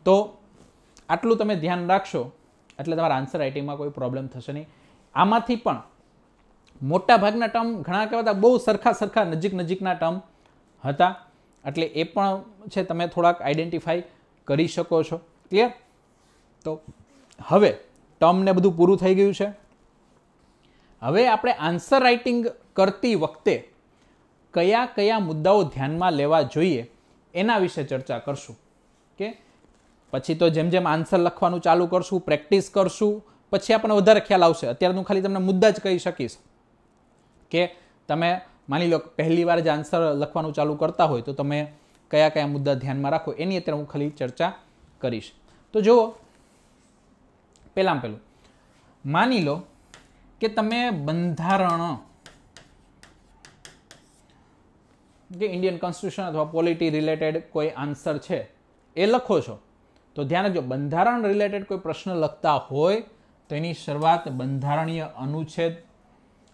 તો આટલું તમે ધ્યાન રાખશો એટલે તમારા આન્સર રાઇટિંગમાં કોઈ પ્રોબ્લેમ થશે નહીં આમાંથી પણ મોટા ભાગના ટર્મ ઘણા કહેવાતા બહુ સરખા સરખા નજીક નજીકના ટર્મ હતા એટલે એ પણ છે તમે થોડાક આઈડેન્ટિફાઈ કરી શકો છો ક્લિયર તો હવે ટર્મને બધું પૂરું થઈ ગયું છે હવે આપણે આન્સર રાઇટિંગ કરતી વખતે કયા કયા મુદ્દાઓ ધ્યાનમાં લેવા જોઈએ એના વિશે ચર્ચા કરશું કે પછી તો જેમ જેમ આન્સર લખવાનું ચાલુ કરશું પ્રેક્ટિસ કરશું પછી આપણને વધારે ખ્યાલ આવશે અત્યારનું ખાલી તમને મુદ્દા જ કહી શકીશ કે તમે માની લો પહેલી વાર જ આન્સર લખવાનું ચાલુ કરતા હોય તો તમે કયા કયા મુદ્દા ધ્યાનમાં રાખો એની અત્યારે હું ખાલી ચર્ચા કરીશ તો જુઓ પહેલાં પહેલું માની લો કે તમે બંધારણ કે ઇન્ડિયન કોન્સ્ટિટ્યુશન અથવા પોલિટી રિલેટેડ કોઈ આન્સર છે એ લખો છો તો ધ્યાન રાખજો બંધારણ રિલેટેડ કોઈ પ્રશ્ન લખતા હોય તો એની શરૂઆત બંધારણીય અનુચ્છેદ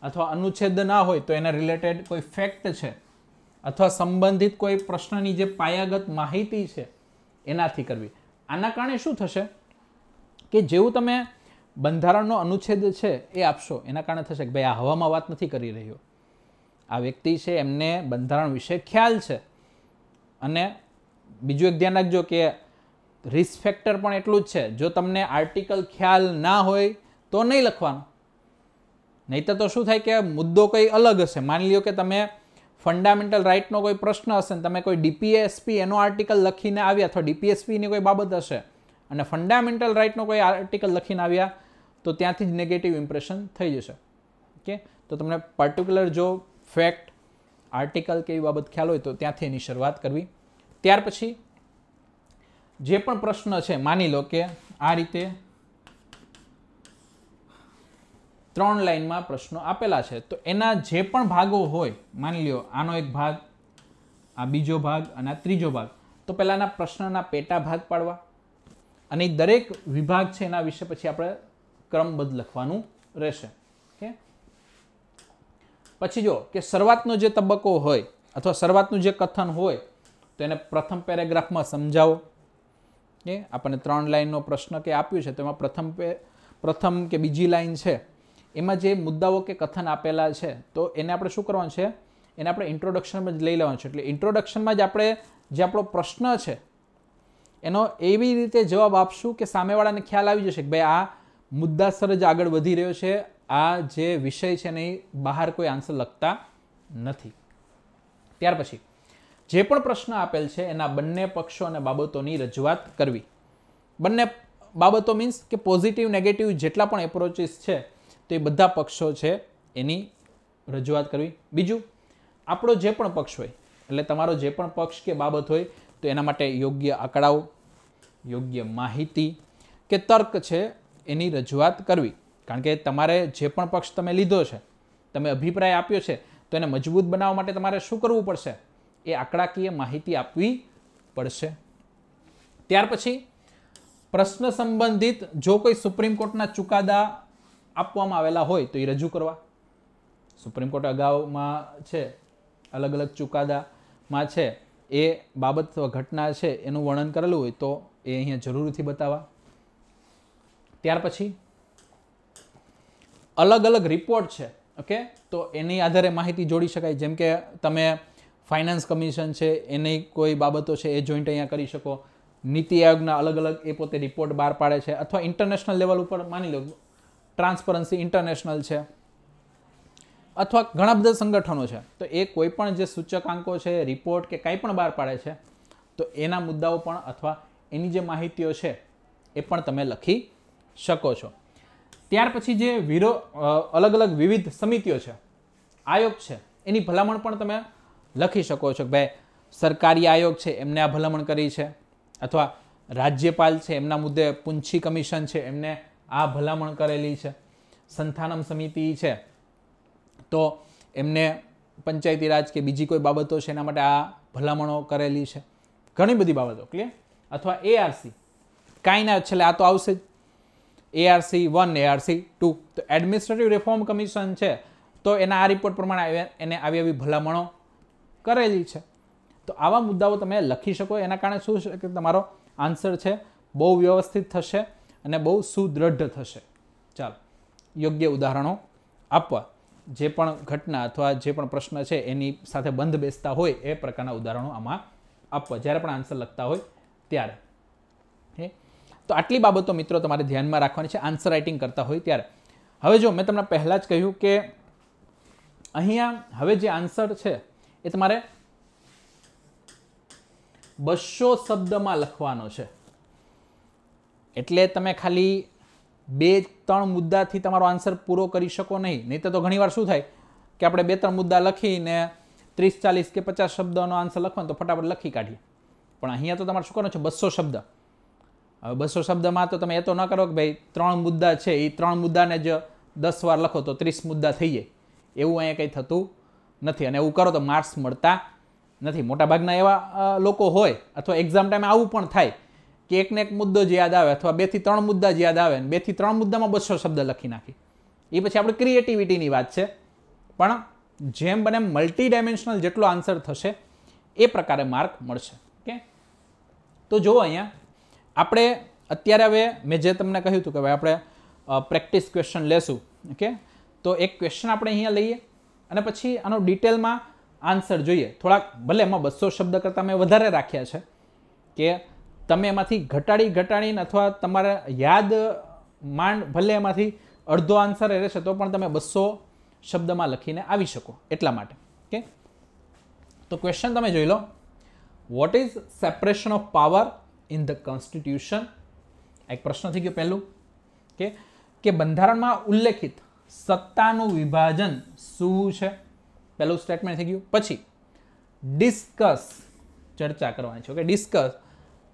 અથવા અનુચ્છેદ ના હોય તો એના રિલેટેડ કોઈ ફેક્ટ છે અથવા સંબંધિત કોઈ પ્રશ્નની જે પાયાગત માહિતી છે એનાથી કરવી આના કારણે શું થશે કે જેવું તમે બંધારણનો અનુચ્છેદ છે એ આપશો એના કારણે થશે કે ભાઈ આ હવામાં વાત નથી કરી રહ્યો આ વ્યક્તિ છે એમને બંધારણ વિશે ખ્યાલ છે અને બીજું એક ધ્યાન રાખજો કે રિસ્ક ફેક્ટર પણ એટલું જ છે જો તમને આર્ટિકલ ખ્યાલ ના હોય તો નહીં લખવાનું નહીતર તો શું થાય કે મુદ્દો કંઈ અલગ હશે માની લો કે તમે ફંડામેન્ટલ રાઇટનો કોઈ પ્રશ્ન હશે ને તમે કોઈ ડીપીએસપી એનો આર્ટિકલ લખીને આવ્યા અથવા ડીપીએસપીની કોઈ બાબત હશે અને ફંડામેન્ટલ રાઇટનો કોઈ આર્ટિકલ લખીને આવ્યા તો ત્યાંથી જ નેગેટિવ ઇમ્પ્રેશન થઈ જશે ઓકે તો તમને પર્ટિક્યુલર જો ફેક્ટ આર્ટિકલ કે એવી બાબત ખ્યાલ હોય તો ત્યાંથી એની શરૂઆત કરવી ત્યાર પછી જે પણ પ્રશ્ન છે માની લો કે આ રીતે ત્રણ લાઇનમાં પ્રશ્નો આપેલા છે તો એના જે પણ ભાગો હોય માની લ્યો આનો એક ભાગ આ બીજો ભાગ અને આ ત્રીજો ભાગ તો પહેલાંના પ્રશ્નના પેટા ભાગ પાડવા અને દરેક વિભાગ છે એના વિશે પછી આપણે ક્રમબદ્ધ લખવાનું રહેશે ઓકે પછી જો કે શરૂઆતનો જે તબક્કો હોય અથવા શરૂઆતનું જે કથન હોય તો એને પ્રથમ પેરેગ્રાફમાં સમજાવો કે આપણને ત્રણ લાઇનનો પ્રશ્ન કે આપ્યું છે તેમાં પ્રથમ પ્રથમ કે બીજી લાઇન છે એમાં જે મુદ્દાઓ કે કથન આપેલા છે તો એને આપણે શું કરવાનું છે એને આપણે ઇન્ટ્રોડક્શનમાં જ લઈ લેવાનું છે એટલે ઇન્ટ્રોડક્શનમાં જ આપણે જે આપણો પ્રશ્ન છે એનો એવી રીતે જવાબ આપશું કે સામેવાળાને ખ્યાલ આવી જશે કે ભાઈ આ મુદ્દાસર જ આગળ વધી રહ્યો છે આ જે વિષય છે ને બહાર કોઈ આન્સર લખતા નથી ત્યાર પછી જે પણ પ્રશ્ન આપેલ છે એના બંને પક્ષો અને બાબતોની રજૂઆત કરવી બંને બાબતો મીન્સ કે પોઝિટિવ નેગેટિવ જેટલા પણ એપ્રોચીસ છે તો એ બધા પક્ષો છે એની રજૂઆત કરવી બીજું આપણો જે પણ પક્ષ હોય એટલે તમારો જે પણ પક્ષ કે બાબત હોય તો એના માટે યોગ્ય આંકડાઓ યોગ્ય માહિતી કે તર્ક છે એની રજૂઆત કરવી કારણ કે તમારે જે પણ પક્ષ તમે લીધો છે તમે અભિપ્રાય આપ્યો છે તો એને મજબૂત બનાવવા માટે તમારે શું કરવું પડશે એ આંકડાકીય માહિતી આપવી પડશે ત્યાર પછી પ્રશ્ન સંબંધિત જો કોઈ સુપ્રીમ કોર્ટના ચુકાદા આપવામાં આવેલા હોય તો એ રજૂ કરવા સુપ્રીમ કોર્ટ અગાઉમાં છે અલગ અલગ ચુકાદામાં છે એ બાબત ઘટના છે એનું વર્ણન કરેલું હોય તો એ અહીંયા જરૂરથી બતાવવા ત્યાર પછી અલગ અલગ રિપોર્ટ છે ઓકે તો એની આધારે માહિતી જોડી શકાય જેમ કે તમે ફાઇનાન્સ કમિશન છે એની કોઈ બાબતો છે એ જોઈન્ટ અહીંયા કરી શકો નીતિ આયોગના અલગ અલગ એ પોતે રિપોર્ટ બહાર પાડે છે અથવા ઇન્ટરનેશનલ લેવલ ઉપર માની લો ટ્રાન્સપરન્સી ઇન્ટરનેશનલ છે અથવા ઘણા બધા સંગઠનો છે તો એ કોઈપણ જે સૂચકાંકો છે રિપોર્ટ કે કંઈ પણ બહાર પાડે છે તો એના મુદ્દાઓ પણ અથવા એની જે માહિતીઓ છે એ પણ તમે લખી શકો છો ત્યાર પછી જે વિરો અલગ અલગ વિવિધ સમિતિઓ છે આયોગ છે એની ભલામણ પણ તમે લખી શકો છો ભાઈ સરકારી આયોગ છે એમને આ ભલામણ કરી છે અથવા રાજ્યપાલ છે એમના મુદ્દે પુંછી કમિશન છે એમને આ ભલામણ કરેલી છે સંથાનમ સમિતિ છે તો એમને પંચાયતી રાજ કે બીજી કોઈ બાબતો છે એના માટે આ ભલામણો કરેલી છે ઘણી બધી બાબતો ક્લિયર અથવા એઆરસી કાંઈ ના છેલ્લે આ તો આવશે જ એઆરસી વન એઆરસી ટુ તો એડમિનિસ્ટ્રેટિવ રિફોર્મ કમિશન છે તો એના આ રિપોર્ટ પ્રમાણે એને આવી આવી ભલામણો કરેલી છે તો આવા મુદ્દાઓ તમે લખી શકો એના કારણે શું છે કે તમારો આન્સર છે બહુ વ્યવસ્થિત થશે અને બહુ સુદ્રઢ થશે ચાલ યોગ્ય ઉદાહરણો આપવા જે પણ ઘટના અથવા જે પણ પ્રશ્ન છે એની સાથે બંધ બેસતા હોય એ પ્રકારના ઉદાહરણો આમાં આપવા જ્યારે પણ આન્સર લખતા હોય ત્યારે હે તો આટલી બાબતો મિત્રો તમારે ધ્યાનમાં રાખવાની છે આન્સર રાઇટિંગ કરતા હોય ત્યારે હવે જો મેં તમને પહેલાં જ કહ્યું કે અહીંયા હવે જે આન્સર છે એ તમારે બસો શબ્દમાં લખવાનો છે એટલે તમે ખાલી બે ત્રણ મુદ્દાથી તમારો આન્સર પૂરો કરી શકો નહીં નહીં તો ઘણીવાર શું થાય કે આપણે બે ત્રણ મુદ્દા લખીને ત્રીસ ચાલીસ કે પચાસ શબ્દનો આન્સર લખવાનો તો ફટાફટ લખી કાઢીએ પણ અહીંયા તો તમારે શું કરવાનું છે બસો શબ્દ હવે બસો શબ્દમાં તો તમે એ તો ન કરો કે ભાઈ ત્રણ મુદ્દા છે એ ત્રણ મુદ્દાને જ દસ વાર લખો તો ત્રીસ મુદ્દા થઈ જાય એવું અહીંયા કંઈ થતું નથી અને એવું કરો તો માર્ક્સ મળતા નથી મોટાભાગના એવા લોકો હોય અથવા એક્ઝામ ટાઈમે આવું પણ થાય કે એકને એક મુદ્દો જે યાદ આવે અથવા બેથી ત્રણ મુદ્દા જ યાદ આવે ને બેથી ત્રણ મુદ્દામાં બસો શબ્દ લખી નાખી એ પછી આપણે ક્રિએટિવિટીની વાત છે પણ જેમ બને મલ્ટી ડાયમેન્શનલ જેટલો આન્સર થશે એ પ્રકારે માર્ક મળશે ઓકે તો જુઓ અહીંયા આપણે અત્યારે હવે મેં જે તમને કહ્યું હતું કે ભાઈ આપણે પ્રેક્ટિસ ક્વેશ્ચન લેશું ઓકે તો એક ક્વેશ્ચન આપણે અહીંયા લઈએ અને પછી આનો ડિટેલમાં આન્સર જોઈએ થોડાક ભલે એમાં બસો શબ્દ કરતાં મેં વધારે રાખ્યા છે કે તમે એમાંથી ઘટાડી ઘટાડીને અથવા તમારા યાદ માંડ ભલે એમાંથી અડધો આન્સર રહેશે તો પણ તમે બસો શબ્દમાં લખીને આવી શકો એટલા માટે કે તો ક્વેશ્ચન તમે જોઈ લો what is separation of power in the constitution એક પ્રશ્ન થઈ ગયો પહેલું કે કે બંધારણમાં ઉલ્લેખિત સત્તાનું વિભાજન શું છે પહેલું સ્ટેટમેન્ટ થઈ ગયું પછી ડિસ્કસ ચર્ચા કરવાની છે okay discuss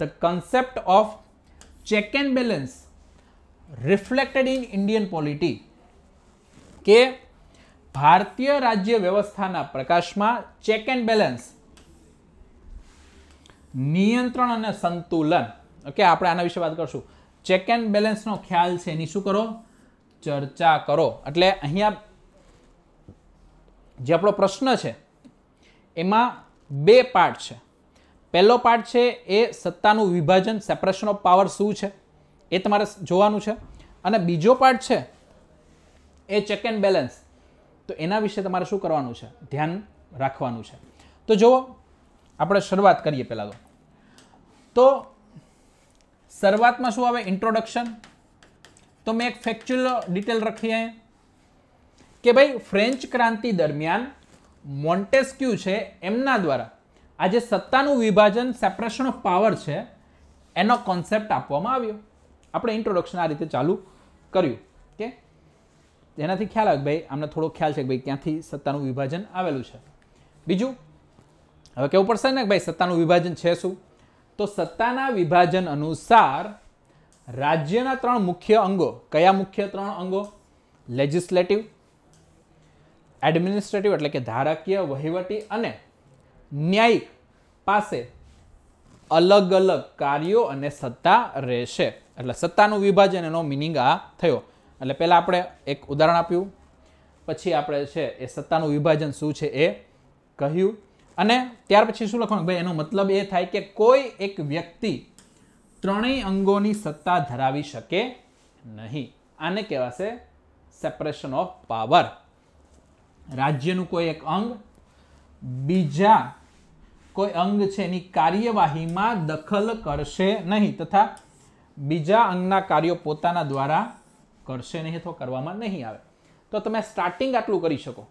the concept of check and balance reflected in Indian polity કે ભારતીય રાજ્ય વ્યવસ્થાના પ્રકાશમાં ચેક એન્ડ બેલેન્સ નિયંત્રણ અને સંતુલન ઓકે આપણે આના વિશે વાત કરશું ચેક એન્ડ બેલેન્સનો ખ્યાલ છે એની શું કરો ચર્ચા કરો એટલે અહીંયા જે આપણો પ્રશ્ન છે એમાં બે પાર્ટ છે પહેલો પાર્ટ છે એ સત્તાનું વિભાજન સેપરેશન ઓફ પાવર શું છે એ તમારે જોવાનું છે અને બીજો પાર્ટ છે એ ચેક એન્ડ બેલેન્સ તો એના વિશે તમારે શું કરવાનું છે ધ્યાન રાખવાનું છે તો જુઓ આપણે શરૂઆત કરીએ પહેલાં તો તો શરૂઆતમાં શું આવે ઇન્ટ્રોડક્શન તો મેં એક ફેક્ચ્યુઅલ ડિટેલ રાખી કે ભાઈ ફ્રેન્ચ ક્રાંતિ દરમિયાન મોન્ટેસ્ક્યુ છે એમના દ્વારા આ જે સત્તાનું વિભાજન સેપરેશન ઓફ પાવર છે એનો કોન્સેપ્ટ આપવામાં આવ્યો આપણે ઇન્ટ્રોડક્શન આ રીતે ચાલુ કર્યું કે જેનાથી ખ્યાલ આવે ભાઈ આમને થોડો ખ્યાલ છે કે ભાઈ ક્યાંથી સત્તાનું વિભાજન આવેલું છે બીજું હવે કેવું પડશે ને ભાઈ સત્તાનું વિભાજન છે શું તો સત્તાના વિભાજન અનુસાર રાજ્યના ત્રણ મુખ્ય અંગો કયા મુખ્ય ત્રણ અંગો લેજિસ્લેટિવ એડમિનિસ્ટ્રેટિવ એટલે કે ધારાકીય વહીવટી અને ન્યાયિક પાસે અલગ અલગ કાર્યો અને સત્તા રહેશે એટલે સત્તાનું વિભાજન એનો મિનિંગ આ થયો એટલે પહેલાં આપણે એક ઉદાહરણ આપ્યું પછી આપણે છે એ સત્તાનું વિભાજન શું છે એ કહ્યું અને ત્યાર પછી શું લખવાનું ભાઈ એનો મતલબ એ થાય કે કોઈ એક વ્યક્તિ ત્રણેય અંગોની સત્તા ધરાવી શકે નહીં આને કહેવાશે સેપરેશન ઓફ પાવર રાજ્યનું કોઈ એક અંગ બીજા કોઈ અંગ છે એની કાર્યવાહીમાં દખલ કરશે નહીં તથા બીજા અંગના કાર્યો પોતાના દ્વારા કરશે નહીં અથવા કરવામાં નહીં આવે તો તમે સ્ટાર્ટિંગ આટલું કરી શકો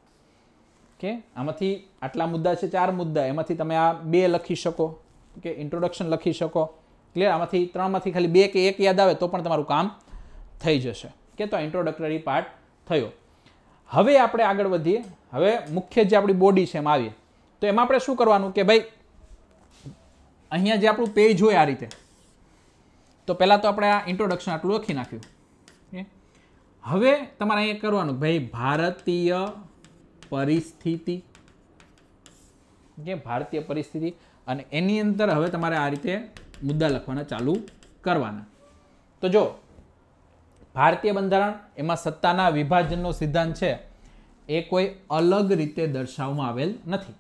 કે આમાંથી આટલા મુદ્દા છે ચાર મુદ્દા એમાંથી તમે આ બે લખી શકો કે ઇન્ટ્રોડક્શન લખી શકો ક્લિયર આમાંથી ત્રણમાંથી ખાલી બે કે એક યાદ આવે તો પણ તમારું કામ થઈ જશે કે તો ઇન્ટ્રોડક્ટરી પાર્ટ થયો હવે આપણે આગળ વધીએ હવે મુખ્ય જે આપણી બોડી છે એમાં આવીએ તો એમાં આપણે શું કરવાનું કે ભાઈ અહીંયા જે આપણું પેજ હોય આ રીતે તો પહેલાં તો આપણે આ ઇન્ટ્રોડક્શન આટલું લખી નાખ્યું હવે તમારે અહીંયા કરવાનું ભાઈ ભારતીય પરિસ્થિતિ કે ભારતીય પરિસ્થિતિ અને એની અંદર હવે તમારે આ રીતે મુદ્દા લખવાના ચાલુ કરવાના તો જો ભારતીય બંધારણ એમાં સત્તાના વિભાજનનો સિદ્ધાંત છે એ કોઈ અલગ રીતે દર્શાવવામાં આવેલ નથી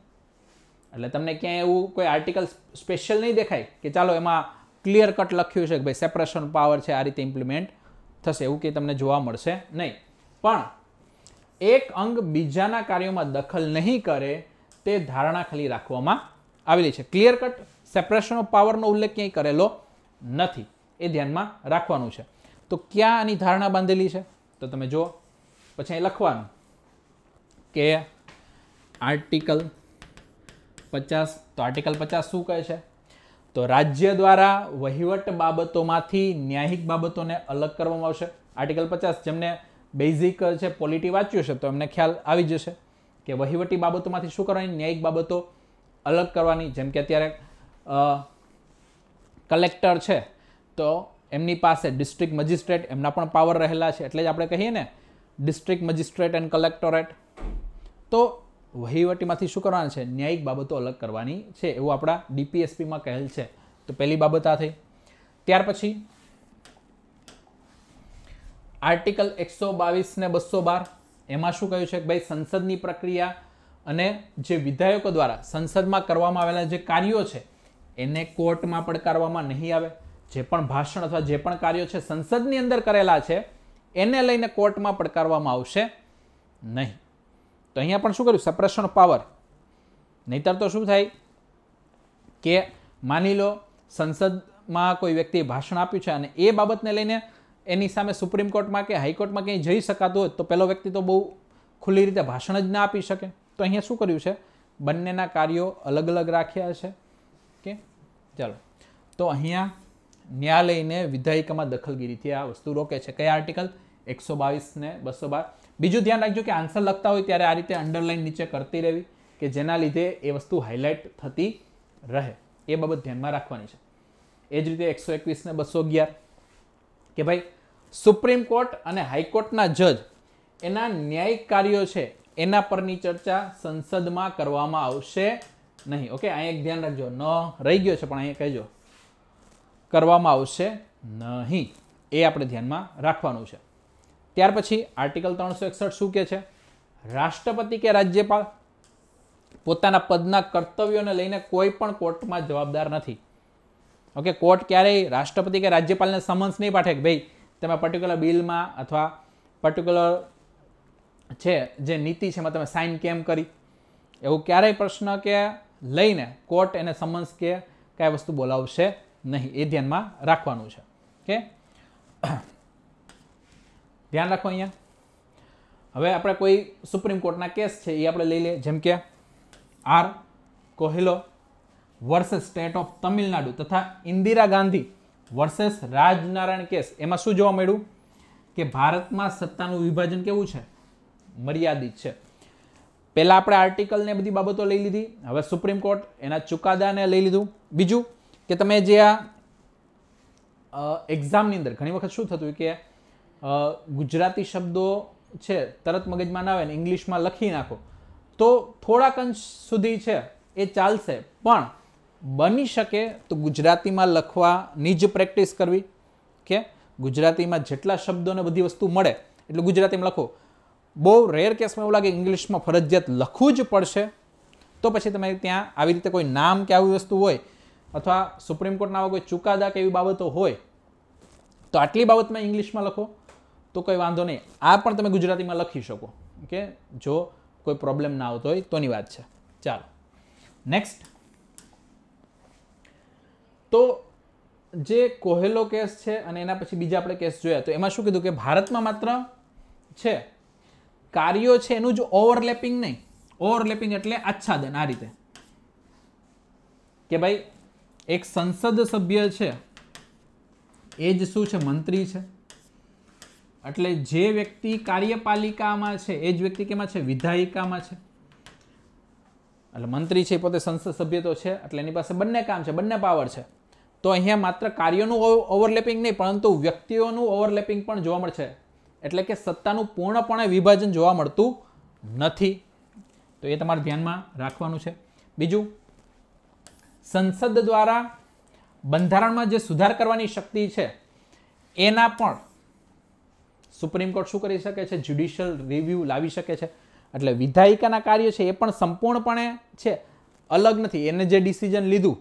એટલે તમને ક્યાંય એવું કોઈ આર્ટિકલ સ્પેશિયલ નહીં દેખાય કે ચાલો એમાં ક્લિયર કટ લખ્યું છે કે ભાઈ સેપરેશન પાવર છે આ રીતે ઇમ્પ્લિમેન્ટ થશે એવું કે તમને જોવા મળશે નહીં પણ એક અંગ બીજાના કાર્યોમાં દખલ નહીં કરે તે ધારણા ખાલી રાખવામાં આવેલી છે ક્લિયર કટ સેપરેશન ઓફ પાવરનો ઉલ્લેખ ક્યાંય કરેલો નથી એ ધ્યાનમાં રાખવાનું છે તો ક્યાં આની ધારણા બાંધેલી છે તો તમે જુઓ પછી અહીં લખવાનું કે આર્ટિકલ પચાસ તો આર્ટિકલ પચાસ શું કહે છે તો રાજ્ય દ્વારા વહીવટ બાબતોમાંથી ન્યાયિક બાબતોને અલગ કરવામાં આવશે આર્ટિકલ પચાસ જેમને બેઝિક છે પોલિટી વાંચ્યું છે તો એમને ખ્યાલ આવી જશે કે વહીવટી બાબતોમાંથી શું કરવાની ન્યાયિક બાબતો અલગ કરવાની જેમ કે અત્યારે કલેક્ટર છે તો એમની પાસે ડિસ્ટ્રિક્ટ મજિસ્ટ્રેટ એમના પણ પાવર રહેલા છે એટલે જ આપણે કહીએ ને ડિસ્ટ્રિક્ટ મજિસ્ટ્રેટ એન્ડ કલેક્ટોરેટ તો વહીવટીમાંથી શું કરવાના છે ન્યાયિક બાબતો અલગ કરવાની છે એવું આપણા ડીપીએસપીમાં કહેલ છે તો પહેલી બાબત આ થઈ ત્યાર પછી આર્ટિકલ એકસો બાવીસ ને બસો બાર એમાં શું કહ્યું છે કે ભાઈ સંસદની પ્રક્રિયા અને જે વિધાયકો દ્વારા સંસદમાં કરવામાં આવેલા જે કાર્યો છે એને કોર્ટમાં પડકારવામાં નહીં આવે જે પણ ભાષણ અથવા જે પણ કાર્યો છે સંસદની અંદર કરેલા છે એને લઈને કોર્ટમાં પડકારવામાં આવશે નહીં તો અહીંયા પણ શું કર્યું સપ્રેશન પાવર નહીતર તો શું થાય કે માની લો સંસદમાં કોઈ વ્યક્તિએ ભાષણ આપ્યું છે અને એ બાબતને લઈને એની સામે સુપ્રીમ કોર્ટમાં કે હાઈકોર્ટમાં ક્યાંય જઈ શકાતું હોય તો પેલો વ્યક્તિ તો બહુ ખુલ્લી રીતે ભાષણ જ ના આપી શકે તો અહીંયા શું કર્યું છે બંનેના કાર્યો અલગ અલગ રાખ્યા છે કે ચાલો તો અહીંયા ન્યાયાલયને વિધાયિકામાં દખલગીરીથી આ વસ્તુ રોકે છે કયા આર્ટિકલ એકસો બાવીસને બસો બાર બીજું ધ્યાન રાખજો કે આન્સર લખતા હોય ત્યારે આ રીતે અંડરલાઇન નીચે કરતી રહેવી કે જેના લીધે એ વસ્તુ હાઇલાઇટ થતી રહે એ બાબત ધ્યાનમાં રાખવાની છે એ જ રીતે એકસો એકવીસને બસો અગિયાર કે ભાઈ સુપ્રીમ કોર્ટ અને હાઈકોર્ટના જજ એના ન્યાયિક કાર્યો છે એના પરની ચર્ચા સંસદમાં કરવામાં આવશે નહીં ઓકે અહીં એક ધ્યાન રાખજો ન રહી ગયો છે પણ અહીંયા કહેજો કરવામાં આવશે નહીં એ આપણે ધ્યાનમાં રાખવાનું છે ત્યાર પછી આર્ટિકલ ત્રણસો એકસઠ શું કે છે રાષ્ટ્રપતિ કે રાજ્યપાલ પોતાના પદના કર્તવ્યોને લઈને કોઈ પણ કોર્ટમાં જવાબદાર નથી ઓકે કોર્ટ ક્યારેય રાષ્ટ્રપતિ કે રાજ્યપાલને સમન્સ નહીં પાઠે કે ભાઈ તમે પર્ટિક્યુલર બિલમાં અથવા પર્ટિક્યુલર છે જે નીતિ છે એમાં તમે સાઇન કેમ કરી એવું ક્યારેય પ્રશ્ન કે લઈને કોર્ટ એને સમન્સ કે કાંઈ વસ્તુ બોલાવશે નહીં એ ધ્યાનમાં રાખવાનું છે કે ધ્યાન રાખો અહીંયા હવે આપણે કોઈ સુપ્રીમ કોર્ટના કેસ છે એ આપણે લઈ લઈએ જેમ કે R Coelho versus state of Tamil Nadu તથા ઇન્દિરા ગાંધી વર્સેસ રાજનારાયણ કેસ એમાં શું જોવા મળ્યું કે ભારતમાં સત્તાનું વિભાજન કેવું છે મર્યાદિત છે પહેલાં આપણે આર્ટિકલને બધી બાબતો લઈ લીધી હવે સુપ્રીમ કોર્ટ એના ચુકાદાને લઈ લીધું બીજું કે તમે જે આ એક્ઝામની અંદર ઘણી વખત શું થતું કે ગુજરાતી શબ્દો છે તરત મગજમાં ના આવે ને ઇંગ્લિશમાં લખી નાખો તો થોડાક અંશ સુધી છે એ ચાલશે પણ બની શકે તો ગુજરાતીમાં લખવાની જ પ્રેક્ટિસ કરવી કે ગુજરાતીમાં જેટલા શબ્દોને બધી વસ્તુ મળે એટલે ગુજરાતીમાં લખો બહુ રેર કેસમાં એવું લાગે ઇંગ્લિશમાં ફરજિયાત લખવું જ પડશે તો પછી તમે ત્યાં આવી રીતે કોઈ નામ કે આવી વસ્તુ હોય અથવા સુપ્રીમ કોર્ટના કોઈ ચુકાદા કે એવી બાબતો હોય તો આટલી બાબતમાં ઇંગ્લિશમાં લખો તો કંઈ વાંધો નહીં આ પણ તમે ગુજરાતીમાં લખી શકો કે જો કોઈ પ્રોબ્લેમ ના આવતો હોય તોની વાત છે ચાલો નેક્સ્ટ તો જે કોહેલો કેસ છે અને એના પછી બીજા આપણે કેસ જોયા તો એમાં શું કીધું કે ભારતમાં માત્ર છે કાર્યો છે એનું જ ઓવરલેપિંગ નહીં ઓવરલેપિંગ એટલે આચ્છાદન આ રીતે કે ભાઈ એક સંસદ સભ્ય છે એ જ શું છે મંત્રી છે એટલે જે વ્યક્તિ કાર્યપાલિકામાં છે એ જ વ્યક્તિ કેમાં છે વિધાયિકામાં છે એટલે મંત્રી છે પોતે સંસદ સભ્ય તો છે એટલે એની પાસે બંને કામ છે બંને પાવર છે તો અહીંયા માત્ર કાર્યોનું ઓવરલેપિંગ નહીં પરંતુ વ્યક્તિઓનું ઓવરલેપિંગ પણ જોવા મળશે એટલે કે સત્તાનું પૂર્ણપણે વિભાજન જોવા મળતું નથી તો એ તમારે ધ્યાનમાં રાખવાનું છે બીજું સંસદ દ્વારા બંધારણમાં જે સુધાર કરવાની શક્તિ છે એના પણ સુપ્રીમ કોર્ટ શું કરી શકે છે જ્યુડિશિયલ રિવ્યૂ લાવી શકે છે એટલે વિધાયિકાના કાર્ય છે એ પણ સંપૂર્ણપણે છે અલગ નથી એને જે ડિસિઝન લીધું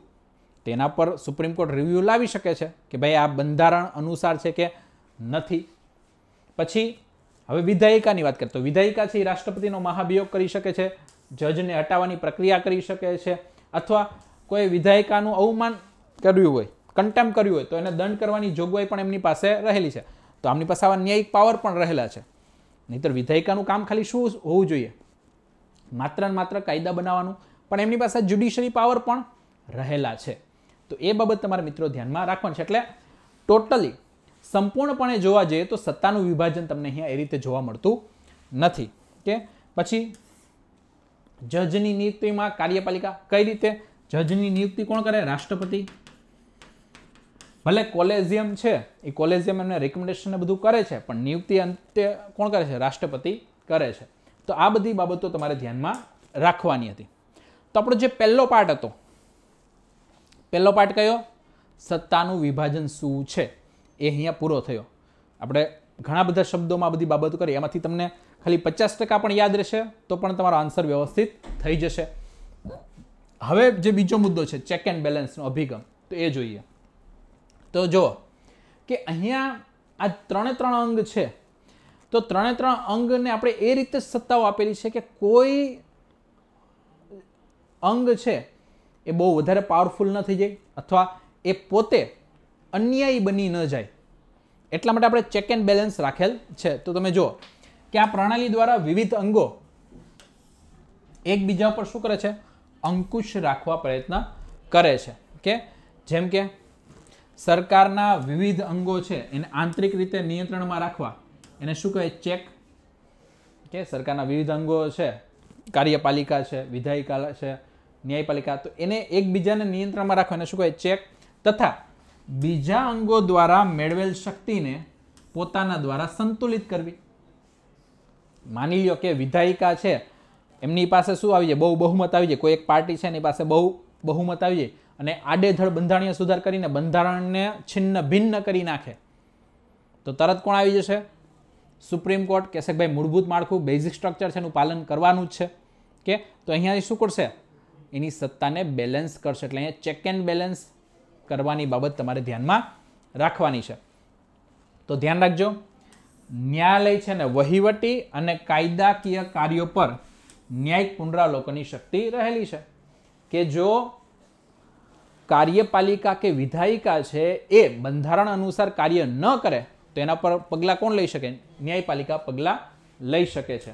તેના પર સુપ્રીમ કોર્ટ રિવ્યૂ લાવી શકે છે કે ભાઈ આ બંધારણ અનુસાર છે કે નથી પછી હવે વિધાયિકાની વાત કરીએ તો વિધાયિકા છે એ રાષ્ટ્રપતિનો મહાભિયોગ કરી શકે છે જજને હટાવવાની પ્રક્રિયા કરી શકે છે અથવા કોઈ વિધાયિકાનું અવમાન કર્યું હોય કન્ટેમ્પ કર્યું હોય તો એને દંડ કરવાની જોગવાઈ પણ એમની પાસે રહેલી છે તો આમની પાસે આવા ન્યાયિક પાવર પણ રહેલા છે નહીંતર વિધાયિકાનું કામ ખાલી શું હોવું જોઈએ માત્ર ને માત્ર કાયદા બનાવવાનું પણ એમની પાસે જ્યુડિશરી પાવર પણ રહેલા છે તો એ બાબત તમારા મિત્રો ધ્યાનમાં રાખવાની છે એટલે ટોટલી સંપૂર્ણપણે જોવા જઈએ તો સત્તાનું વિભાજન તમને અહીંયા એ રીતે જોવા મળતું નથી કે પછી જજની નિયુક્તિમાં કાર્યપાલિકા કઈ રીતે જજની નિયુક્તિ કોણ કરે રાષ્ટ્રપતિ ભલે કોલેજિયમ છે એ કોલેજિયમ એમને રેકમેન્ડેશન બધું કરે છે પણ નિયુક્તિ અંતે કોણ કરે છે રાષ્ટ્રપતિ કરે છે તો આ બધી બાબતો તમારે ધ્યાનમાં રાખવાની હતી તો આપણો જે પહેલો પાર્ટ હતો પહેલો પાર્ટ કયો સત્તાનું વિભાજન શું છે એ અહીંયા પૂરો થયો આપણે ઘણા બધા શબ્દોમાં બધી બાબતો કરી એમાંથી તમને ખાલી પચાસ ટકા પણ યાદ રહેશે તો પણ તમારો આન્સર વ્યવસ્થિત થઈ જશે હવે જે બીજો મુદ્દો છે ચેક એન્ડ બેલેન્સનો અભિગમ તો એ જોઈએ તો જો કે અહીંયા આ ત્રણે ત્રણ અંગ છે તો ત્રણે ત્રણ અંગને આપણે એ રીતે સત્તાઓ આપેલી છે કે કોઈ અંગ છે એ બહુ વધારે પાવરફુલ ન થઈ જાય અથવા એ પોતે અન્યાયી બની ન જાય એટલા માટે આપણે ચેક એન્ડ બેલેન્સ રાખેલ છે તો તમે જુઓ કે આ પ્રણાલી દ્વારા વિવિધ અંગો એકબીજા ઉપર શું કરે છે અંકુશ રાખવા પ્રયત્ન કરે છે કે જેમ કે સરકારના વિવિધ અંગો છે એને આંતરિક રીતે નિયંત્રણમાં રાખવા એને શું કહે ચેક કે સરકારના વિવિધ અંગો છે કાર્યપાલિકા છે વિધાયિકા છે ન્યાયપાલિકા તો એને એકબીજાને નિયંત્રણમાં રાખવા એને શું કહે ચેક તથા બીજા અંગો દ્વારા મેળવેલ શક્તિને પોતાના દ્વારા સંતુલિત કરવી માની લ્યો કે વિધાયિકા છે એમની પાસે શું આવી જાય બહુ બહુમત આવી જાય કોઈ એક પાર્ટી છે એની પાસે બહુ બહુમત આવી જાય અને આડેધડ બંધારણીય સુધાર કરીને બંધારણને છિન્ન ભિન્ન કરી નાખે તો તરત કોણ આવી જશે સુપ્રીમ કોર્ટ કહેશે ભાઈ મૂળભૂત માળખું બેઝિક સ્ટ્રક્ચર છે એનું પાલન કરવાનું જ છે કે તો અહીંયા શું કરશે એની સત્તાને બેલેન્સ કરશે એટલે અહીંયા ચેક એન્ડ બેલેન્સ કરવાની બાબત તમારે ધ્યાનમાં રાખવાની છે તો ધ્યાન રાખજો ન્યાયાલય છે ને વહીવટી અને કાયદાકીય કાર્યો પર ન્યાયિક પુનરાવલોકનની શક્તિ રહેલી છે કે જો કાર્યપાલિકા કે વિધાયિકા છે એ બંધારણ અનુસાર કાર્ય ન કરે તો એના પર પગલાં કોણ લઈ શકે ન્યાયપાલિકા પગલાં લઈ શકે છે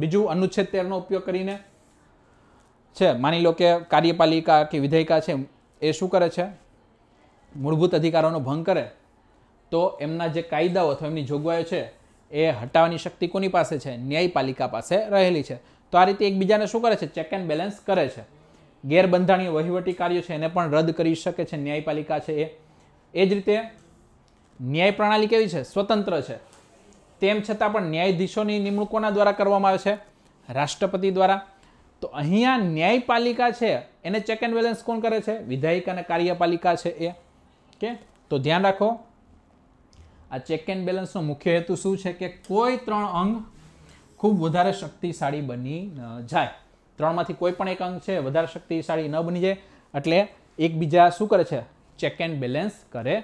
બીજું અનુચ્છેદ તેરનો ઉપયોગ કરીને છે માની લો કે કાર્યપાલિકા કે વિધાયિકા છે એ શું કરે છે મૂળભૂત અધિકારોનો ભંગ કરે તો એમના જે કાયદાઓ અથવા એમની જોગવાઈઓ છે એ હટાવવાની શક્તિ કોની પાસે છે ન્યાયપાલિકા પાસે રહેલી છે તો આ રીતે એકબીજાને શું કરે છે ચેક એન્ડ બેલેન્સ કરે છે ગેરબંધાણીય વહીવટી કાર્યો છે એને પણ રદ કરી શકે છે ન્યાયપાલિકા છે એ એ જ રીતે ન્યાય પ્રણાલી કેવી છે સ્વતંત્ર છે તેમ છતાં પણ ન્યાયાધીશોની નિમણૂકોના દ્વારા કરવામાં આવે છે રાષ્ટ્રપતિ દ્વારા તો અહીંયા ન્યાયપાલિકા છે એને ચેક એન્ડ બેલેન્સ કોણ કરે છે વિધાયિક અને કાર્યપાલિકા છે એ કે તો ધ્યાન રાખો આ ચેક એન્ડ બેલેન્સનો મુખ્ય હેતુ શું છે કે કોઈ ત્રણ અંગ ખૂબ વધારે શક્તિશાળી બની જાય ત્રણમાંથી કોઈ પણ એક અંક છે વધારે શક્તિશાળી ન બની જાય એટલે એકબીજા શું કરે છે ચેક એન્ડ બેલેન્સ કરે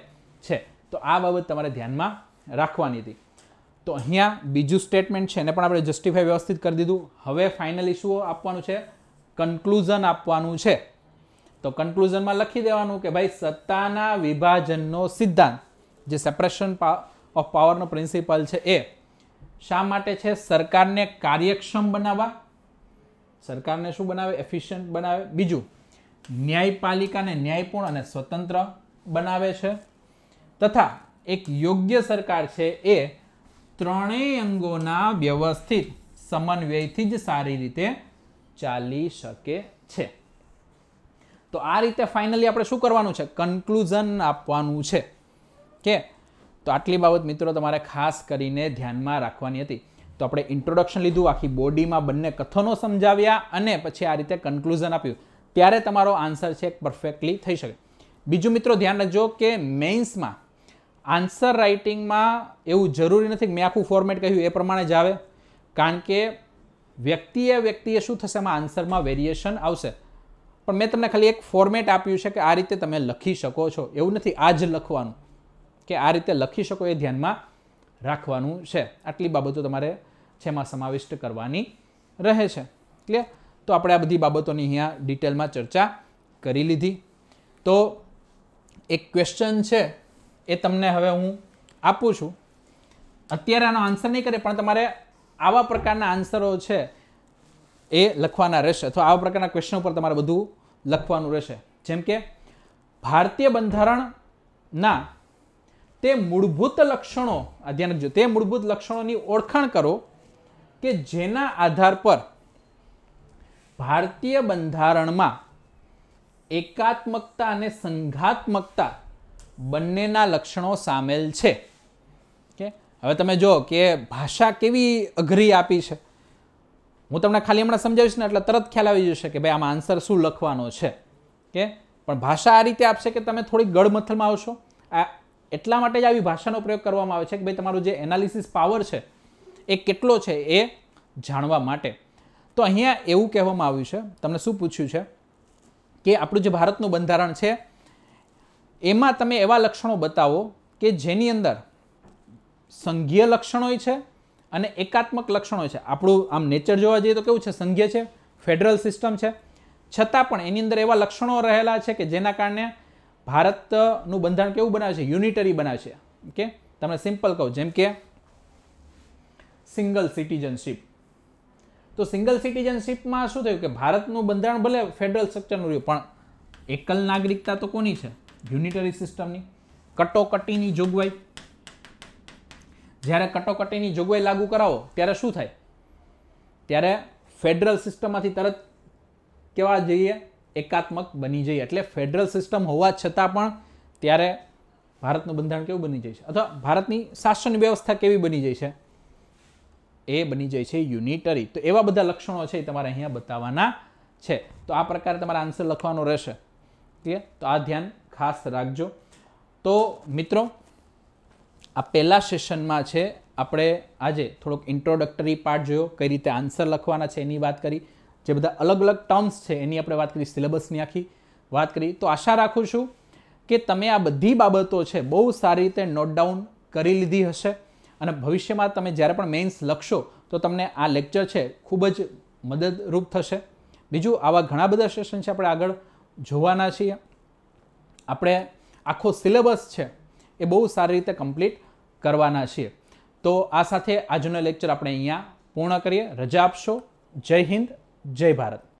છે તો આ બાબત તમારે ધ્યાનમાં રાખવાની હતી તો અહીંયા બીજું સ્ટેટમેન્ટ છે એને પણ આપણે જસ્ટિફાય વ્યવસ્થિત કરી દીધું હવે ફાઇનલ શું આપવાનું છે કન્ક્લુઝન આપવાનું છે તો કન્ક્લુઝનમાં લખી દેવાનું કે ભાઈ સત્તાના વિભાજનનો સિદ્ધાંત જે સેપરેશન ઓફ પાવરનો પ્રિન્સિપલ છે એ શા માટે છે સરકારને કાર્યક્ષમ બનાવવા સરકારને શું બનાવે એફિશિયન્ટ બનાવે બીજું ન્યાયપાલિકાને ન્યાયપૂર્ણ અને સ્વતંત્ર બનાવે છે તથા એક યોગ્ય સરકાર છે એ ત્રણેય અંગોના વ્યવસ્થિત સમન્વયથી જ સારી રીતે ચાલી શકે છે તો આ રીતે ફાઇનલી આપણે શું કરવાનું છે કન્ક્લુઝન આપવાનું છે કે તો આટલી બાબત મિત્રો તમારે ખાસ કરીને ધ્યાનમાં રાખવાની હતી તો આપણે ઇન્ટ્રોડક્શન લીધું આખી બોડીમાં બંને કથનો સમજાવ્યા અને પછી આ રીતે કન્ક્લુઝન આપ્યું ત્યારે તમારો આન્સર છે પરફેક્ટલી થઈ શકે બીજું મિત્રો ધ્યાન રાખજો કે મેઇન્સમાં આન્સર રાઇટિંગમાં એવું જરૂરી નથી કે મેં આખું ફોર્મેટ કહ્યું એ પ્રમાણે જ આવે કારણ કે વ્યક્તિએ વ્યક્તિએ શું થશે એમાં આન્સરમાં વેરિએશન આવશે પણ મેં તમને ખાલી એક ફોર્મેટ આપ્યું છે કે આ રીતે તમે લખી શકો છો એવું નથી આ જ લખવાનું કે આ રીતે લખી શકો એ ધ્યાનમાં રાખવાનું છે આટલી બાબતો તમારે જેમાં સમાવિષ્ટ કરવાની રહે છે ક્લિયર તો આપણે આ બધી બાબતોની અહીંયા ડિટેલમાં ચર્ચા કરી લીધી તો એક ક્વેશ્ચન છે એ તમને હવે હું આપું છું અત્યારે આનો આન્સર નહીં કરે પણ તમારે આવા પ્રકારના આન્સરો છે એ લખવાના રહેશે અથવા આવા પ્રકારના ક્વેશ્ચન ઉપર તમારે બધું લખવાનું રહેશે જેમ કે ભારતીય બંધારણના તે મૂળભૂત લક્ષણો આ ધ્યાન રાખજો તે મૂળભૂત લક્ષણોની ઓળખાણ કરો કે જેના આધાર પર ભારતીય બંધારણમાં એકાત્મકતા અને સંઘાત્મકતા બંનેના લક્ષણો સામેલ છે કે હવે તમે જો કે ભાષા કેવી અઘરી આપી છે હું તમને ખાલી હમણાં સમજાવીશ ને એટલે તરત ખ્યાલ આવી જશે કે ભાઈ આમાં આન્સર શું લખવાનો છે કે પણ ભાષા આ રીતે આપશે કે તમે થોડીક ગળમથલમાં આવશો આ એટલા માટે જ આવી ભાષાનો પ્રયોગ કરવામાં આવે છે કે ભાઈ તમારું જે એનાલિસિસ પાવર છે એ કેટલો છે એ જાણવા માટે તો અહીંયા એવું કહેવામાં આવ્યું છે તમને શું પૂછ્યું છે કે આપણું જે ભારતનું બંધારણ છે એમાં તમે એવા લક્ષણો બતાવો કે જેની અંદર સંઘીય લક્ષણોય છે અને એકાત્મક લક્ષણો છે આપણું આમ નેચર જોવા જઈએ તો કેવું છે સંઘ્ય છે ફેડરલ સિસ્ટમ છે છતાં પણ એની અંદર એવા લક્ષણો રહેલા છે કે જેના કારણે ભારતનું બંધારણ કેવું બનાવે છે યુનિટરી બનાવે છે ઓકે તમને સિમ્પલ કહું જેમ કે સિંગલ સિટીઝનશીપ તો સિંગલ સિટીઝનશીપમાં શું થયું કે ભારતનું બંધારણ ભલે ફેડરલ સ્ટ્રક્ચરનું રહ્યું પણ એકલ નાગરિકતા તો કોની છે યુનિટરી સિસ્ટમની કટોકટીની જોગવાઈ જ્યારે કટોકટીની જોગવાઈ લાગુ કરાવો ત્યારે શું થાય ત્યારે ફેડરલ સિસ્ટમમાંથી તરત કેવા જઈએ એકાત્મક બની જઈએ એટલે ફેડરલ સિસ્ટમ હોવા છતાં પણ ત્યારે ભારતનું બંધારણ કેવું બની જાય છે અથવા ભારતની શાસન વ્યવસ્થા કેવી બની જાય છે એ બની જાય છે યુનિટરી તો એવા બધા લક્ષણો છે એ તમારે અહીંયા બતાવવાના છે તો આ પ્રકારે તમારે આન્સર લખવાનો રહેશે ક્લિયર તો આ ધ્યાન ખાસ રાખજો તો મિત્રો આ પહેલાં સેશનમાં છે આપણે આજે થોડોક ઇન્ટ્રોડક્ટરી પાર્ટ જોયો કઈ રીતે આન્સર લખવાના છે એની વાત કરી જે બધા અલગ અલગ ટર્મ્સ છે એની આપણે વાત કરી સિલેબસની આખી વાત કરી તો આશા રાખું છું કે તમે આ બધી બાબતો છે બહુ સારી રીતે નોટ ડાઉન કરી લીધી હશે અને ભવિષ્યમાં તમે જ્યારે પણ મેઇન્સ લખશો તો તમને આ લેક્ચર છે ખૂબ જ મદદરૂપ થશે બીજું આવા ઘણા બધા સેશન છે આપણે આગળ જોવાના છીએ આપણે આખો સિલેબસ છે એ બહુ સારી રીતે કમ્પ્લીટ કરવાના છીએ તો આ સાથે આજનો લેક્ચર આપણે અહીંયા પૂર્ણ કરીએ રજા આપશો જય હિન્દ જય ભારત